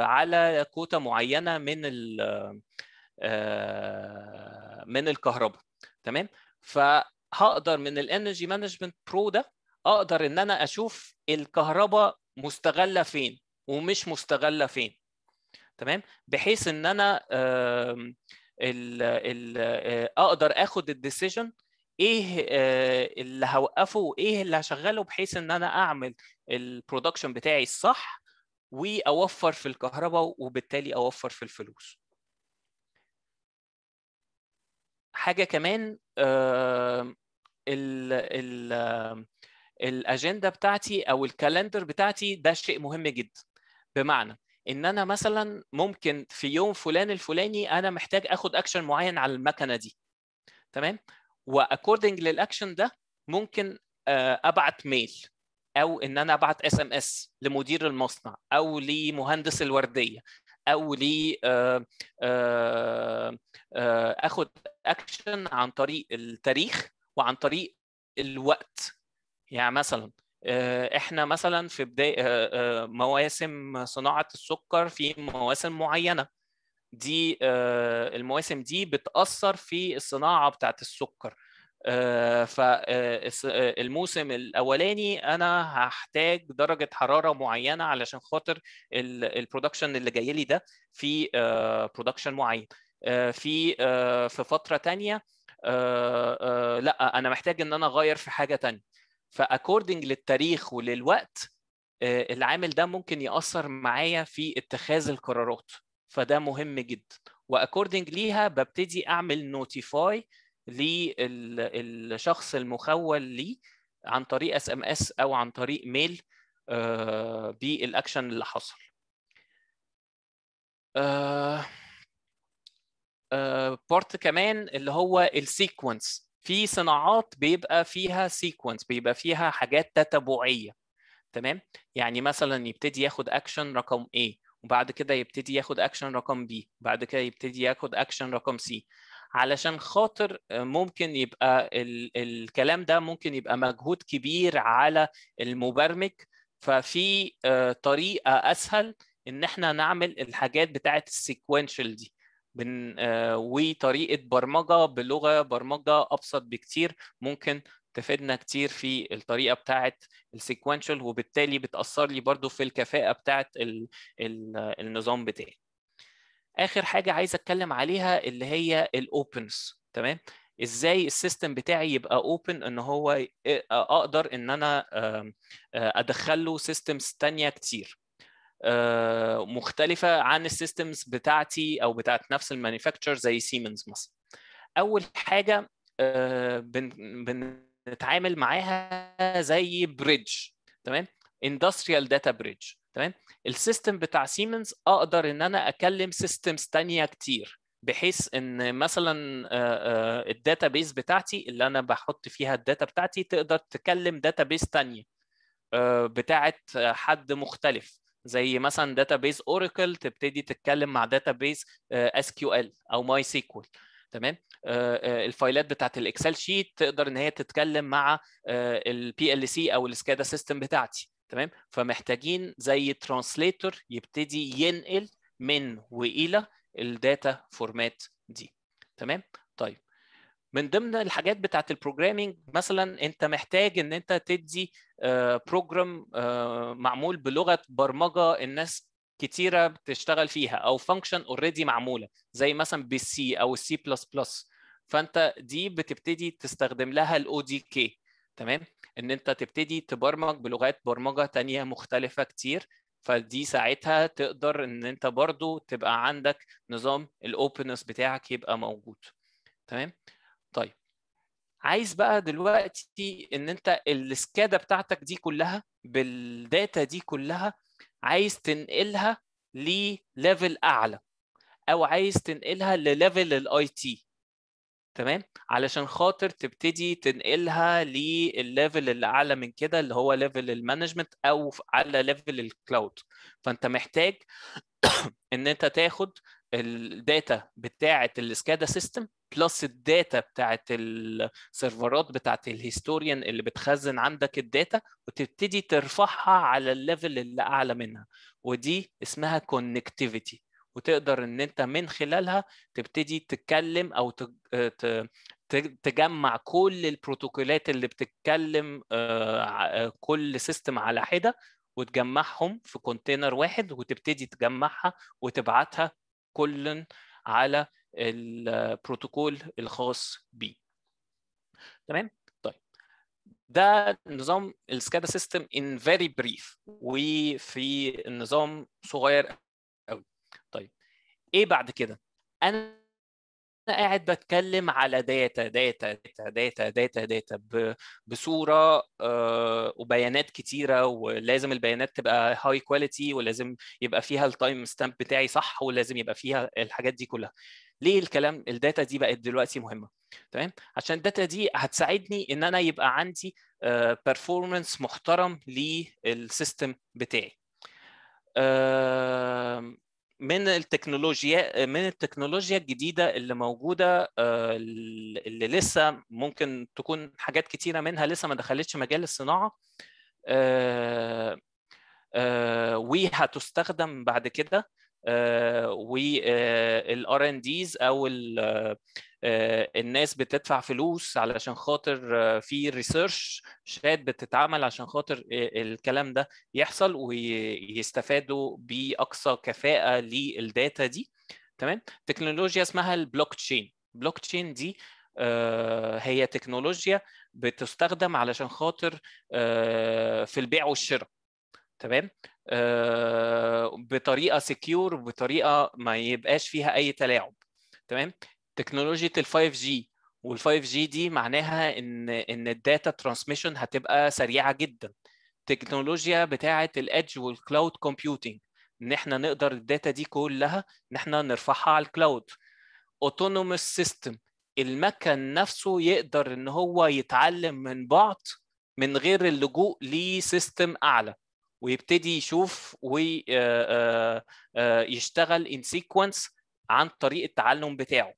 على كوتا معينه من من الكهرباء تمام فهقدر من الانرجي مانجمنت برو ده اقدر ان انا اشوف الكهرباء مستغله فين ومش مستغله فين تمام بحيث ان انا الـ الـ آه، اقدر اخد الديسيجن ايه آه، اللي هوقفه وايه اللي هشغله بحيث ان انا اعمل البرودكشن بتاعي الصح واوفر في الكهرباء وبالتالي اوفر في الفلوس حاجه كمان ال ال الاجنده بتاعتي او الكالندر بتاعتي ده شيء مهم جدا بمعنى ان انا مثلا ممكن في يوم فلان الفلاني انا محتاج اخد اكشن معين على المكنه دي تمام واكوردنج للاكشن ده ممكن آه، ابعت ميل او ان انا ابعت اس ام اس لمدير المصنع او لمهندس الورديه او ل آه، آه، آه، اخد اكشن عن طريق التاريخ وعن طريق الوقت يعني مثلا احنا مثلا في بدايه مواسم صناعه السكر في مواسم معينه دي المواسم دي بتاثر في الصناعه بتاعه السكر آه، فالموسم آه، آه، الاولاني انا هحتاج درجه حراره معينه علشان خاطر البرودكشن اللي جاي لي ده في برودكشن معين في في فتره تانية لا انا محتاج ان انا اغير في حاجه تانية فاكوردنج للتاريخ وللوقت العامل ده ممكن ياثر معايا في اتخاذ القرارات فده مهم جدا واكوردنج ليها ببتدي اعمل نوتيفاي للشخص المخول ليه عن طريق اس ام اس او عن طريق ميل آه، بالاكشن اللي حصل بارت آه، آه، كمان اللي هو السيكونس في صناعات بيبقى فيها سيكونس بيبقى فيها حاجات تتبعيه تمام يعني مثلا يبتدي ياخد اكشن رقم A وبعد كده يبتدي ياخد اكشن رقم B وبعد كده يبتدي ياخد اكشن رقم C علشان خاطر آه، ممكن يبقى ال الكلام ده ممكن يبقى مجهود كبير على المبرمج ففي آه، طريقه اسهل ان احنا نعمل الحاجات بتاعه السيكوينشال دي بن آه، وطريقه برمجه بلغه برمجه ابسط بكتير ممكن تفيدنا كتير في الطريقه بتاعه السيكوينشال وبالتالي بتاثر لي برضو في الكفاءه بتاعه النظام بتاعي اخر حاجه عايز اتكلم عليها اللي هي الاوبنس تمام ازاي السيستم بتاعي يبقى اوبن ان هو اقدر ان انا ادخل له سيستمز ثانيه كتير مختلفه عن السيستمز بتاعتي او بتاعت نفس المانيفاكتشر زي سيمنز مثلا اول حاجه بنتعامل معاها زي بريدج تمام اندستريال داتا بريدج تمام السيستم بتاع سيمنز اقدر ان انا اكلم سيستمز تانية كتير بحيث ان مثلا آه، آه، الداتا بيس بتاعتي اللي انا بحط فيها الداتا بتاعتي تقدر تكلم داتا بيس ثانيه بتاعت حد مختلف زي مثلا داتا بيس اوراكل تبتدي تتكلم مع داتا بيس اس كيو ال او ماي سيكوال تمام آه، الفايلات بتاعت الاكسل شيت تقدر ان هي تتكلم مع البي ال سي او السكادا سيستم بتاعتي تمام فمحتاجين زي ترانسليتور يبتدي ينقل من والى الداتا فورمات دي تمام طيب من ضمن الحاجات بتاعه البروجرامينج مثلا انت محتاج ان انت تدي بروجرام آه، آه، معمول بلغه برمجه الناس كتيره بتشتغل فيها او فانكشن اوريدي معموله زي مثلا بالسي او السي بلس بلس فانت دي بتبتدي تستخدم لها الاو دي كي تمام ان انت تبتدي تبرمج بلغات برمجه تانية مختلفه كتير فدي ساعتها تقدر ان انت برضو تبقى عندك نظام الاوبنس بتاعك يبقى موجود تمام طيب عايز بقى دلوقتي ان انت السكادا بتاعتك دي كلها بالداتا دي كلها عايز تنقلها لليفل اعلى او عايز تنقلها لليفل الاي تي تمام علشان خاطر تبتدي تنقلها للليفل اللي اعلى من كده اللي هو ليفل المانجمنت او على ليفل الكلاود فانت محتاج ان انت تاخد الداتا بتاعه السكادا سيستم بلس الداتا بتاعه السيرفرات بتاعه الهيستوريان اللي بتخزن عندك الداتا وتبتدي ترفعها على الليفل اللي اعلى منها ودي اسمها كونكتيفيتي وتقدر ان انت من خلالها تبتدي تتكلم او آه، تجمع كل البروتوكولات اللي بتتكلم آه، آه، كل سيستم على حده وتجمعهم في كونتينر واحد وتبتدي تجمعها وتبعتها كل على البروتوكول الخاص بيه تمام طيب ده نظام السكادا سيستم ان فيري بريف وفي نظام صغير ايه بعد كده انا قاعد بتكلم على داتا داتا داتا داتا داتا داتا بصوره آه، وبيانات كتيره ولازم البيانات تبقى هاي كواليتي ولازم يبقى فيها التايم ستامب بتاعي صح ولازم يبقى فيها الحاجات دي كلها ليه الكلام الداتا دي بقت دلوقتي مهمه تمام عشان الداتا دي هتساعدني ان انا يبقى عندي بيرفورمانس آه، محترم للسيستم بتاعي من التكنولوجيا من التكنولوجيا الجديده اللي موجوده آه، اللي لسه ممكن تكون حاجات كتيره منها لسه ما دخلتش مجال الصناعه آه، آه، وهتستخدم بعد كده والار ان ديز او آه، الناس بتدفع فلوس علشان خاطر آه، في ريسيرش شات بتتعمل عشان خاطر آه، الكلام ده يحصل ويستفادوا باقصى كفاءه للداتا دي تمام تكنولوجيا اسمها البلوك تشين بلوك تشين دي هي تكنولوجيا بتستخدم علشان خاطر في البيع والشراء تمام آه، بطريقه سكيور وبطريقه ما يبقاش فيها اي تلاعب تمام تكنولوجيا ال5 جي وال5 جي دي معناها ان ان الداتا ترانسميشن هتبقى سريعه جدا تكنولوجيا بتاعه الادج والكلاود كومبيوتنج ان احنا نقدر الداتا دي كلها ان احنا نرفعها على الكلاود اوتونوموس سيستم المكن نفسه يقدر ان هو يتعلم من بعض من غير اللجوء لسيستم اعلى ويبتدي يشوف ويشتغل ان سيكونس عن طريق التعلم بتاعه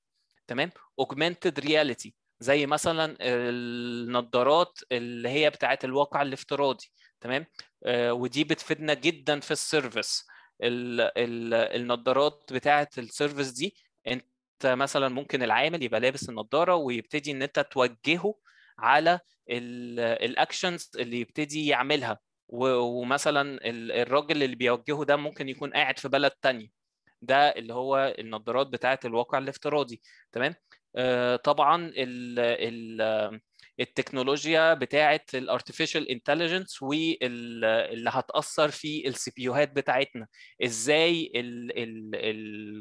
تمام اوجمانتد رياليتي زي مثلا النظارات اللي هي بتاعه الواقع الافتراضي تمام آه، ودي بتفيدنا جدا في السيرفيس النظارات بتاعه السيرفيس دي انت مثلا ممكن العامل يبقى لابس النظاره ويبتدي ان انت توجهه على الاكشنز اللي يبتدي يعملها ومثلا الراجل اللي بيوجهه ده ممكن يكون قاعد في بلد تانية ده اللي هو النظارات بتاعه الواقع الافتراضي تمام آه طبعا التكنولوجيا بتاعه الارتفيشال انتليجنس واللي هتاثر في السي بي يوهات بتاعتنا ازاي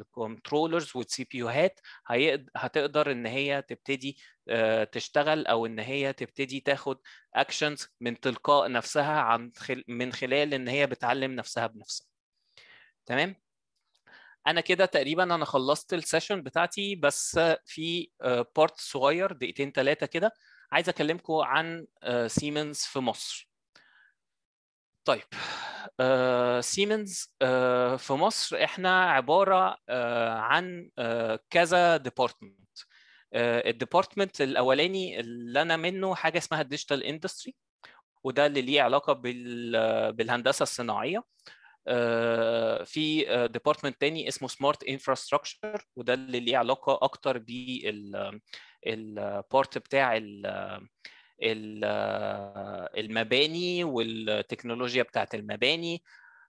الكنترولرز والسي بي يوهات هتقدر ان هي تبتدي آه، تشتغل او ان هي تبتدي تاخد اكشنز من تلقاء نفسها عن من خلال ان هي بتعلم نفسها بنفسها تمام انا كده تقريبا انا خلصت السيشن بتاعتي بس في بارت آه، صغير دقيقتين ثلاثه كده عايز اكلمكم عن سيمنز آه، في مصر طيب سيمنز آه، آه، في مصر احنا عباره عن كذا ديبارتمنت الديبارتمنت الاولاني اللي انا منه حاجه اسمها الديجيتال اندستري وده اللي ليه علاقه بالهندسه الصناعيه في ديبارتمنت تاني اسمه سمارت انفراستراكشر وده اللي ليه علاقه اكتر بال البارت بتاع المباني والتكنولوجيا بتاعت المباني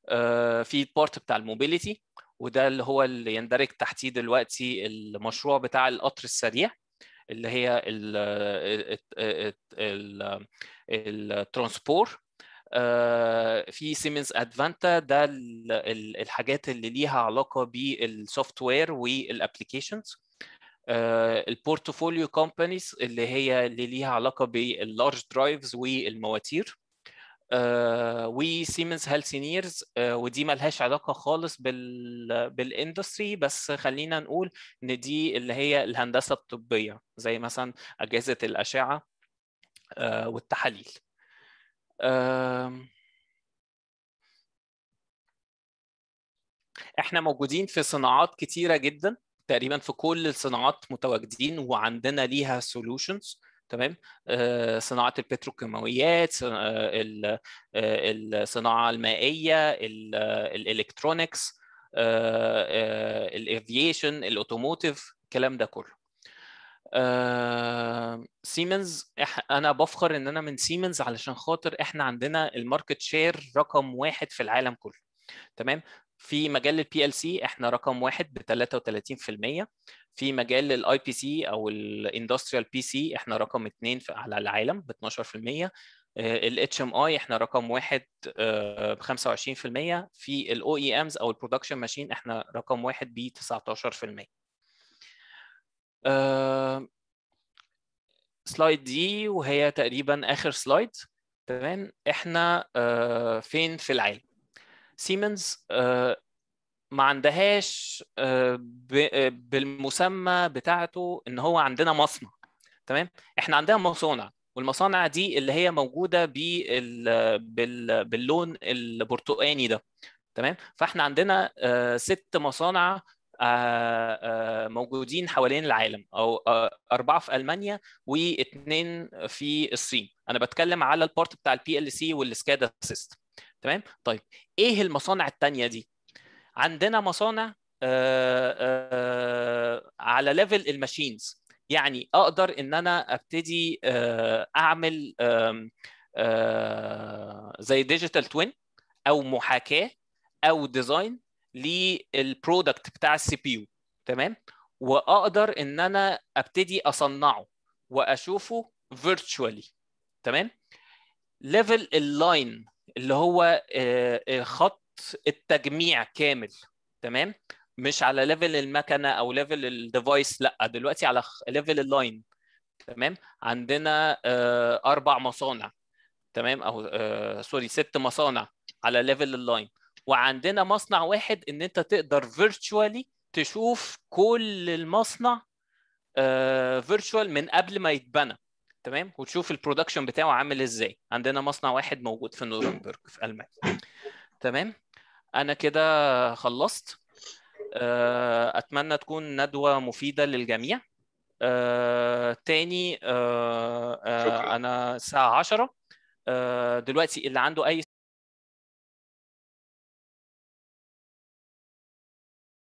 آه، في البارت بتاع الموبيليتي وده اللي هو اللي يندرج تحتيه دلوقتي المشروع بتاع القطر السريع اللي هي الترانسبور آه، في سيمنز ادفانتا ده الحاجات اللي ليها علاقه بالسوفت وير والابلكيشنز آه، البورتفوليو كومبانيز اللي هي اللي ليها علاقه باللارج درايفز والمواتير وسيمنز آه، هالسينيرز آه، ودي ملهاش علاقه خالص بال بالاندستري بس خلينا نقول ان دي اللي هي الهندسه الطبيه زي مثلا اجهزه الاشعه والتحاليل احنا موجودين في صناعات كتيره جدا تقريبا في كل الصناعات متواجدين وعندنا ليها سولوشنز تمام آه، صناعه البتروكيماويات آه، آه، الصناعه المائيه الالكترونكس الافيشن الاوتوموتيف الكلام ده كله سيمنز انا بفخر ان انا من سيمنز علشان خاطر احنا عندنا الماركت شير رقم واحد في العالم كله تمام في مجال البي ال سي احنا رقم واحد ب 33% في مجال الاي بي سي او الاندستريال بي سي احنا رقم اثنين على العالم ب 12% الاتش ام اي احنا رقم واحد ب 25% في الاو اي امز او البرودكشن ماشين احنا رقم واحد ب 19% سلايد دي وهي تقريبا اخر سلايد تمام احنا آه، فين في العالم سيمنز آه، ما عندهاش آه، آه، بالمسمى بتاعته ان هو عندنا مصنع تمام احنا عندنا مصانع والمصانع دي اللي هي موجوده بال... باللون البرتقاني ده تمام فاحنا عندنا ست مصانع موجودين حوالين العالم او اربعه في المانيا واثنين في الصين انا بتكلم على البارت بتاع البي ال سي والسكادا سيستم تمام طيب ايه المصانع الثانيه دي عندنا مصانع آآ آه، آآ آه، على ليفل الماشينز يعني اقدر ان انا ابتدي آه، اعمل زي ديجيتال توين او محاكاه او ديزاين للبرودكت بتاع السي بي يو تمام واقدر ان انا ابتدي اصنعه واشوفه فيرتشوالي تمام ليفل اللاين اللي هو آه، آه، خط التجميع كامل تمام مش على ليفل المكنه او ليفل الديفايس لا دلوقتي على ليفل اللاين تمام عندنا آه، اربع مصانع تمام او سوري ست مصانع على ليفل اللاين وعندنا مصنع واحد ان انت تقدر فيرتشوالي تشوف كل المصنع فيرتشوال من قبل ما يتبنى تمام وتشوف البرودكشن بتاعه عامل ازاي عندنا مصنع واحد موجود في نورنبرج في المانيا تمام انا كده خلصت آه، اتمنى تكون ندوه مفيده للجميع آه، تاني آه، آه، انا الساعه 10 آه، دلوقتي اللي عنده اي